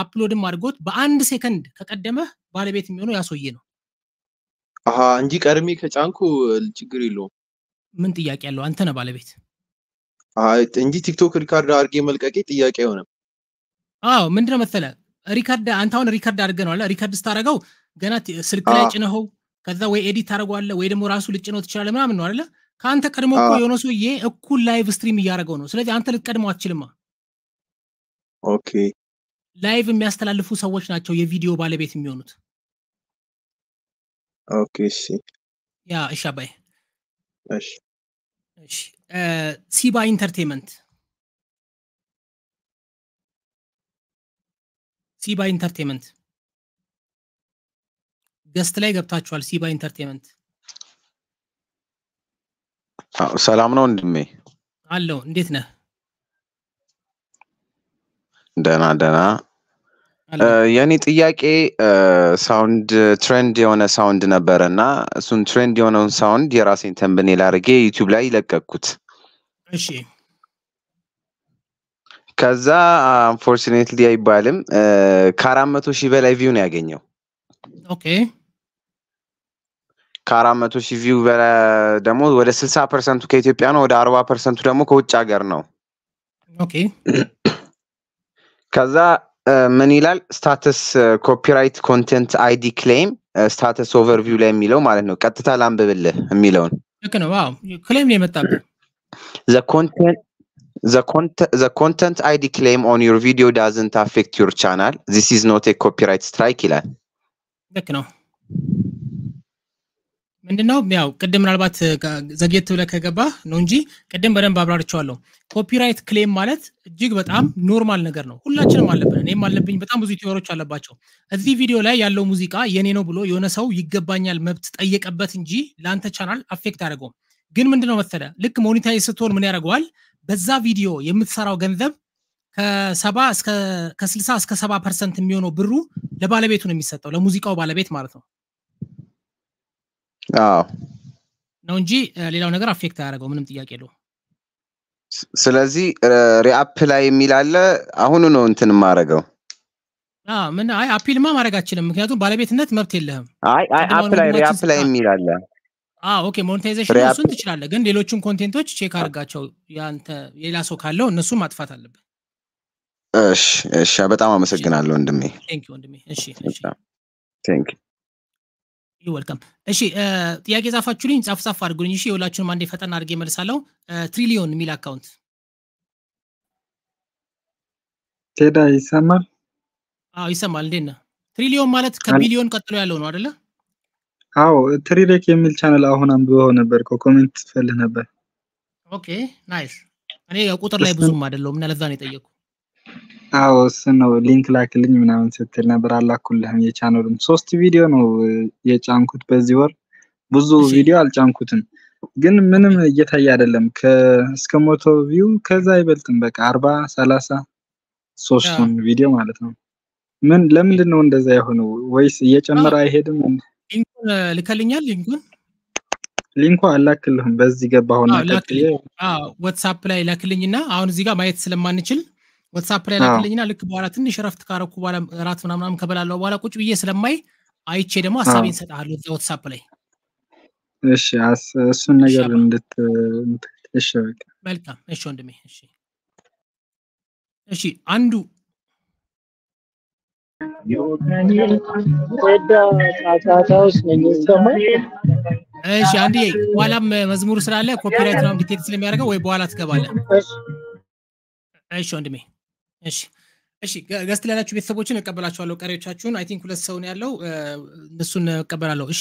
አፕሎድም አድርጎት በአንድ ሴከንድ ከቀደመ ባለቤት የሚሆነው ያሶየ ነው እንጂ ቀድሜ ከጫንኩ ችግር የለውም። ምን ጥያቄ ያለው? አንተ ነህ ባለቤት እንጂ ቲክቶክ ሪካርድ አድርጌ መልቀቄ ጥያቄ አይሆንም። አዎ ምንድነው መሰለህ ሪካርድ አንተ አሁን ሪካርድ አድርገህ ነው ሪካርድ ስታደርገው ገና ስልክ ላይ ጭነኸው ከዛ ወይ ኤዲት ታደርገዋለህ ወይ ደግሞ ራሱ ልጭነው ትችላለህ ምናምን ነው አለ ከአንተ ቀድሞ እኮ የሆነ ሰውዬ እኩል ላይቭ ስትሪም እያደረገው ነው ስለዚህ አንተ ልትቀድመው አትችልማ ኦኬ ላይቭ የሚያስተላልፉ ሰዎች ናቸው የቪዲዮ ባለቤት የሚሆኑት ኦኬ እሺ ያ እሺ አባይ እሺ ሲባ ኢንተርቴንመንት ሲባ ኢንተርቴንመንት ገስት ላይ ገብታችኋል። ሲባ ኢንተርቴንመንት ሰላም ነው ወንድሜ? አለው እንዴት ነህ? ደና ደና። የኔ ጥያቄ ሳውንድ ትሬንድ የሆነ ሳውንድ ነበረ እና እሱን ትሬንድ የሆነውን ሳውንድ የራሴን ተንብኔል ላርጌ ዩቲብ ላይ ለቀኩት። እሺ ከዛ አንፎርቹኔትሊ አይባልም ከአራት መቶ ሺህ በላይ ቪው ነው ያገኘው። ኦኬ ከአራት መቶ ሺህ ቪው በላይ ደግሞ ወደ ስልሳ ፐርሰንቱ ከኢትዮጵያ ነው፣ ወደ አርባ ፐርሰንቱ ደግሞ ከውጭ ሀገር ነው። ከዛ ምን ይላል ስታተስ ኮፒራይት ኮንቴንት አይዲ ክሌም ስታተስ ኦቨርቪው ላይ የሚለው ማለት ነው። ቀጥታ ላንብብልህ የሚለውን ዘ ኮንተንት አይዲ ክሌም ኦን ዩር ቪዲዮ ዳዝንት አፌክት ዩር ቻናል ዚስ ኢዝ ኖት ኮፒራይት ስትራይክ ይላል። ምንድነው ያው ቅድም ምናልባት ዘግየት ብለ ከገባ ነው እንጂ ቅድም በደንብ አብራርቸዋለሁ። ኮፒራይት ክሌም ማለት እጅግ በጣም ኖርማል ነገር ነው። ሁላችንም አለብን፣ እኔም አለብኝ። በጣም ብዙ ቲዮሮች አለባቸው። እዚህ ቪዲዮ ላይ ያለው ሙዚቃ የኔ ነው ብሎ የሆነ ሰው ይገባኛል መብት ጠየቀበት እንጂ ለአንተ ቻናል አፌክት አያደርገውም። ግን ምንድነው መሰለ ልክ ሞኒታይ ስትሆን ምን ያደርገዋል? በዛ ቪዲዮ የምትሰራው ገንዘብ ከ እስከ ከስልሳ እስከ ሰባ ፐርሰንት የሚሆነው ብሩ ለባለቤቱ ነው የሚሰጠው፣ ለሙዚቃው ባለቤት ማለት ነው። ነው እንጂ ሌላው ነገር አፌክት አያደረገው ምንም ጥያቄ የለው። ስለዚህ ሪአፕ ላይ የሚላለ አሁኑ ነው እንትን ማድረገው ምን አይ አፒልማ ማድረግ አችልም፣ ምክንያቱም ባለቤትነት መብት የለህም። አይ ላይ ሪአፕ ኦኬ፣ ሞኔታይዜሽን እሱን ግን ሌሎቹን ኮንቴንቶች ቼክ አድርጋቸው። ያንተ የሌላ ሰው ካለው እነሱ ማጥፋት አለብን። እሺ እሺ፣ በጣም አመሰግናለሁ ወንድሜ። ወንድሜ። እሺ እሺ፣ ይወልከም እሺ ጥያቄ ልኝ ጻፍ ጻፍ አድርጉልኝ እሺ የሁላችሁንም አንዴ ፈጠን አድርጌ መልሳለው ትሪሊዮን የሚል አካውንት ቴዳ ይሰማል አዎ ይሰማል እንዴት ነህ ትሪሊዮን ማለት ከቢሊዮን ቀጥሎ ያለው ነው አደለ አዎ ትሪሌክ የሚል ቻነል አሁን አንብበው ነበር ኮሜንት ፈልህ ነበር ኦኬ ናይስ እኔ ቁጥር ላይ ብዙም አደለው እና ለዛ ነው የጠየቁ አዎ እሱ ነው ሊንክ ላክልኝ ምናምን ስትል ነበር። አላኩልህም። የቻናሉን ሶስት ቪዲዮ ነው የጫንኩት በዚህ ወር። ብዙ ቪዲዮ አልጫንኩትም፣ ግን ምንም እየታየ አይደለም። እስከ ሞቶ ቪው ከዛ አይበልጥም። በቃ አርባ ሰላሳ ሶስቱን ቪዲዮ ማለት ነው። ምን ለምንድን ነው እንደዛ የሆነው? ወይስ እየጨመረ አይሄድም? ልከልኛል። ሊንኩን ሊንኩ አላክልህም። በዚህ ገባሁና ዋትሳፕ ላይ ላክልኝና አሁን እዚህ ጋር ማየት ስለማንችል ዋትሳፕ ላይ ላክልኝና ልክ በኋላ ትንሽ ረፍት ካረኩ በኋላ ራት ምናምናም ከበላለው በኋላ ቁጭ ብዬ ስለማይ አይቼ ደግሞ ሀሳቤን እሰጥሃለሁ እዛ ዋትሳፕ ላይ። እሺ እሱን ነገር እንድት እሺ ወንድሜ እሺ እሺ አንዱ እሺ አንድዬ በኋላም መዝሙሩ ስላለ ኮፒራይት ነው ዲቴክት ስለሚያደርገው ወይ በኋላ ትገባለህ። እሺ ወንድሜ እሺ እሺ ገስት ላይ ቤተሰቦችን እቀበላችኋለሁ። ቀሪዎቻችሁን አይ ቲንክ ሁለት ሰውን ያለው፣ እሱን እቀበላለሁ። እሺ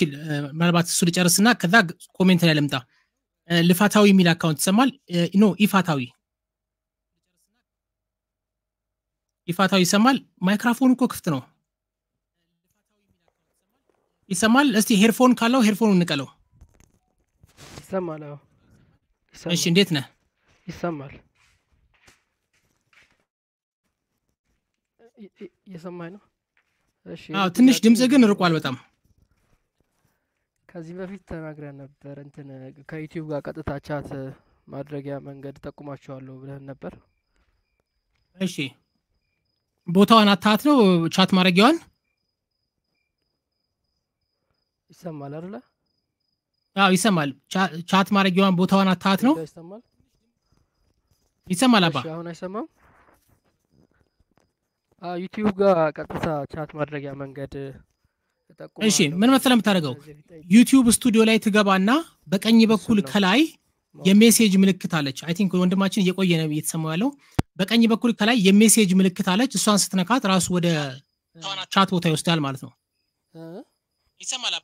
ምናልባት እሱ ልጨርስና ከዛ ኮሜንት ላይ ልምጣ። ልፋታዊ የሚል አካውንት ይሰማል? ኖ ኢፋታዊ ይፋታው ይሰማል? ማይክራፎን እኮ ክፍት ነው። ይሰማል? እስቲ ሄርፎን ካለው ሄርፎን እንቀለው። ይሰማል? እሺ፣ እንዴት ነ ይሰማል። እየሰማኝ ነው። ትንሽ ድምጽ ግን ርቋል በጣም ከዚህ በፊት ተናግረን ነበር። እንትን ከዩቲዩብ ጋር ቀጥታ ቻት ማድረጊያ መንገድ ጠቁማቸዋለሁ ብለን ነበር። እሺ ቦታዋን አታት ነው ቻት ማድረጊያዋን ይሰማል አይደለ? አዎ ይሰማል። ቻት ማድረጊያዋን ቦታዋን አታት ነው ይሰማል። አባ አሁን አይሰማም። ዩቲዩብ ጋር ቀጥታ ቻት ማድረጊያ መንገድ እሺ ምን መሰለ የምታደርገው ዩቲዩብ ስቱዲዮ ላይ ትገባና በቀኝ በኩል ከላይ የሜሴጅ ምልክት አለች አይ ቲንክ ወንድማችን እየቆየ ነው እየተሰማው ያለው በቀኝ በኩል ከላይ የሜሴጅ ምልክት አለች እሷን ስትነካት ራሱ ወደ ቻት ቦታ ይወስዳል ማለት ነው ይሰማል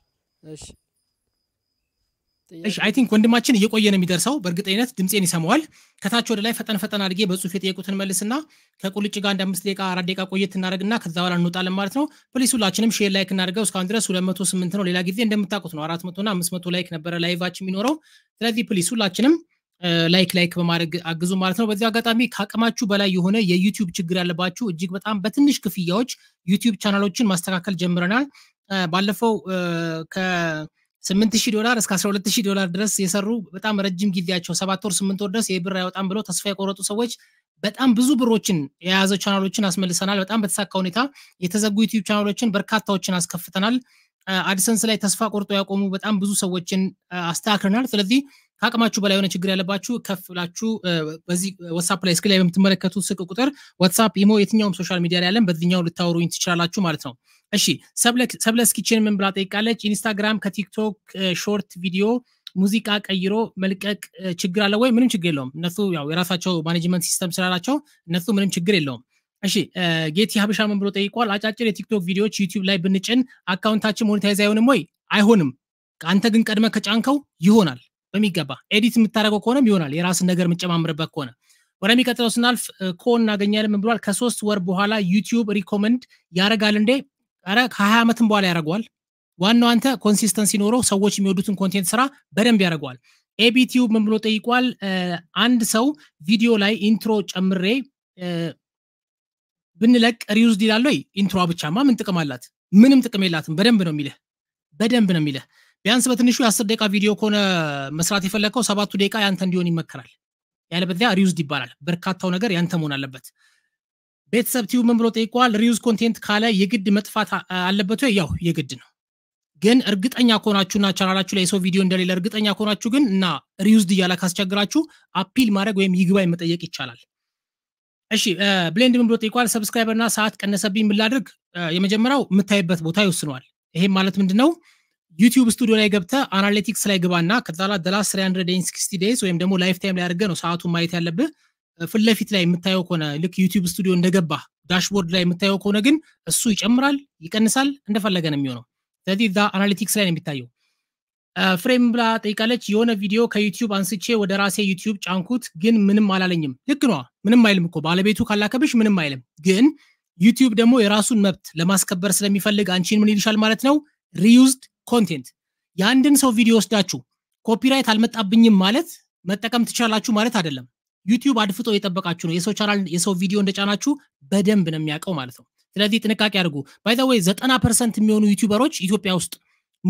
እሺ አይ ቲንክ ወንድማችን እየቆየ ነው የሚደርሰው። በእርግጠኝነት ድምፄን ይሰማዋል። ከታች ወደ ላይ ፈጠን ፈጠን አድጌ በጽሁፍ የጠየቁትን መልስና ከቁልጭ ጋር እንደ ደቂቃ አራት ደቂቃ ቆየት እናደርግና ከዛ በኋላ እንወጣለን ማለት ነው። ፕሊስ ሁላችንም ሼር ላይክ እናደርገው። እስካሁን ድረስ ሁለት መቶ ስምንት ነው። ሌላ ጊዜ እንደምታውቁት ነው አራት መቶና አምስት መቶ ላይክ ነበረ ላይቫችን የሚኖረው። ስለዚህ ፕሊስ ሁላችንም ላይክ ላይክ በማድረግ አግዙ ማለት ነው። በዚህ አጋጣሚ ከአቅማችሁ በላይ የሆነ የዩቲዩብ ችግር ያለባችሁ እጅግ በጣም በትንሽ ክፍያዎች ዩቲዩብ ቻናሎችን ማስተካከል ጀምረናል። ባለፈው 8000 ዶላር እስከ 12000 ዶላር ድረስ የሰሩ በጣም ረጅም ጊዜያቸው ሰባት ወር ስምንት ወር ድረስ የብር ብር አይወጣም ብለው ተስፋ የቆረጡ ሰዎች በጣም ብዙ ብሮችን የያዘ ቻናሎችን አስመልሰናል። በጣም በተሳካ ሁኔታ የተዘጉ ዩቲዩብ ቻናሎችን በርካታዎችን አስከፍተናል። አድሰንስ ላይ ተስፋ ቆርጦ ያቆሙ በጣም ብዙ ሰዎችን አስተካክለናል። ስለዚህ ከአቅማችሁ በላይ የሆነ ችግር ያለባችሁ ከፍ ብላችሁ በዚህ ዋትሳፕ ላይ እስክላይ በምትመለከቱ ስቅ ቁጥር ዋትሳፕ፣ ኢሞ፣ የትኛውም ሶሻል ሚዲያ ላይ ያለን በዚኛው ልታወሩኝ ትችላላችሁ ማለት ነው። እሺ ሰብለስ ኪችን ምን ብላ ጠይቃለች። ኢንስታግራም ከቲክቶክ ሾርት ቪዲዮ ሙዚቃ ቀይሮ መልቀቅ ችግር አለ ወይ? ምንም ችግር የለውም። እነሱ ያው የራሳቸው ማኔጅመንት ሲስተም ስላላቸው እነሱ ምንም ችግር የለውም። እሺ ጌቲ ሀበሻ ምን ብሎ ጠይቋል። አጫጭር የቲክቶክ ቪዲዮዎች ዩቲዩብ ላይ ብንጭን አካውንታችን ሞኔታይዝ አይሆንም ወይ? አይሆንም። አንተ ግን ቀድመ ከጫንከው ይሆናል። በሚገባ ኤዲት የምታደረገው ከሆነም ይሆናል የራስን ነገር የምንጨማምርበት ከሆነ ወደሚቀጥለው ስናልፍ ኮ እናገኛለን ምን ብሏል ከሶስት ወር በኋላ ዩቲዩብ ሪኮመንድ ያደርጋል እንዴ ረ ከሀያ ዓመትም በኋላ ያደርገዋል ዋናው አንተ ኮንሲስተንሲ ኖሮ ሰዎች የሚወዱትን ኮንቴንት ስራ በደንብ ያደርገዋል ኤቢቲዩብ ምን ብሎ ጠይቋል አንድ ሰው ቪዲዮ ላይ ኢንትሮ ጨምሬ ብንለቅ ሪዩዝ ዲላለይ ኢንትሮ ብቻማ ምን ጥቅም አላት ምንም ጥቅም የላትም በደንብ ነው የሚልህ በደንብ ነው የሚልህ ቢያንስ በትንሹ የአስር ደቂቃ ቪዲዮ ከሆነ መስራት የፈለግከው ሰባቱ ደቂቃ ያንተ እንዲሆን ይመከራል። ያለበዚያ ሪዩዝድ ይባላል። በርካታው ነገር ያንተ መሆን አለበት። ቤተሰብ ቲዩ ምን ብሎ ጠይቋል? ሪዩዝ ኮንቴንት ካለ የግድ መጥፋት አለበት ወይ? ያው የግድ ነው። ግን እርግጠኛ ከሆናችሁና ቻናላችሁ ላይ የሰው ቪዲዮ እንደሌለ እርግጠኛ ከሆናችሁ ግን እና ሪዩዝድ እያለ ካስቸግራችሁ አፒል ማድረግ ወይም ይግባኝ መጠየቅ ይቻላል። እሺ ብሌንድ ምን ብሎ ጠይቋል? ሰብስክራይበር እና ሰዓት ቀነሰብኝ ምን ላድርግ? የመጀመሪያው የምታይበት ቦታ ይወስነዋል። ይሄም ማለት ምንድነው ነው ዩቲዩብ ስቱዲዮ ላይ ገብተ አናሊቲክስ ላይ ግባና ከተጣላ ደላስ 360 ዴይስ ወይም ደግሞ ላይፍ ታይም ላይ አድርገ ነው ሰዓቱን ማየት ያለብህ። ፍለፊት ላይ የምታየው ከሆነ ልክ ዩቲዩብ ስቱዲዮ እንደገባ ዳሽቦርድ ላይ የምታየው ከሆነ ግን እሱ ይጨምራል፣ ይቀንሳል፣ እንደፈለገ ነው የሚሆነው። ስለዚህ ዛ አናሊቲክስ ላይ ነው የሚታየው። ፍሬም ብላ ጠይቃለች። የሆነ ቪዲዮ ከዩቲዩብ አንስቼ ወደ ራሴ ዩቲዩብ ጫንኩት፣ ግን ምንም አላለኝም። ልክ ነ ምንም አይልም እኮ ባለቤቱ ካላከብሽ ምንም አይልም። ግን ዩቲዩብ ደግሞ የራሱን መብት ለማስከበር ስለሚፈልግ አንቺን ምን ይልሻል ማለት ነው ሪዩዝድ ኮንቴንት የአንድን ሰው ቪዲዮ ወስዳችሁ ኮፒራይት አልመጣብኝም ማለት መጠቀም ትችላላችሁ ማለት አይደለም። ዩቲዩብ አድፍጦ የጠበቃችሁ ነው። የሰው ቻናል የሰው ቪዲዮ እንደጫናችሁ በደንብ ነው የሚያውቀው ማለት ነው። ስለዚህ ጥንቃቄ አድርጉ። ባይዘወይ ዘጠና ፐርሰንት የሚሆኑ ዩቲዩበሮች ኢትዮጵያ ውስጥ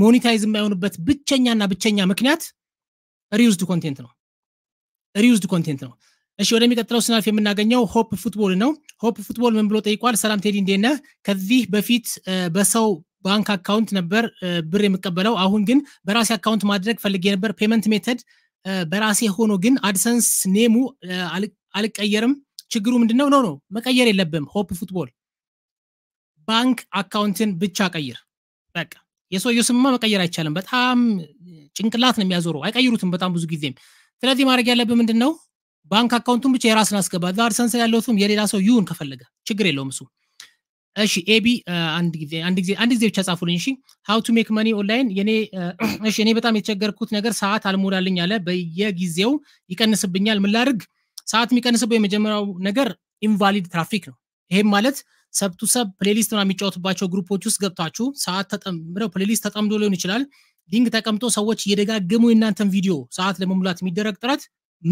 ሞኒታይዝ የማይሆኑበት ብቸኛና ብቸኛ ምክንያት ሪዩዝድ ኮንቴንት ነው። ሪዩዝድ ኮንቴንት ነው። እሺ ወደሚቀጥለው ስናልፍ የምናገኘው ሆፕ ፉትቦል ነው። ሆፕ ፉትቦል ምን ብሎ ጠይቋል? ሰላም ቴዲ እንዴነ ከዚህ በፊት በሰው ባንክ አካውንት ነበር ብር የምቀበለው። አሁን ግን በራሴ አካውንት ማድረግ ፈልጌ ነበር። ፔመንት ሜተድ በራሴ ሆኖ ግን አድሰንስ ኔሙ አልቀየርም። ችግሩ ምንድነው? ነው ነው መቀየር የለብም። ሆፕ ፉትቦል ባንክ አካውንትን ብቻ ቀይር። በቃ የሰውየው ስማ መቀየር አይቻልም። በጣም ጭንቅላት ነው የሚያዞረው። አይቀይሩትም በጣም ብዙ ጊዜም። ስለዚህ ማድረግ ያለብን ምንድን ነው? ባንክ አካውንቱን ብቻ የራስን አስገባ። አድሰንስ ያለውትም የሌላ ሰው ይሁን ከፈለገ ችግር የለውም እሱ እሺ ኤቢ አንድ ጊዜ አንድ ጊዜ አንድ ጊዜ ብቻ ጻፉልኝ። እሺ ሃው ቱ ሜክ መኒ ኦንላይን የኔ እሺ እኔ በጣም የተቸገርኩት ነገር ሰዓት አልሞላልኝ አለ። በየጊዜው ይቀንስብኛል። ምን ላድርግ? ሰዓት የሚቀንስበው የመጀመሪያው ነገር ኢንቫሊድ ትራፊክ ነው። ይሄም ማለት ሰብ ቱ ሰብ ፕሌሊስት ነው የሚጫወትባቸው ግሩፖች ውስጥ ገብታችሁ ሰዓት ተጠምረው ፕሌሊስት ተጠምዶ ሊሆን ይችላል። ሊንክ ተቀምጦ ሰዎች እየደጋገሙ የእናንተን ቪዲዮ ሰዓት ለመሙላት የሚደረግ ጥረት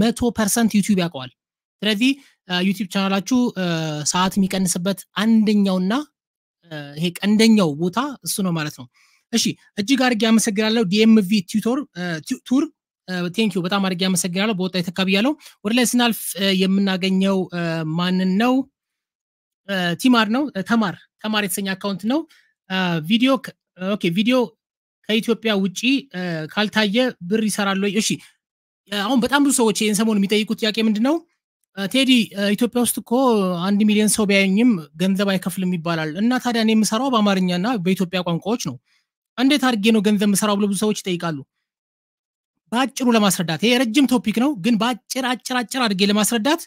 መቶ ፐርሰንት ዩቲዩብ ያውቀዋል። ስለዚህ ዩቲብ ቻናላችሁ ሰዓት የሚቀንስበት አንደኛውና ይሄ ቀንደኛው ቦታ እሱ ነው ማለት ነው። እሺ እጅግ አድርጌ አመሰግናለሁ። ዲኤምቪ ቱቶር ቱር ቴንኪዩ በጣም አድርጌ አመሰግናለሁ። በወጣ ያለው ወደ ላይ ስናልፍ የምናገኘው ማንን ነው? ቲማር ነው። ተማር ተማር የተሰኘ አካውንት ነው። ቪዲዮ ኦኬ ቪዲዮ ከኢትዮጵያ ውጪ ካልታየ ብር ይሰራሉ? እሺ አሁን በጣም ብዙ ሰዎች ይህን ሰሞን የሚጠይቁት ጥያቄ ምንድን ነው? ቴዲ ኢትዮጵያ ውስጥ እኮ አንድ ሚሊዮን ሰው ቢያኝም ገንዘብ አይከፍልም ይባላል እና ታዲያ እኔ የምሰራው በአማርኛና በኢትዮጵያ ቋንቋዎች ነው እንዴት አድርጌ ነው ገንዘብ የምሰራው ብሎ ብዙ ሰዎች ይጠይቃሉ በአጭሩ ለማስረዳት ይሄ ረጅም ቶፒክ ነው ግን በአጭር አጭር አጭር አድርጌ ለማስረዳት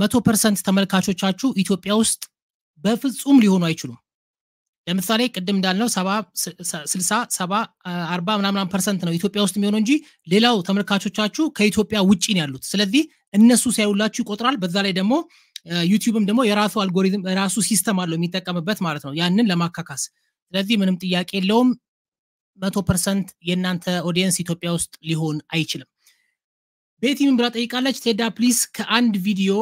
መቶ ፐርሰንት ተመልካቾቻችሁ ኢትዮጵያ ውስጥ በፍጹም ሊሆኑ አይችሉም ለምሳሌ ቅድም እንዳልነው ስልሳ ሰባ አርባ ምናምናም ፐርሰንት ነው ኢትዮጵያ ውስጥ የሚሆነው እንጂ ሌላው ተመልካቾቻችሁ ከኢትዮጵያ ውጭ ነው ያሉት ስለዚህ እነሱ ሲያዩላችሁ ይቆጥራል። በዛ ላይ ደግሞ ዩቲብም ደግሞ የራሱ አልጎሪዝም የራሱ ሲስተም አለው የሚጠቀምበት ማለት ነው ያንን ለማካካስ። ስለዚህ ምንም ጥያቄ የለውም መቶ ፐርሰንት የእናንተ ኦዲየንስ ኢትዮጵያ ውስጥ ሊሆን አይችልም። ቤቲ ምን ብላ ጠይቃለች? ቴዳ ፕሊስ ከአንድ ቪዲዮ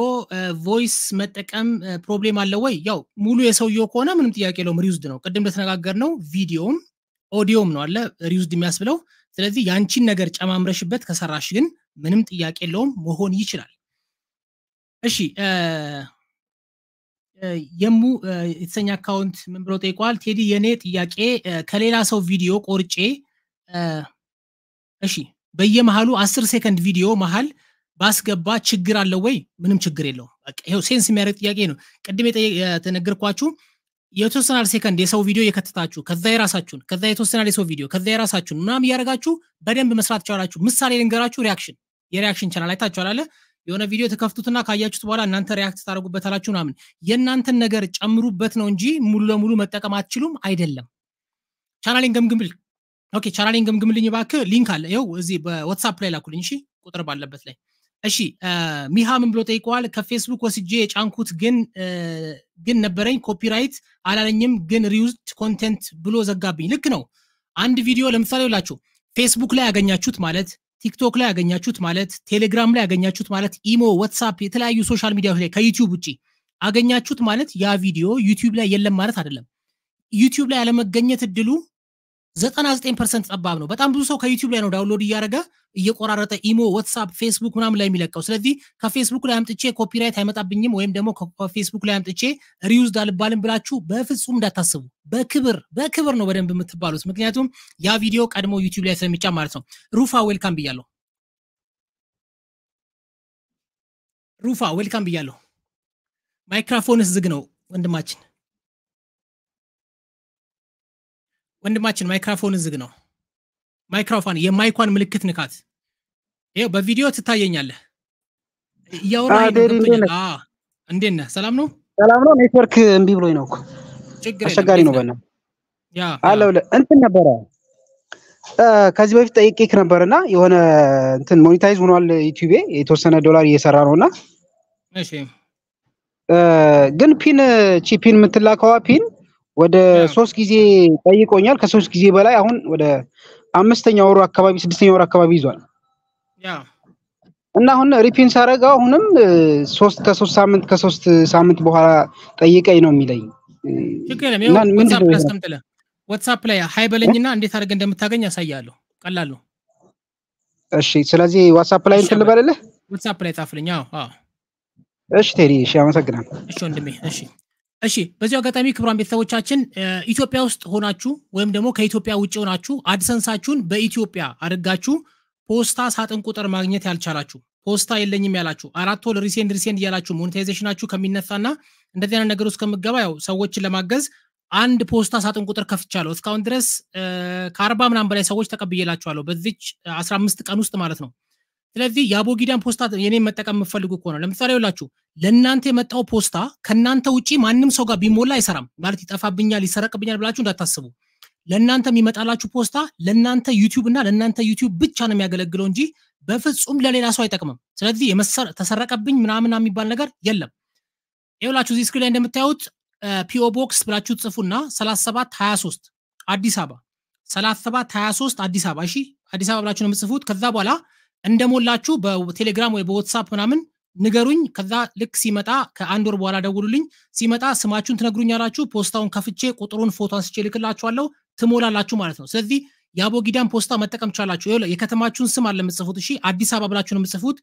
ቮይስ መጠቀም ፕሮብሌም አለ ወይ? ያው ሙሉ የሰውየው ከሆነ ምንም ጥያቄ የለውም ሪዩዝድ ነው። ቅድም ለተነጋገር ነው ቪዲዮም ኦዲዮም ነው አለ ሪዩዝድ የሚያስብለው። ስለዚህ ያንቺን ነገር ጨማምረሽበት ከሰራሽ ግን ምንም ጥያቄ የለውም መሆን ይችላል። እሺ የሙ የተሰኝ አካውንት ምን ብሎ ጠይቋል? ቴዲ የኔ ጥያቄ ከሌላ ሰው ቪዲዮ ቆርጬ እሺ በየመሃሉ አስር ሴከንድ ቪዲዮ መሃል ባስገባ ችግር አለው ወይ? ምንም ችግር የለውም። ይኸው ሴንስ የሚያደርግ ጥያቄ ነው። ቅድም የተነገርኳችሁ የተወሰናል ሴከንድ የሰው ቪዲዮ የከተታችሁ ከዛ የራሳችሁን ከዛ የተወሰናል የሰው ቪዲዮ ከዛ የራሳችሁን ምናም እያደረጋችሁ በደንብ መስራት ቻላችሁ። ምሳሌ ልንገራችሁ ሪያክሽን የሪያክሽን ቻናል አይታችኋል አለ የሆነ ቪዲዮ ተከፍቱትና ካያችሁት በኋላ እናንተ ሪያክት አላችሁ ምናምን የእናንተን ነገር ጨምሩበት ነው እንጂ ሙሉ ለሙሉ መጠቀም አትችሉም አይደለም ቻናሌን ገምግምል ኦኬ ቻናሌን ገምግምልኝ ባክ ሊንክ አለ ይው እዚህ በዋትሳፕ ላይ ላኩልኝ እሺ ቁጥር ባለበት ላይ እሺ ሚሃ ምን ብሎ ጠይቀዋል ከፌስቡክ ወስጄ የጫንኩት ግን ግን ነበረኝ ኮፒራይት አላለኝም ግን ሪዩዝድ ኮንቴንት ብሎ ዘጋብኝ ልክ ነው አንድ ቪዲዮ ለምሳሌ ላችሁ ፌስቡክ ላይ ያገኛችሁት ማለት ቲክቶክ ላይ ያገኛችሁት ማለት ቴሌግራም ላይ ያገኛችሁት ማለት ኢሞ፣ ዋትሳፕ፣ የተለያዩ ሶሻል ሚዲያዎች ላይ ከዩቲዩብ ውጭ አገኛችሁት ማለት ያ ቪዲዮ ዩቲዩብ ላይ የለም ማለት አይደለም። ዩቲዩብ ላይ ያለመገኘት እድሉ 99 ፐርሰንት ጠባብ ነው። በጣም ብዙ ሰው ከዩቲብ ላይ ነው ዳውንሎድ እያደረገ እየቆራረጠ ኢሞ፣ ዋትሳፕ፣ ፌስቡክ ምናምን ላይ የሚለቀው። ስለዚህ ከፌስቡክ ላይ አምጥቼ ኮፒራይት አይመጣብኝም ወይም ደግሞ ከፌስቡክ ላይ አምጥቼ ሪዩዝ አልባልም ብላችሁ በፍጹም እንዳታስቡ። በክብር በክብር ነው በደንብ የምትባሉት። ምክንያቱም ያ ቪዲዮ ቀድሞ ዩቲብ ላይ ስለሚጫ ማለት ነው። ሩፋ ዌልካም ብያለሁ። ሩፋ ዌልካም ብያለሁ። ማይክራፎንስ ዝግ ነው ወንድማችን። ወንድማችን ማይክራፎን ዝግ ነው። ማይክራፎን የማይኳን ምልክት ንካት። ይው በቪዲዮ ትታየኛለህ። እያወራእንዴነ ሰላም ነው? ሰላም ነው። ኔትወርክ እምቢ ብሎኝ ነው። አስቸጋሪ ነው። በና አለው እንትን ነበረ ከዚህ በፊት ጠይቄክ ነበር እና የሆነ እንትን ሞኔታይዝ ሆኗል ዩቲቤ የተወሰነ ዶላር እየሰራ ነው እና ግን ፒን ቺ ፒን የምትላከዋ ፒን ወደ ሶስት ጊዜ ጠይቆኛል። ከሶስት ጊዜ በላይ አሁን ወደ አምስተኛ ወሩ አካባቢ ስድስተኛ ወሩ አካባቢ ይዟል እና አሁን ሪፒን ሳረገው አሁንም ሶስት ከሶስት ሳምንት ከሶስት ሳምንት በኋላ ጠይቀኝ ነው የሚለኝ። ዋትሳፕ ላይ ሀይ በለኝና እንዴት አድርገ እንደምታገኝ ያሳያለሁ። ቀላሉ እሺ፣ ስለዚህ ዋትሳፕ ላይ እንትን ልበልልህ። ዋትሳፕ ላይ ጻፍልኝ። እሺ ቴዲ፣ እሺ፣ አመሰግናለሁ። እሺ እሺ እሺ። እሺ በዚሁ አጋጣሚ ክብሯን ቤተሰቦቻችን ኢትዮጵያ ውስጥ ሆናችሁ ወይም ደግሞ ከኢትዮጵያ ውጭ ሆናችሁ አድሰንሳችሁን በኢትዮጵያ አድርጋችሁ ፖስታ ሳጥን ቁጥር ማግኘት ያልቻላችሁ ፖስታ የለኝም ያላችሁ አራት ወር ሪሴንድ ሪሴንድ እያላችሁ ሞኔታይዜሽናችሁ ከሚነሳና እንደዚህ አይነት ነገር ውስጥ ከምገባ ያው ሰዎችን ለማገዝ አንድ ፖስታ ሳጥን ቁጥር ከፍቻለሁ። እስካሁን ድረስ ከአርባ ምናምን በላይ ሰዎች ተቀብዬላችኋለሁ በዚች አስራ አምስት ቀን ውስጥ ማለት ነው። ስለዚህ የአቦጊዳን ፖስታ የኔ መጠቀም የምፈልጉ ከሆነ ለምሳሌ ላችሁ ለእናንተ የመጣው ፖስታ ከእናንተ ውጭ ማንም ሰው ጋር ቢሞላ አይሰራም። ማለት ይጠፋብኛል፣ ይሰረቅብኛል ብላችሁ እንዳታስቡ። ለእናንተ የሚመጣላችሁ ፖስታ ለእናንተ ዩቲዩብ እና ለእናንተ ዩቲዩብ ብቻ ነው የሚያገለግለው እንጂ በፍጹም ለሌላ ሰው አይጠቅምም። ስለዚህ ተሰረቀብኝ ምናምን የሚባል ነገር የለም። ይኸውላችሁ እዚህ ስክሪን ላይ እንደምታዩት ፒኦ ቦክስ ብላችሁ ጽፉና 3723 አዲስ አበባ 3723 አዲስ አበባ እሺ፣ አዲስ አበባ ብላችሁ ነው የምጽፉት። ከዛ በኋላ እንደሞላችሁ በቴሌግራም ወይ በዋትሳፕ ምናምን ንገሩኝ። ከዛ ልክ ሲመጣ ከአንድ ወር በኋላ ደውሉልኝ። ሲመጣ ስማችሁን ትነግሩኛላችሁ። ፖስታውን ከፍቼ ቁጥሩን ፎቶ አንስቼ ልክላችኋለሁ። ትሞላላችሁ ማለት ነው። ስለዚህ የአቦጊዳን ፖስታ መጠቀም ትችላላችሁ። ይኸውልህ የከተማችሁን ስም አለ የምትጽፉት። እሺ አዲስ አበባ ብላችሁ ነው የምትጽፉት።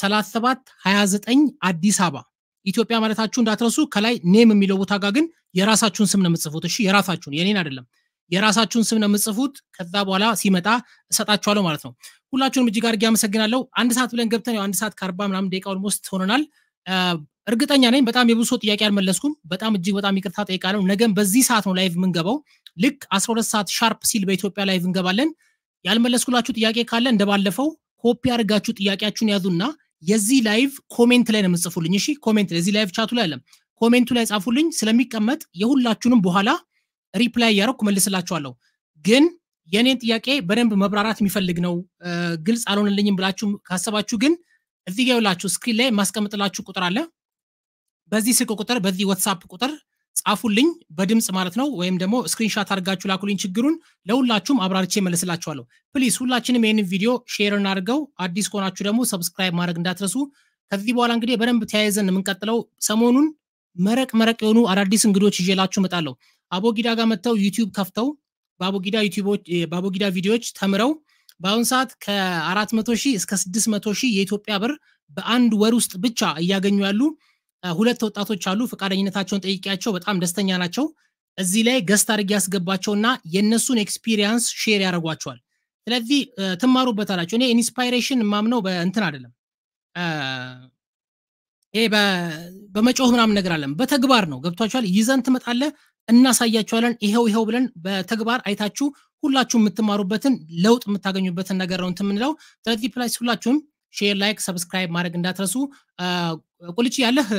37 29 አዲስ አበባ ኢትዮጵያ ማለታችሁ እንዳትረሱ። ከላይ ኔም የሚለው ቦታ ጋር ግን የራሳችሁን ስም ነው የምጽፉት። እሺ የራሳችሁን የኔን አይደለም። የራሳችሁን ስም ነው የምጽፉት። ከዛ በኋላ ሲመጣ እሰጣችኋለሁ ማለት ነው። ሁላችሁንም እጅግ አድርጌ አመሰግናለሁ። አንድ ሰዓት ብለን ገብተን አንድ ሰዓት ከአርባ ምናምን ደቂቃ ኦልሞስት ሆነናል። እርግጠኛ ነኝ በጣም የብሶ ጥያቄ አልመለስኩም። በጣም እጅግ በጣም ይቅርታ ጠይቃለሁ። ነገም በዚህ ሰዓት ነው ላይቭ የምንገባው። ልክ 12 ሰዓት ሻርፕ ሲል በኢትዮጵያ ላይቭ እንገባለን። ያልመለስኩላችሁ ጥያቄ ካለ እንደባለፈው ኮፒ አድርጋችሁ ጥያቄያችሁን ያዙና የዚህ ላይቭ ኮሜንት ላይ ነው የምጽፉልኝ። እሺ ኮሜንት ላይ እዚህ ላይቭ ቻቱ ላይ አለም ኮሜንቱ ላይ ጻፉልኝ ስለሚቀመጥ የሁላችሁንም በኋላ ሪፕላይ እያረኩ መልስላችኋለሁ። ግን የእኔን ጥያቄ በደንብ መብራራት የሚፈልግ ነው፣ ግልጽ አልሆንልኝም ብላችሁ ካሰባችሁ ግን እዚህ ጋ ይውላችሁ ስክሪን ላይ ማስቀምጥላችሁ ቁጥር አለ። በዚህ ስልክ ቁጥር በዚህ ዋትሳፕ ቁጥር ጻፉልኝ፣ በድምፅ ማለት ነው። ወይም ደግሞ ስክሪንሻት አድርጋችሁ ላኩልኝ። ችግሩን ለሁላችሁም አብራርቼ መልስላችኋለሁ። ፕሊዝ ሁላችንም ይህንን ቪዲዮ ሼር እናድርገው። አዲስ ከሆናችሁ ደግሞ ሰብስክራይብ ማድረግ እንዳትረሱ። ከዚህ በኋላ እንግዲህ በደንብ ተያይዘን የምንቀጥለው ሰሞኑን መረቅ መረቅ የሆኑ አዳዲስ እንግዶች ይዤላችሁ እመጣለሁ። አቦጊዳ ጋር መጥተው ዩቲዩብ ከፍተው በአቦጊዳ ቪዲዮዎች ተምረው በአሁን ሰዓት ከ400 ሺህ እስከ 600 ሺህ የኢትዮጵያ ብር በአንድ ወር ውስጥ ብቻ እያገኙ ያሉ ሁለት ወጣቶች አሉ። ፈቃደኝነታቸውን ጠይቄያቸው በጣም ደስተኛ ናቸው። እዚህ ላይ ገስት አድርጌ ያስገባቸውና የእነሱን ኤክስፒሪየንስ ሼር ያደርጓቸዋል። ስለዚህ ትማሩበታላችሁ። እኔ ኢንስፓይሬሽን የማምነው በእንትን አይደለም ይሄ በመጮህ ምናምን ነገር አለም በተግባር ነው ገብቷችኋል ይዘን ትመጣለ እናሳያችኋለን ይኸው ይኸው ብለን በተግባር አይታችሁ ሁላችሁ የምትማሩበትን ለውጥ የምታገኙበትን ነገር ነው የምንለው ስለዚህ ፕላስ ሁላችሁም ሼር ላይክ ሰብስክራይብ ማድረግ እንዳትረሱ ቁልጭ ያለህ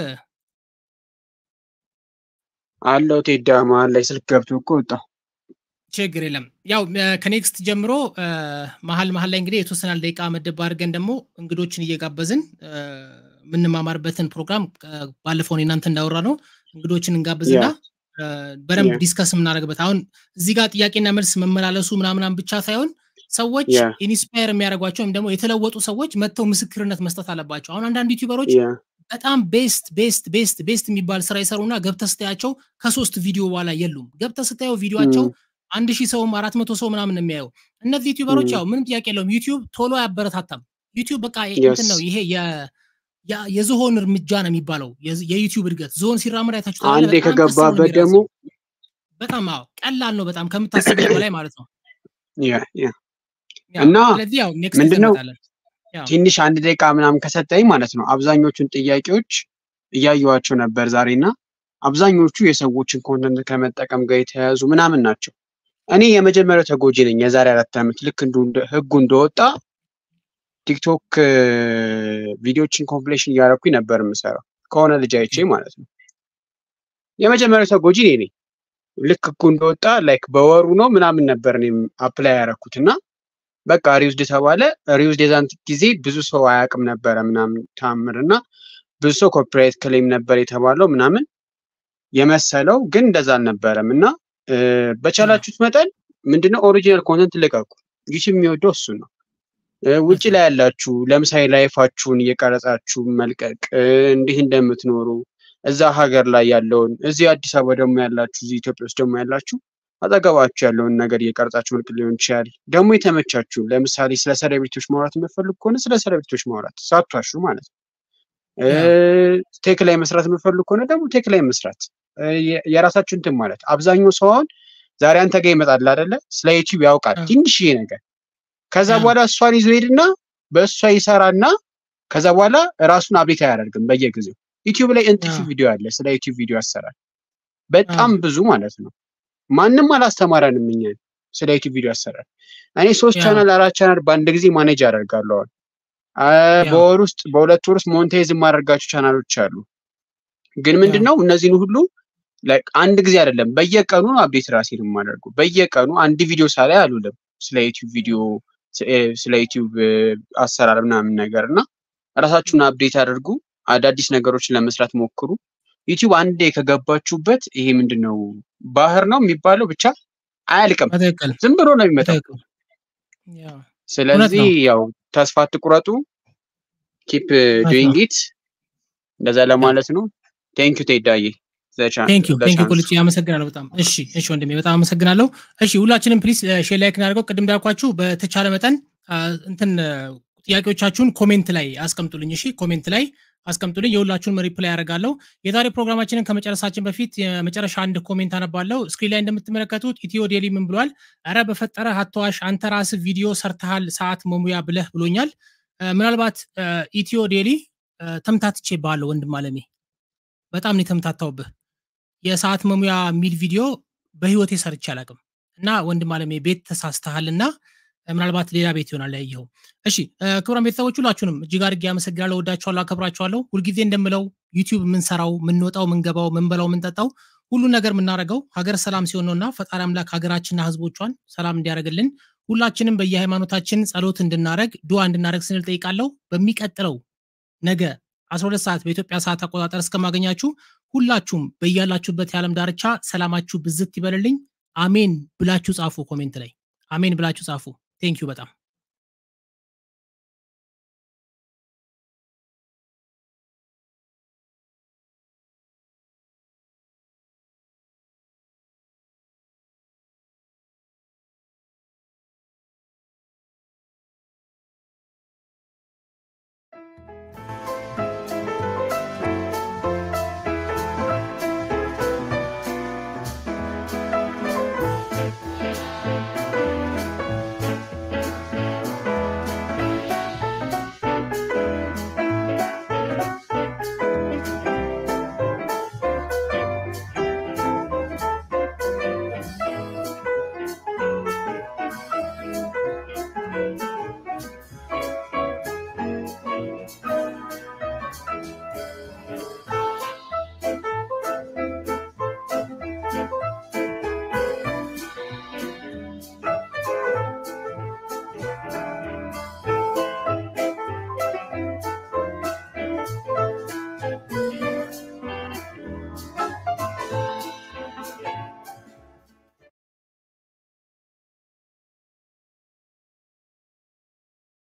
አለው ቴዳ መሀል ላይ ስልክ ገብቶ እኮ ወጣ ችግር የለም ያው ከኔክስት ጀምሮ መሀል መሀል ላይ እንግዲህ የተወሰናል ደቂቃ መደብ አድርገን ደግሞ እንግዶችን እየጋበዝን የምንማማርበትን ፕሮግራም ባለፈውን እናንተ እንዳወራ ነው እንግዶችን እንጋብዝና በደንብ ዲስከስ የምናደርግበት አሁን እዚህ ጋር ጥያቄና መልስ መመላለሱ ምናምናም ብቻ ሳይሆን ሰዎች ኢንስፓየር የሚያደርጓቸው ወይም ደግሞ የተለወጡ ሰዎች መጥተው ምስክርነት መስጠት አለባቸው አሁን አንዳንድ ዩቲበሮች በጣም ቤስት ቤስት ቤስት ቤስት የሚባል ስራ ይሰሩና ገብተ ስታያቸው ከሶስት ቪዲዮ በኋላ የሉም ገብተ ስታየው ቪዲዮቸው mm. አንድ ሺህ ሰውም አራት መቶ ሰው ምናምን የሚያየው እነዚህ ዩቲበሮች mm. ያው ምንም ጥያቄ የለውም ዩቲብ ቶሎ አያበረታታም ዩቲብ በቃ ነው ይሄ የዝሆን እርምጃ ነው የሚባለው የዩቲዩብ እድገት። ዝሆን ሲራመድ አይታችሁ አንዴ ከገባበት ደግሞ በጣም አዎ ቀላል ነው፣ በጣም ከምታስበው በላይ ማለት ነው። እና ምንድነው ትንሽ አንድ ደቂቃ ምናምን ከሰጠኝ ማለት ነው አብዛኞቹን ጥያቄዎች እያየዋቸው ነበር ዛሬ እና አብዛኞቹ የሰዎችን ኮንተንት ከመጠቀም ጋር የተያያዙ ምናምን ናቸው። እኔ የመጀመሪያው ተጎጂ ነኝ። የዛሬ አራት ዓመት ልክ ህጉ እንደወጣ ቲክቶክ ቪዲዮችን ኮምፕሌሽን እያደረኩኝ ነበር የምሰራው ከሆነ ልጅ አይቼ ማለት ነው። የመጀመሪያው ተጎጂ እኔ ነኝ። ልክ እኮ እንደወጣ ላይክ በወሩ ነው ምናምን ነበር እኔም አፕላይ ያደረኩት እና በቃ ሪውዝድ ተባለ ሪውዝድ የዛን ጊዜ ብዙ ሰው አያውቅም ነበረ ምናምን ታምር እና ብዙ ሰው ኮፒራይት ክሌም ነበር የተባለው ምናምን የመሰለው ግን እንደዛ አልነበረም። እና በቻላችሁት መጠን ምንድነው ኦሪጂናል ኮንተንት ልቀቁ። ዩቲዩብ የሚወደው እሱ ነው። ውጭ ላይ ያላችሁ ለምሳሌ ላይፋችሁን እየቀረጻችሁ መልቀቅ እንዲህ እንደምትኖሩ እዛ ሀገር ላይ ያለውን እዚህ አዲስ አበባ ደግሞ ያላችሁ እዚህ ኢትዮጵያ ውስጥ ደግሞ ያላችሁ አጠገባችሁ ያለውን ነገር እየቀረጻችሁ መልቅ ሊሆን ይችላል። ደግሞ የተመቻችሁ ለምሳሌ ስለ ሰለብሪቶች ማውራት የምፈልጉ ከሆነ ስለ ሰለብሪቶች ማውራት ሳቷሹ ማለት ነው። ቴክ ላይ መስራት የምፈልጉ ከሆነ ደግሞ ቴክ ላይ መስራት የራሳችሁ እንትን ማለት አብዛኛው ሰውን ዛሬ አንተ ጋር ይመጣል አይደለ? ስለ ዩቲዩብ ያውቃል ትንሽዬ ነገር ከዛ በኋላ እሷን ይዞ ሄድና በእሷ ይሰራና ከዛ በኋላ ራሱን አብዴት አያደርግም። በየጊዜው ዩቲዩብ ላይ እንጥፍ ቪዲዮ አለ፣ ስለ ዩቲዩብ ቪዲዮ አሰራር በጣም ብዙ ማለት ነው። ማንም አላስተማረንም እኛን ስለ ዩቲዩብ ቪዲዮ አሰራር። እኔ ሶስት ቻናል አራት ቻናል በአንድ ጊዜ ማኔጅ አደርጋለሁ። በወር ውስጥ በሁለት ወር ውስጥ ሞንታይዝ የማደርጋቸው ቻናሎች አሉ። ግን ምንድነው እነዚህን ሁሉ አንድ ጊዜ አይደለም በየቀኑ አብዴት ራሴን የማደርገው በየቀኑ አንድ ቪዲዮ ሳላይ አልውልም ስለ ዩቲዩብ ቪዲዮ ስለ ዩቲዩብ አሰራር ምናምን ነገር እና ራሳችሁን አፕዴት አድርጉ። አዳዲስ ነገሮችን ለመስራት ሞክሩ። ዩቲዩብ አንዴ ከገባችሁበት ይሄ ምንድን ነው ባህር ነው የሚባለው ብቻ አያልቅም፣ ዝም ብሎ ነው የሚመጣው። ስለዚህ ያው ተስፋ አትቁረጡ። ኪፕ ዱዊንግ ኢት እንደዛ ለማለት ነው። ቴንኪዩ ቴዳዬ። ቴንኪዩ ቴንኪዩ አመሰግናለሁ በጣም እሺ እሺ ወንድሜ በጣም አመሰግናለሁ እሺ ሁላችንም ፕሊስ ሼር ላይክ እናደርገው ቅድም እንዳልኳችሁ በተቻለ መጠን እንትን ጥያቄዎቻችሁን ኮሜንት ላይ አስቀምጡልኝ እሺ ኮሜንት ላይ አስቀምጡልኝ የሁላችሁን ሪፕላይ ያደርጋለሁ የዛሬ ፕሮግራማችንን ከመጨረሳችን በፊት የመጨረሻ አንድ ኮሜንት አነባለው ስክሪን ላይ እንደምትመለከቱት ኢትዮ ዴሊ ምን ብሏል ረ በፈጠረ ሀተዋሽ አንተ ራስ ቪዲዮ ሰርተሃል ሰዓት መሙያ ብለህ ብሎኛል ምናልባት ኢትዮ ዴሊ ተምታትቼ ባለው ወንድም አለሜ በጣም ነው የተምታታውብህ የሰዓት መሙያ የሚል ቪዲዮ በህይወቴ ሰርቼ አላቅም እና ወንድም አለሜ ቤት ተሳስተሃል እና ምናልባት ሌላ ቤት ይሆናል ያየው እሺ ክቡራን ቤተሰቦች ሁላችሁንም እጅግ አድርጌ አመሰግናለሁ። ወዳችኋለሁ፣ አከብራችኋለሁ። ሁልጊዜ እንደምለው ዩቲዩብ የምንሰራው የምንወጣው፣ የምንገባው፣ የምንበላው፣ የምንጠጣው ሁሉ ነገር የምናደርገው ሀገር ሰላም ሲሆን ነውና ፈጣሪ አምላክ ሀገራችንና ህዝቦቿን ሰላም እንዲያደርግልን ሁላችንም በየሃይማኖታችን ጸሎት እንድናደረግ ድዋ እንድናደረግ ስንል ጠይቃለሁ። በሚቀጥለው ነገ 12 ሰዓት በኢትዮጵያ ሰዓት አቆጣጠር እስከማገኛችሁ ሁላችሁም በያላችሁበት የዓለም ዳርቻ ሰላማችሁ ብዝት ይበልልኝ። አሜን ብላችሁ ጻፉ። ኮሜንት ላይ አሜን ብላችሁ ጻፉ። ቴንኪዩ በጣም